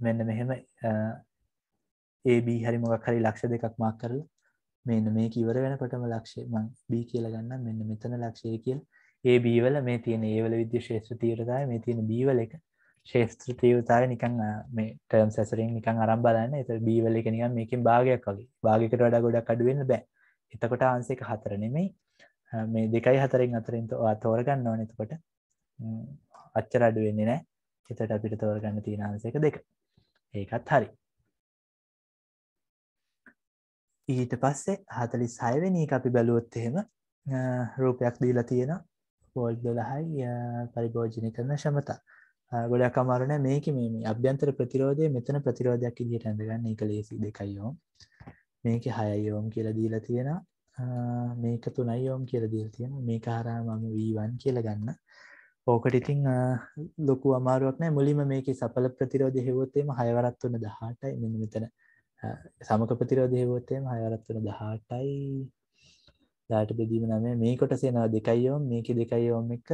මෙන්න මෙහෙම AB හරි මොකක් හරි ලක්ෂ දෙකක් මාක් කරලා මෙන්න මේ කිවර වෙනකොටම ලක්ෂය මං B කියලා ගන්න මෙන්න මෙතන ලක්ෂය කියල් ඒ බීවල මේ තියෙන ඒවල විද්‍ය ශේෂත්‍ර තීරතාය මේ තියෙන බීවල එක ශේෂත්‍ර තීවතාය නිකං මේ ටර්ම් සැසරෙන් නිකං අරම් බලන්න එත බීවල එක නිකම් මේකින් භාගයක් වගේ භාගකට වඩ ගොඩක් අඩුවෙන්න බෑ එතකොට ආන්සේක හතර නෙමෙයි මේ දෙකයි හතරෙන් අතරින් තෝරගන්න ඕන එතකොට අච්චර අඩුවෙන්නේ නෑ එතට අපිට තෝරගන්න තියෙනහන්සේක දෙක ඒකත් හරි ඊට පස්සේ හතලි සයවෙනි අපි බැලුවොත් එහෙම රූපයක් දීලා තියෙන පෝල් දොළහයි පරිභෝජනය කරන ශමතා ගොඩක් අමාරුණ මේක මේ අභ්‍යන්තර ප්‍රතිරෝධය මෙතන ප්‍රතිරෝධයක් ඉදිට ඇඳගන්න එක ලේසි දෙකයියෝම් මේක හයයෝම් කියලා දීලා තියෙන මේක තුනයියෝම් කියල දීල් තියෙන මේ කාරා මම වීවන් කියල ගන්න ඕකට ඉතිං ලොකු අමාරුවක්න මුලිම මේක සපල ප්‍රතිරෝධ හෙවොත්තේම හයවරත් වන දහටයි මෙ මෙතන සමක ප්‍රතිරෝධයවොත්තයම හයරත්වන දහටයි දාට බෙදීම නමේ මේ කොට සේනවා දෙකයියෝම් මේක දෙකයියෝම් එක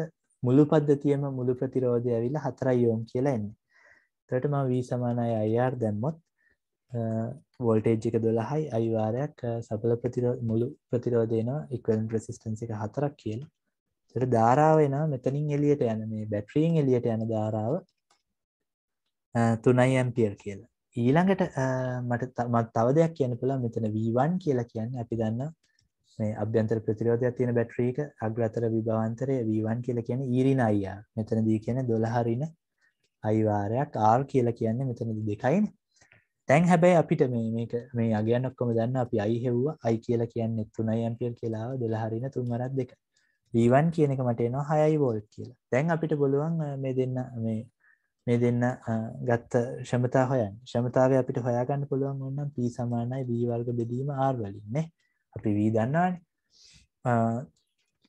මුළු පද්ධතියම මුළු ප්‍රතිරෝධය ඇවිල්ලා හතරයි යෝම් කියලා එන්න තට ම වී සමානය අයිර් දැම්මොත් වොල්ටේජ් එක දොළහයි අයිවාරයක් සබල ප්‍රතිරෝ මුළු ප්‍රතිරෝධයනවා ඉක්වල් ප්‍රසිස්ටන්ස එක හතරක් කියලා තට ධාරාව එන මෙතනින් එලියට යන මේ බැටරීන් එලියට යන ධාරාව තුනයි ඇම්පියර් කියලා ඊළඟට මට තව දෙයක් කියන පුළා මෙතන වීවන් කියලා කියන්න අපි දන්න මේ අභ්‍යන්තර ප්‍රතිරෝධයක් තියෙන බැට්‍රීක අග්‍රතර විභවන්තරය වීවන් කියලා කියන ඊරින අයියා මෙතන දී කියන දොළහරින අයිවාරයක් ආර් කියලා කියන්නේ මෙතන දෙකයින තැන් හැබැයි අපිට මේ මේ අගයන් ඔක්කොම දන්න අපි අයි හෙව්වා අයි කියලා කියන්නේ තුනයි ඇම්පියල් කියලා දොළහරින තුන්වරක් දෙක වීවන් කියන එක මට එනවා හයයි වෝල්ට් කියලා දැන් අපිට බලුවන් මේ දෙන්න මේ මේ දෙන්න ගත්ත ශමතා හොයන් ශමතාව අපිට හොයාගන්න පුළුවන් ඔන්නම් පී සමානයි වීවර්ග බෙදීම ආර් වලින්නේ අපි වී දන්නාන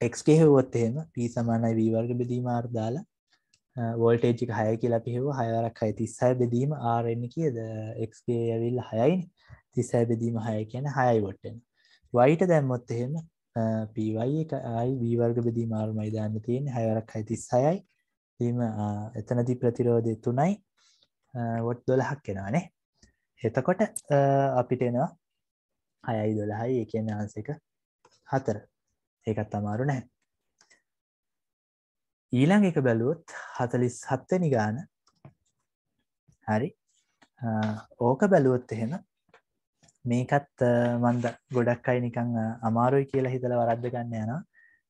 එක්ස්කෙහෙවොත් එහෙම පී සමානයි වීවර්ග බෙදීම ආර්දාලා වෝල්ටේජික හය කියලා පිහෙව හයවරක් හය තිස්සයි බෙදීම ආරෙන්න කියද එක්ස්ගේ ඇවිල් හයයින් තිස්සයි බෙදීම හය කියන හයයි වොට්ටෙන වයිට දැම්මොත් එහෙම පීවයි එකයි වීවර්ග බෙදීම ආර් මයිදාන්න තියෙන හයවරක් හය තිස් හයයි එම එතනති ප්‍රතිරෝධය තුනයි වොට් දොළහක් එෙනවානේ එතකොට අපිට එනවා හයයි දොළහයි ඒ කියන්නේ ආන්සක හතර ඒකත් අමාරු නැහැ ඊළඟ එක බැලුවොත් හතලිස් හත්තනි ගාන හරි ඕක බැලුවොත් එහෙම මේකත් මන්ද ගොඩක් අයි නිකං අමාරුයි කියලා හිතල වරද්ද ගන්න යනවා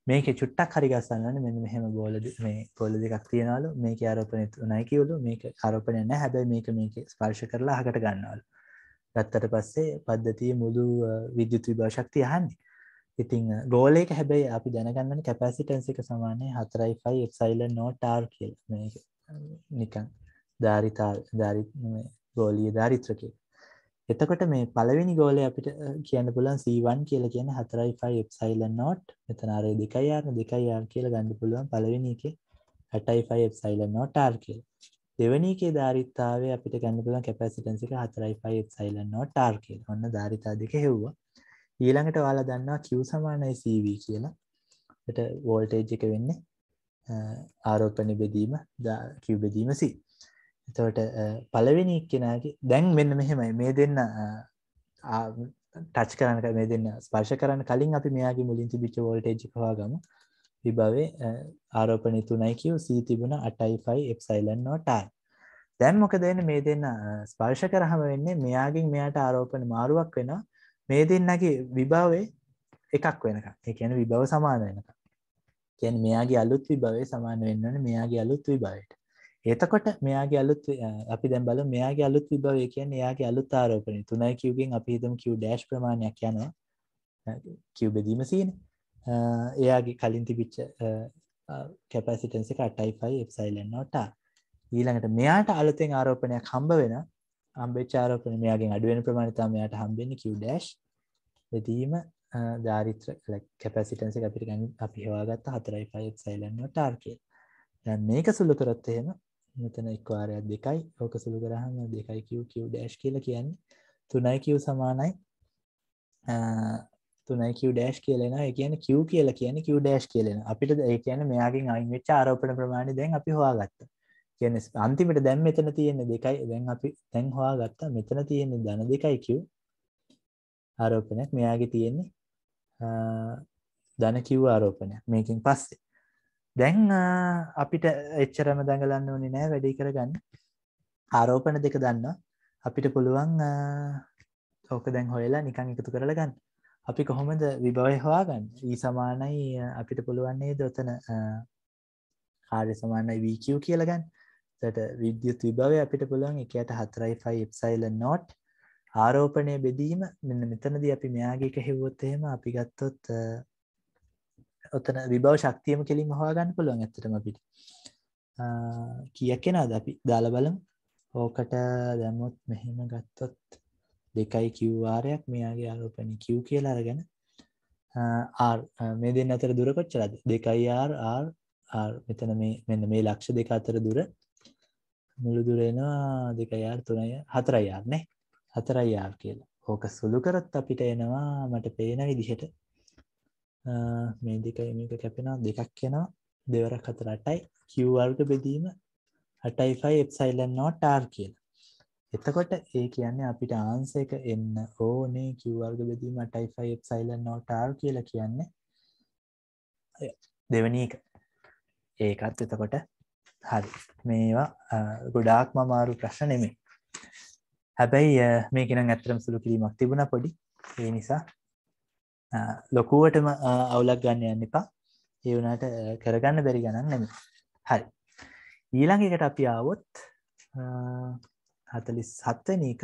මේක චුට්ටක් හරි ගස්සන්නන්න මෙන්න මෙහෙම බෝල මේ පොල දෙකක් තියෙනවලු මේක ආරෝපනය උනයි කිවලු මේක ආරෝපනය නෑ හැබැයි මේක මේක ස්පර්ශ කරලා හකට ගන්නවලු ගත්තට පස්සේ පද්ධතිය මුළු විද්‍යුත් විභාශක්තිය යහන්නේ ඉතිං ගෝලයක හැබැයි අපි දැනගන්න කැපැසිටන්සික සමානය හතරයිෆයි එක්සයිල නෝටාර් කියල් මේක නිකන් ධාරිතා ධාරි ගෝලිය ධාරිත්‍රකය එතකොට මේ පළවෙනි ගෝලය අපිට කියන්න පුළන් සීවන් කියල කියන හතරයිෆයි එප්සයිල නොට් මෙතනාරය දෙකයියාර දෙකයියාර් කියල ගන්න පුළුවන් පළවෙනි එක හටයිෆයි එප්සයිල නොටාර් කියල් දෙවනිකේ ධාරිත්තාව අපිට ගන්න පුළන් කැපැසිටන්සික හතරයිෆයි එප්සයිල නොටාර් කියල් ඔන්න ධාරිතා දෙක හෙව්වා ඊළඟට වාලා දන්නවා කිව් සමානයි සීවී කියලා ට වෝල්ටේජ් එක වෙන්න ආරෝපණ බෙදීම කිව් බෙදීම සී එතවට පලවෙනි කෙනගේ දැන් මෙන්න මෙහෙමයි මේ දෙන්න ටච් කරන්න මේ දෙන්න ස්පර්ශ කරන්න කලින් අපි මෙයාගේ මුලින් තිබිච වෝල්ටේජි පවාගම විභවේ ආරෝපනය තුනයි කිව් සී තිබුණ අටයිෆයි එප්සයිලන් නෝටයි දැන් මොකදන මේ දෙන්න ස්පර්ශ කරහම වෙන්නේ මෙයාගින් මෙයාට ආරෝපන මාරුවක් වෙන මේ දෙන්නගේ විභාවේ එකක් වෙනක එකන විභව සමාන වෙනක කැන් මෙයාගේ අලුත් විභවය සමාන වෙන්නන මෙයාගේ අලුත් විභාවට එතකොට මෙයාගේ අලුත් අපි දැන් බලමු මෙයාගේ අලුත් විභවය කියන්නේ එයාගේ අලුත් ආරෝපණය 3 q ගෙන් අපි හිතමු q ඩෑෂ් ප්‍රමාණයක් යනවා q බෙදීම සීනේ එයාගේ කලින් තිබිච්ච කැපැසිටන්ස් එක 8i5 epsilon not r ඊළඟට මෙයාට අලුතෙන් ආරෝපණයක් හම්බ වෙන හම්බෙච්ච ආරෝපණය මෙයාගෙන් අඩු වෙන ප්‍රමාණය තමයි මෙයාට හම්බෙන්නේ q ඩෑෂ් බෙදීම ධාරිත්‍ර කැපැසිටන්ස් එක අපිට ගන්න අපි හොයාගත්ත 4i5 epsilon not r කියලා. දැන් මේක සුළු කරොත් එහෙම මෙතන එක් වාරයක් දෙකයි ඕක සුළු කරහම දෙකයි කිව් කිව් ඩෑශ් කියලා කියන්නේ තුනයි කිව් සමානයි තුනයි කිව් ඩෑශ් කියලෙන කියන කිව් කියලා කියන කිව් ඩෑශ් කියලෙන අපිට ඒ කියන මෙයාගෙන් අයින් වෙච්ච ආරෝපණ ප්‍රමාණය දැන් අපි හොයාගත්ත කියන්නේ අන්තිමට දැන් මෙතන තියෙන දෙකයි දැන් අපි දැන් හොයාගත්තා මෙතන තියෙන ධන දෙකයි කිව් ආරෝපණයක් මෙයාගේ තියෙන්නේ ධන කිව් ආරෝපණයක් මේකෙන් පස්සේ දැන් අපිට එච්චරම දඟලන්න ඕනි නෑ වැඩි කරගන්න ආරෝපන දෙක දන්න අපිට පුළුවන් ඕක දැන් හොයලා නිකං එකතු කරලගන්න අපි කොහොමද විභවය හවාගන්න ඒ e සමානයි අපිට පුළුවන්නේ දොතන කාර්ය සමානයි වීකව් කියලගන්න තට විද්‍යුත් විභවය අපිට පුළුවන් එකට හතරයි ෆයි එප්සයිල නොට් ආරෝපනය බෙදීම මෙන්න මෙතනද අපි මෙයාගේක හෙවොත්තහෙම අපි ගත්තොත් ඔතන විභව ශක්තියම කෙලින් හවාගන්න පුළුවන් ඇතටම පිට කිය කෙනාද අපි දාල බලම් ඕකට දැමුත් මෙහෙම ගත්තොත් දෙකයි කිව්වාරයක් මෙයාගේ අලෝපනි කිව් කියලා අරගෙන මේ දෙන්න අතර දුර කොච්චරද දෙකයි මෙතන මේ මෙන්න මේ ලක්ෂ දෙක අතර දුර මුළු දුරෙනවා දෙකයාර් තුනය හතරයියාර් නෑ හතරයියාර් කියලා ඕක සුළු කරත් අපිට එනවා මට පේන විදිහට මේ දෙක මේක කැපෙනවා දෙකක් කෙනවා දෙවරක් හතර අටයි කිව්වර්ග බෙදීම හටයිෆයි එප්සයිලන් නෝට ආර් කියල එතකොට ඒ කියන්නේ අපිට ආන්ස එක එන්න ඕනේ කිවර්ග බෙදීම ටයිෆයි එප්සයිලන් නෝට ආර් කියල කියන්නේ දෙවනි එක ඒකත් එතකොට හරි මේවා ගොඩාක් මමාරු ප්‍රශ්න නෙමේ හැබැයි මේකෙන ඇතරම් සුළු කිරීමක් තිබුණ පොඩි ඒ නිසා ලොකුවටම අවුලක් ගන්න යන්න එපා ඒ වුණට කරගන්න බැරි ගණන් නෙම හරි ඊළඟ එකට අපි ආවොත් හතලි සත්වනක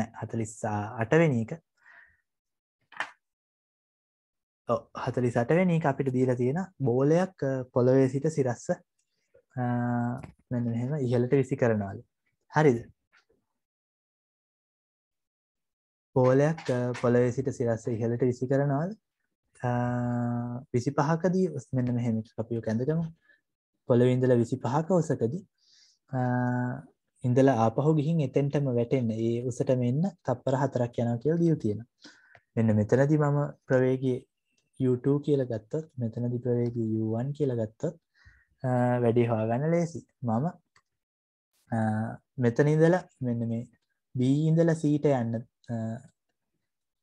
නෑ හතලිස්සා අටවෙනක හතලි සටවෙනක අපිට දීලා තියෙන බෝලයක් පොළොවේ සිට සිරස්ස මෙහෙම ඉහලට විසි කරනවාල හරිද පෝලයක් පොළවේ සිට සිරස්ස ඉහලට විසි කරනවාද විසි පහකදී ඔස් මෙන්න මෙහෙමිට කපියු කැඳටම පොළවෙඉඳල විසි පහක ඔසකදී ඉඳල අපහු ගිහින් එතෙන්ටම වැටෙන් ඒ උසට මෙන්න තප්පර හතරක් යන කියල් දිය තියෙන මෙන්න මෙතනදි මම ප්‍රවේගේ YouTube කියල ගත්තත් මෙතනදි ප්‍රවේගේ යුවන් කියල ගත්තත් වැඩි හවාගන්න ලේසි මම මෙතනිදල මෙන්න මේ බීඉඳල සීට යන්න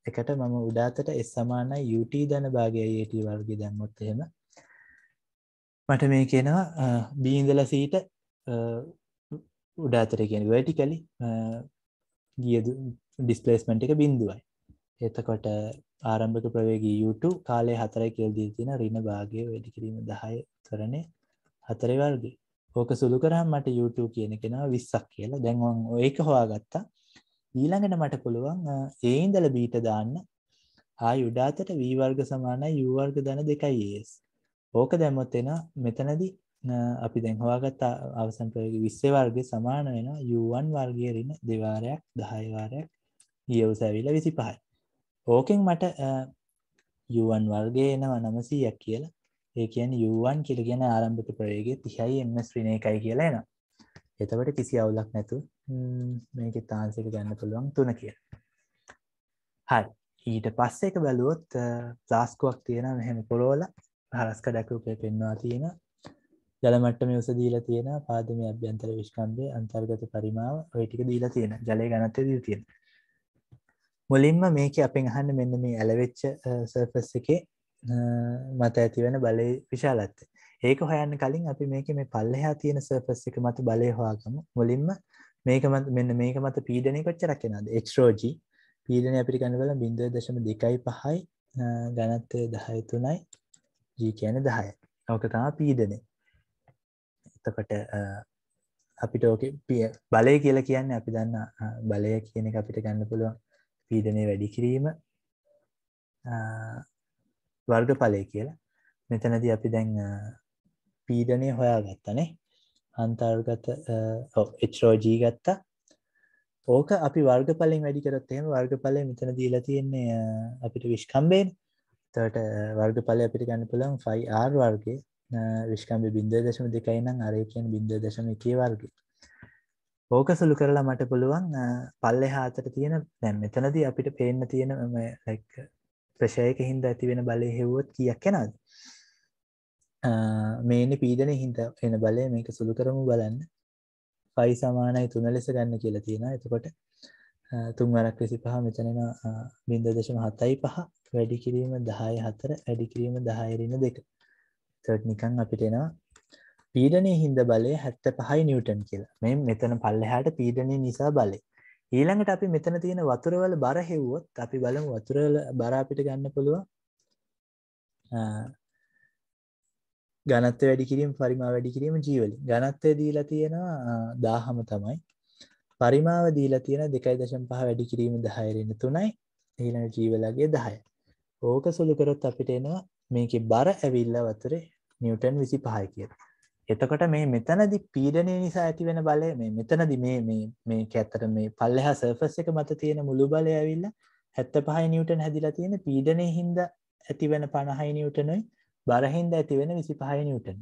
එකට මම උඩාතට S සමානයි ut ධන භාගයයි at වර්ගය දැම්මොත් එහෙම මට මේ කියනවා b ඉඳලා c ට උඩාතට කියන්නේ vertically ගිය displacement එක බිඳුවයි. එතකොට ආරම්භක ප්‍රවේගය u2 කාලය 4යි කියලා දීලා තියෙන ඍණ භාගය වැඩි කිරීම 10 තරනේ 4 වර්ගය. ඕක සුළු කරාම මට u2 කියන එක එනවා 20ක් කියලා. දැන් මම ඒක හොයාගත්තා. ඊළඟට මට පුළුවන් ඒ ඉඳල බීට දාන්න ආ යුඩාතට වී වර්ග සමානයි යු වර්ග ධන දෙකයි ඒස් ඕක දැම්මොත් එන මෙතනදි අපි දැන් හොයාගත් අවසන් ප්‍රයෝගික 20 වර්ගය සමාන වෙනවා u1 වර්ගය ඍණ දෙවාරයක් 10 වාරයක් ඊයවස ඇවිල්ලා 25යි ඕකෙන් මට u1 වර්ගය එනවා 900ක් කියලා ඒ කියන් යුවන් කිලිගෙන ආරම්භක ප්‍රයේගේ තිහයි එම ශ්‍රීණ එකයි කියලා එන එතවට කිසි අවුලක් නැතු මේකේ තාන්සික ගන්න පුළුවන් තුන කියලා. හරි. ඊට පස්සේ එක බැලුවොත් ප්ලාස්කුවක් තියෙන මෙහෙම පොරවල හරස්කඩක් රූපේ පෙන්වා තියෙන ජල මට්ටමේ උස දීලා තියෙන පාදමේ අභ්‍යන්තර විශ්කම්භයේ අන්තර්ගත පරිමාව ওই ටික දීලා තියෙන ජලයේ ඝනත්වය දීලා තියෙන. මුලින්ම මේකේ අපෙන් අහන්නේ මෙන්න මේ ඇලවෙච්ච සර්ෆස් එකේ මත ඇති වෙන බලයේ විශාලත්වය. ඒක හොයන්න කලින් අපි මේකේ මේ පල්ලෙහා තියෙන සර්ෆස් එක මත බලය හොයාගමු. මුලින්ම මේක මත මෙන්න මේක මත පීඩනය කොච්චරක් නද එක්රෝජී පීඩනය අපිට ගන්නවල බිඳ දශම දෙකයි පහයි ගණත්තය දහයතුනයි ජී කියන දහය ඕක තමා පීඩනය එතකොට අපිට ඕක පිය බලය කියලා කියන්න අපි දන්න බලය කියන එක අපිට ගන්න පුළුවන් පීඩනය වැඩි කිරීම වර්ග පලය කියලා මෙතනද අපි දැන් පීඩනය හොයා ගත්තනේ අන්තර්ගත එච්රෝජී ගත්තා ඕක අපි වර්ගපලින් වැඩි කරත්තේම වර්ගපලය මෙතන දීලා තියෙන්නේ අපිට විශ්කම්බේෙන් තට වර්ගපලය අපිට ගන්න පුළන් ෆයි ආර් වර්ගේ විශ්කම්බ බින්ද දශම දෙකයිනම් අරයකෙන් බින්ද දශම එකේ වර්ග ඕක සුළු කරලා මට පුළුවන් පල්ලෙ හාතට තියෙන දැම් මෙතනද අපිට පේන්න තියෙන ප්‍රශයක හින්ද ඇතිවෙන බලය හෙවොත් කියක් කෙනද මේන පීඩන හින්ද එන බලය මේක සුළු කරමු බලන්න පයි සමානයි තුන ලෙස ගන්න කියලා තියෙන එතකොට තුන් වරක් විසි පහ මෙතනෙන බින්ද දශම හතයි පහ වැඩි කිරීම දහය හතර වැඩි කිරීම දහයරන්න දෙක තට නිකං අපිට එනවා පීඩනය හින්ද බලය හැත්ත පහයි නිියවටන් කියලා මෙ මෙතන පල්ලෙහාට පීඩනය නිසා බලය ඊළඟට අපි මෙතන තියෙන වතුරවල බර හෙව්වොත් අපි බලමු වතුරල බරාපිට ගන්න පුළුවන් ගනත්ව වැඩි කිරීම පරිමා වැඩි කිරීම ජීවලි ගනත්වය දීලා තියෙනවා දාහම තමයි පරිමාව දීලා තියෙන දෙකයි දශම් පහ වැඩි කිරීම දහයරෙන තුනයි ඊළඟ ජීවලගේ දහය ඕක සුළු කරොත් අපිට එනවා මේක බර ඇවිල්ල වතුරේ නිියටන් විසි පහයි කියර එතකොට මේ මෙතනදි පීඩනය නිසා ඇති වෙන බලය මේ මෙතනදි මේ මේ කැත්තර මේ පල්ලෙහා සර්ෆස් එක මත තියෙන මුළු බලය ඇවිල්ල හැත්ත පහයි නිියටන් හැදිලා තියෙන පීඩනය හින්ද ඇතිවෙන පණහයි නිියටනොයි බරහින්ද ඇති වෙන 25 නිව්ටන්.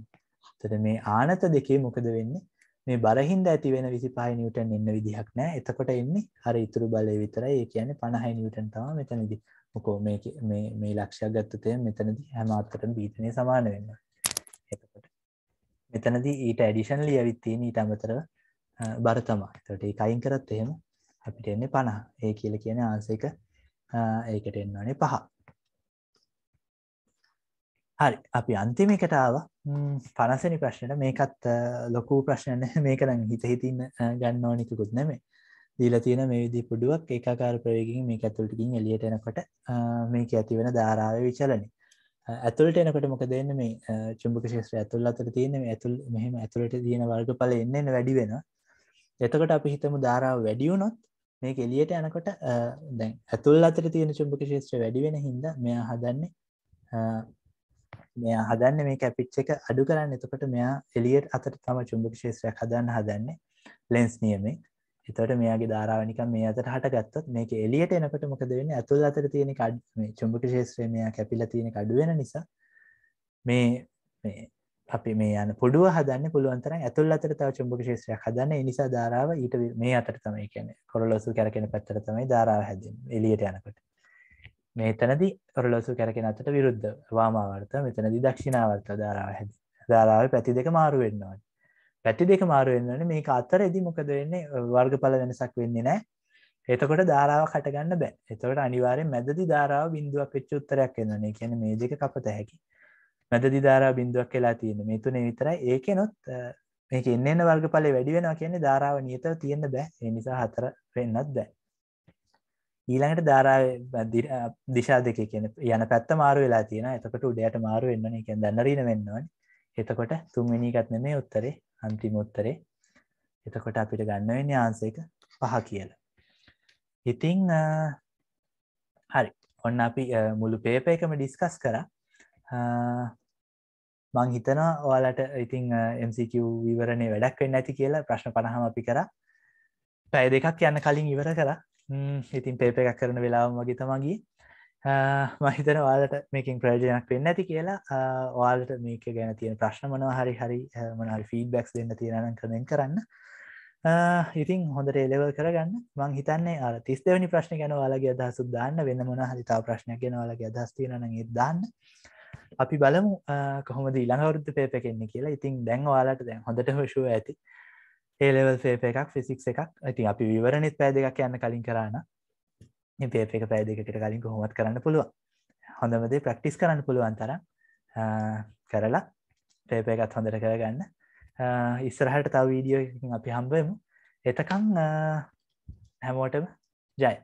එතකොට මේ ආනත දෙකේ මොකද වෙන්නේ? මේ බරහින්ද ඇති වෙන 25 නිව්ටන් එන්න විදිහක් නැහැ. එතකොට එන්නේ අර ඉතුරු බලය විතරයි. ඒ කියන්නේ 50 නිව්ටන් තමයි මෙතනදී. මොකෝ මේ මේ මේ ලක්ෂයක් ගත්තොත් මෙතනදී හැම අතරම බීජණය සමාන වෙනවා. එතකොට මෙතනදී ඊට ඇඩිෂන්ලි ඇවිත් තියෙන ඊට අමතරව බර තමයි. එතකොට ඒක අයින් කරත් එහෙම අපිට එන්නේ 50. ඒ කියලා කියන්නේ ආන්සර් එක ඒකට එන්න ඕනේ 5. හරි අපි අන්තිමකට ආව පනසනි ප්‍රශ්නයට මේකත් ලොකූ ප්‍රශ්නන මේකරන් හිත හිතින්න ගන්න ඕනිකුත් නැමේ දීල තියෙන මේ විදි පුඩුවක් ඒකාකාර ප්‍රයෝගින් මේ ඇතුළටකින් එලියට එනකොට මේක ඇතිවෙන ධාරාව විචලන ඇතුළට එනකොට මොක දෙන්න මේ චුම්භක ශේත්‍ර ඇතුල් අතර තියෙන ඇතුල් මෙහම ඇතුළට තියෙන වර්ග පල එන්න වැඩි වෙන එතකොට අපි හිතම ධාරාව වැඩියුනොත් මේ එලියට යනකොට දැන් ඇතුල් අතර තියෙන චුම්භක ශේත්‍ර වැඩිවෙන හින්ද මෙයා හදන්නේ මෙයා හදන්න මේ කැපිච් එක අඩු කරන්න එතකොට මෙයා එලියට් අතට තම චුම්භක ශේත්‍රයක් හදන්න හදන්නේ ලෙන්ස් නියමේ එතට මේගේ ධාරාවනික මේ අතට හටගත්තත් මේක එලියට එනකට මොකද වෙන්න ඇතුල් අතර තියෙන කඩ චුම්භක ශේත්‍රමය කැපිල තියෙන කඩුවෙන නිසා මේ අපි මේ යන පුඩුව හදන්න පුළුවන්තර ඇතුල් අතර තව චුම්භක ශේත්‍රයක් හදන්න නිසා ධාරාව ඊට මේ අතර තමයි කියන කොරලොසු කරකෙන පැත්තර තමයි ධාරාව හැද එලියට යනකට මේතනදි ඔරලෝසු කැරකෙන අතට විරුද්ධ වාමාවර්ත මෙතනදි දක්ෂිණාවර්ත ධාරාව හැද ධාරාව පැති දෙක මාරුවෙන්නවා පැති දෙක මාරුවෙන්වන මේ අත්තර එදි මොකද වෙන්නේ වර්ගඵල වෙනසක් වෙන්නේ නෑ එතකොට ධාරාව කටගන්න බෑ එතකට අනිවාරෙන් මැදදි ධාරාව බින්දුවක් වෙච්ච උත්තරයක් එන්නන්නේ කියන මේ දෙක කපත හැකි මැදදි ධාරා බින්දුවක් කියලා තියෙන මේ තුනේ විතර ඒකනොත් මේක එන්න වර්ගඵලේ වැඩි වෙනවා කියන්නේ ධාරාව නියතව තියෙන්න බෑ ඒ නිසා හතර වෙන්නත් බෑ ඊළඟට ධාරා දිශා දෙක කියන යන පැත්ත මාරු වෙලා තියෙන එතකට උඩයට මාරු වෙන්න එක දැන්නරීන වෙන්නවන එතකොට තුන්මිනිගත් නෙමේ උත්තරේ අන්තිම උත්තරේ එතකොට අපිට ගන්නවෙන්න ආන්සේක පහ කියල ඉතිං හරි ඔන්න අපි මුළු පේප එකම ඩිස්කස් කර මං හිතනා ඔයාලට ඉතිං MCQ විවරණය වැඩක් වෙන්න ඇති කියලා ප්‍රශ්න පණහම අපි කර පැය දෙකක් යන්න කලින් ඉවර කරා ඉතින් පේප එකක් කරන වෙලාව මගේ තමගේ මහිතන වාලට මේකින් ප්‍රයෝජනයක් වෙන්න ඇති කියලා වාලට මේක ගැන තියෙන ප්‍රශ්න මනව හරි හරි මනහරි ෆීඩබැක්ස් දෙන්න තියෙනන කරෙන් කරන්න ඉතින් හොඳට එලෙවල් කරගන්න මං හිතන්නේ අර තිස් දෙවනි ප්‍රශ්න ගැන වාලගේ අදහසුත් දාන්න වෙන්න මොන හරිතා ප්‍රශ්නයක් ගැන වාලගේ අදස්තිනනගේ දාන්න අපි බලමු කොහොමද ඊළඟවරුද්ධ පේප කෙන්නේ කියලා ඉතින් දැන් වාලට දැන් හොඳට හොෂුව ඇති ඒලෙවල් ෆේප එකක් ෆිසික්ස් එකක් ඉතින් අපි විවරණත් පෑද එකක් යන්න කලින් කරන්න පේප එක පෑදකට කලින් කොහොමත් කරන්න පුළුව හොඳමදේ ප්‍රක්ටිස් කරන්න පුළුවන් තර කරලා පේප එකත් හොඳට කරගන්න ඉස්සරහට තව වීඩියෝ අපි හම්බමු එතකං හැමෝටම ජයි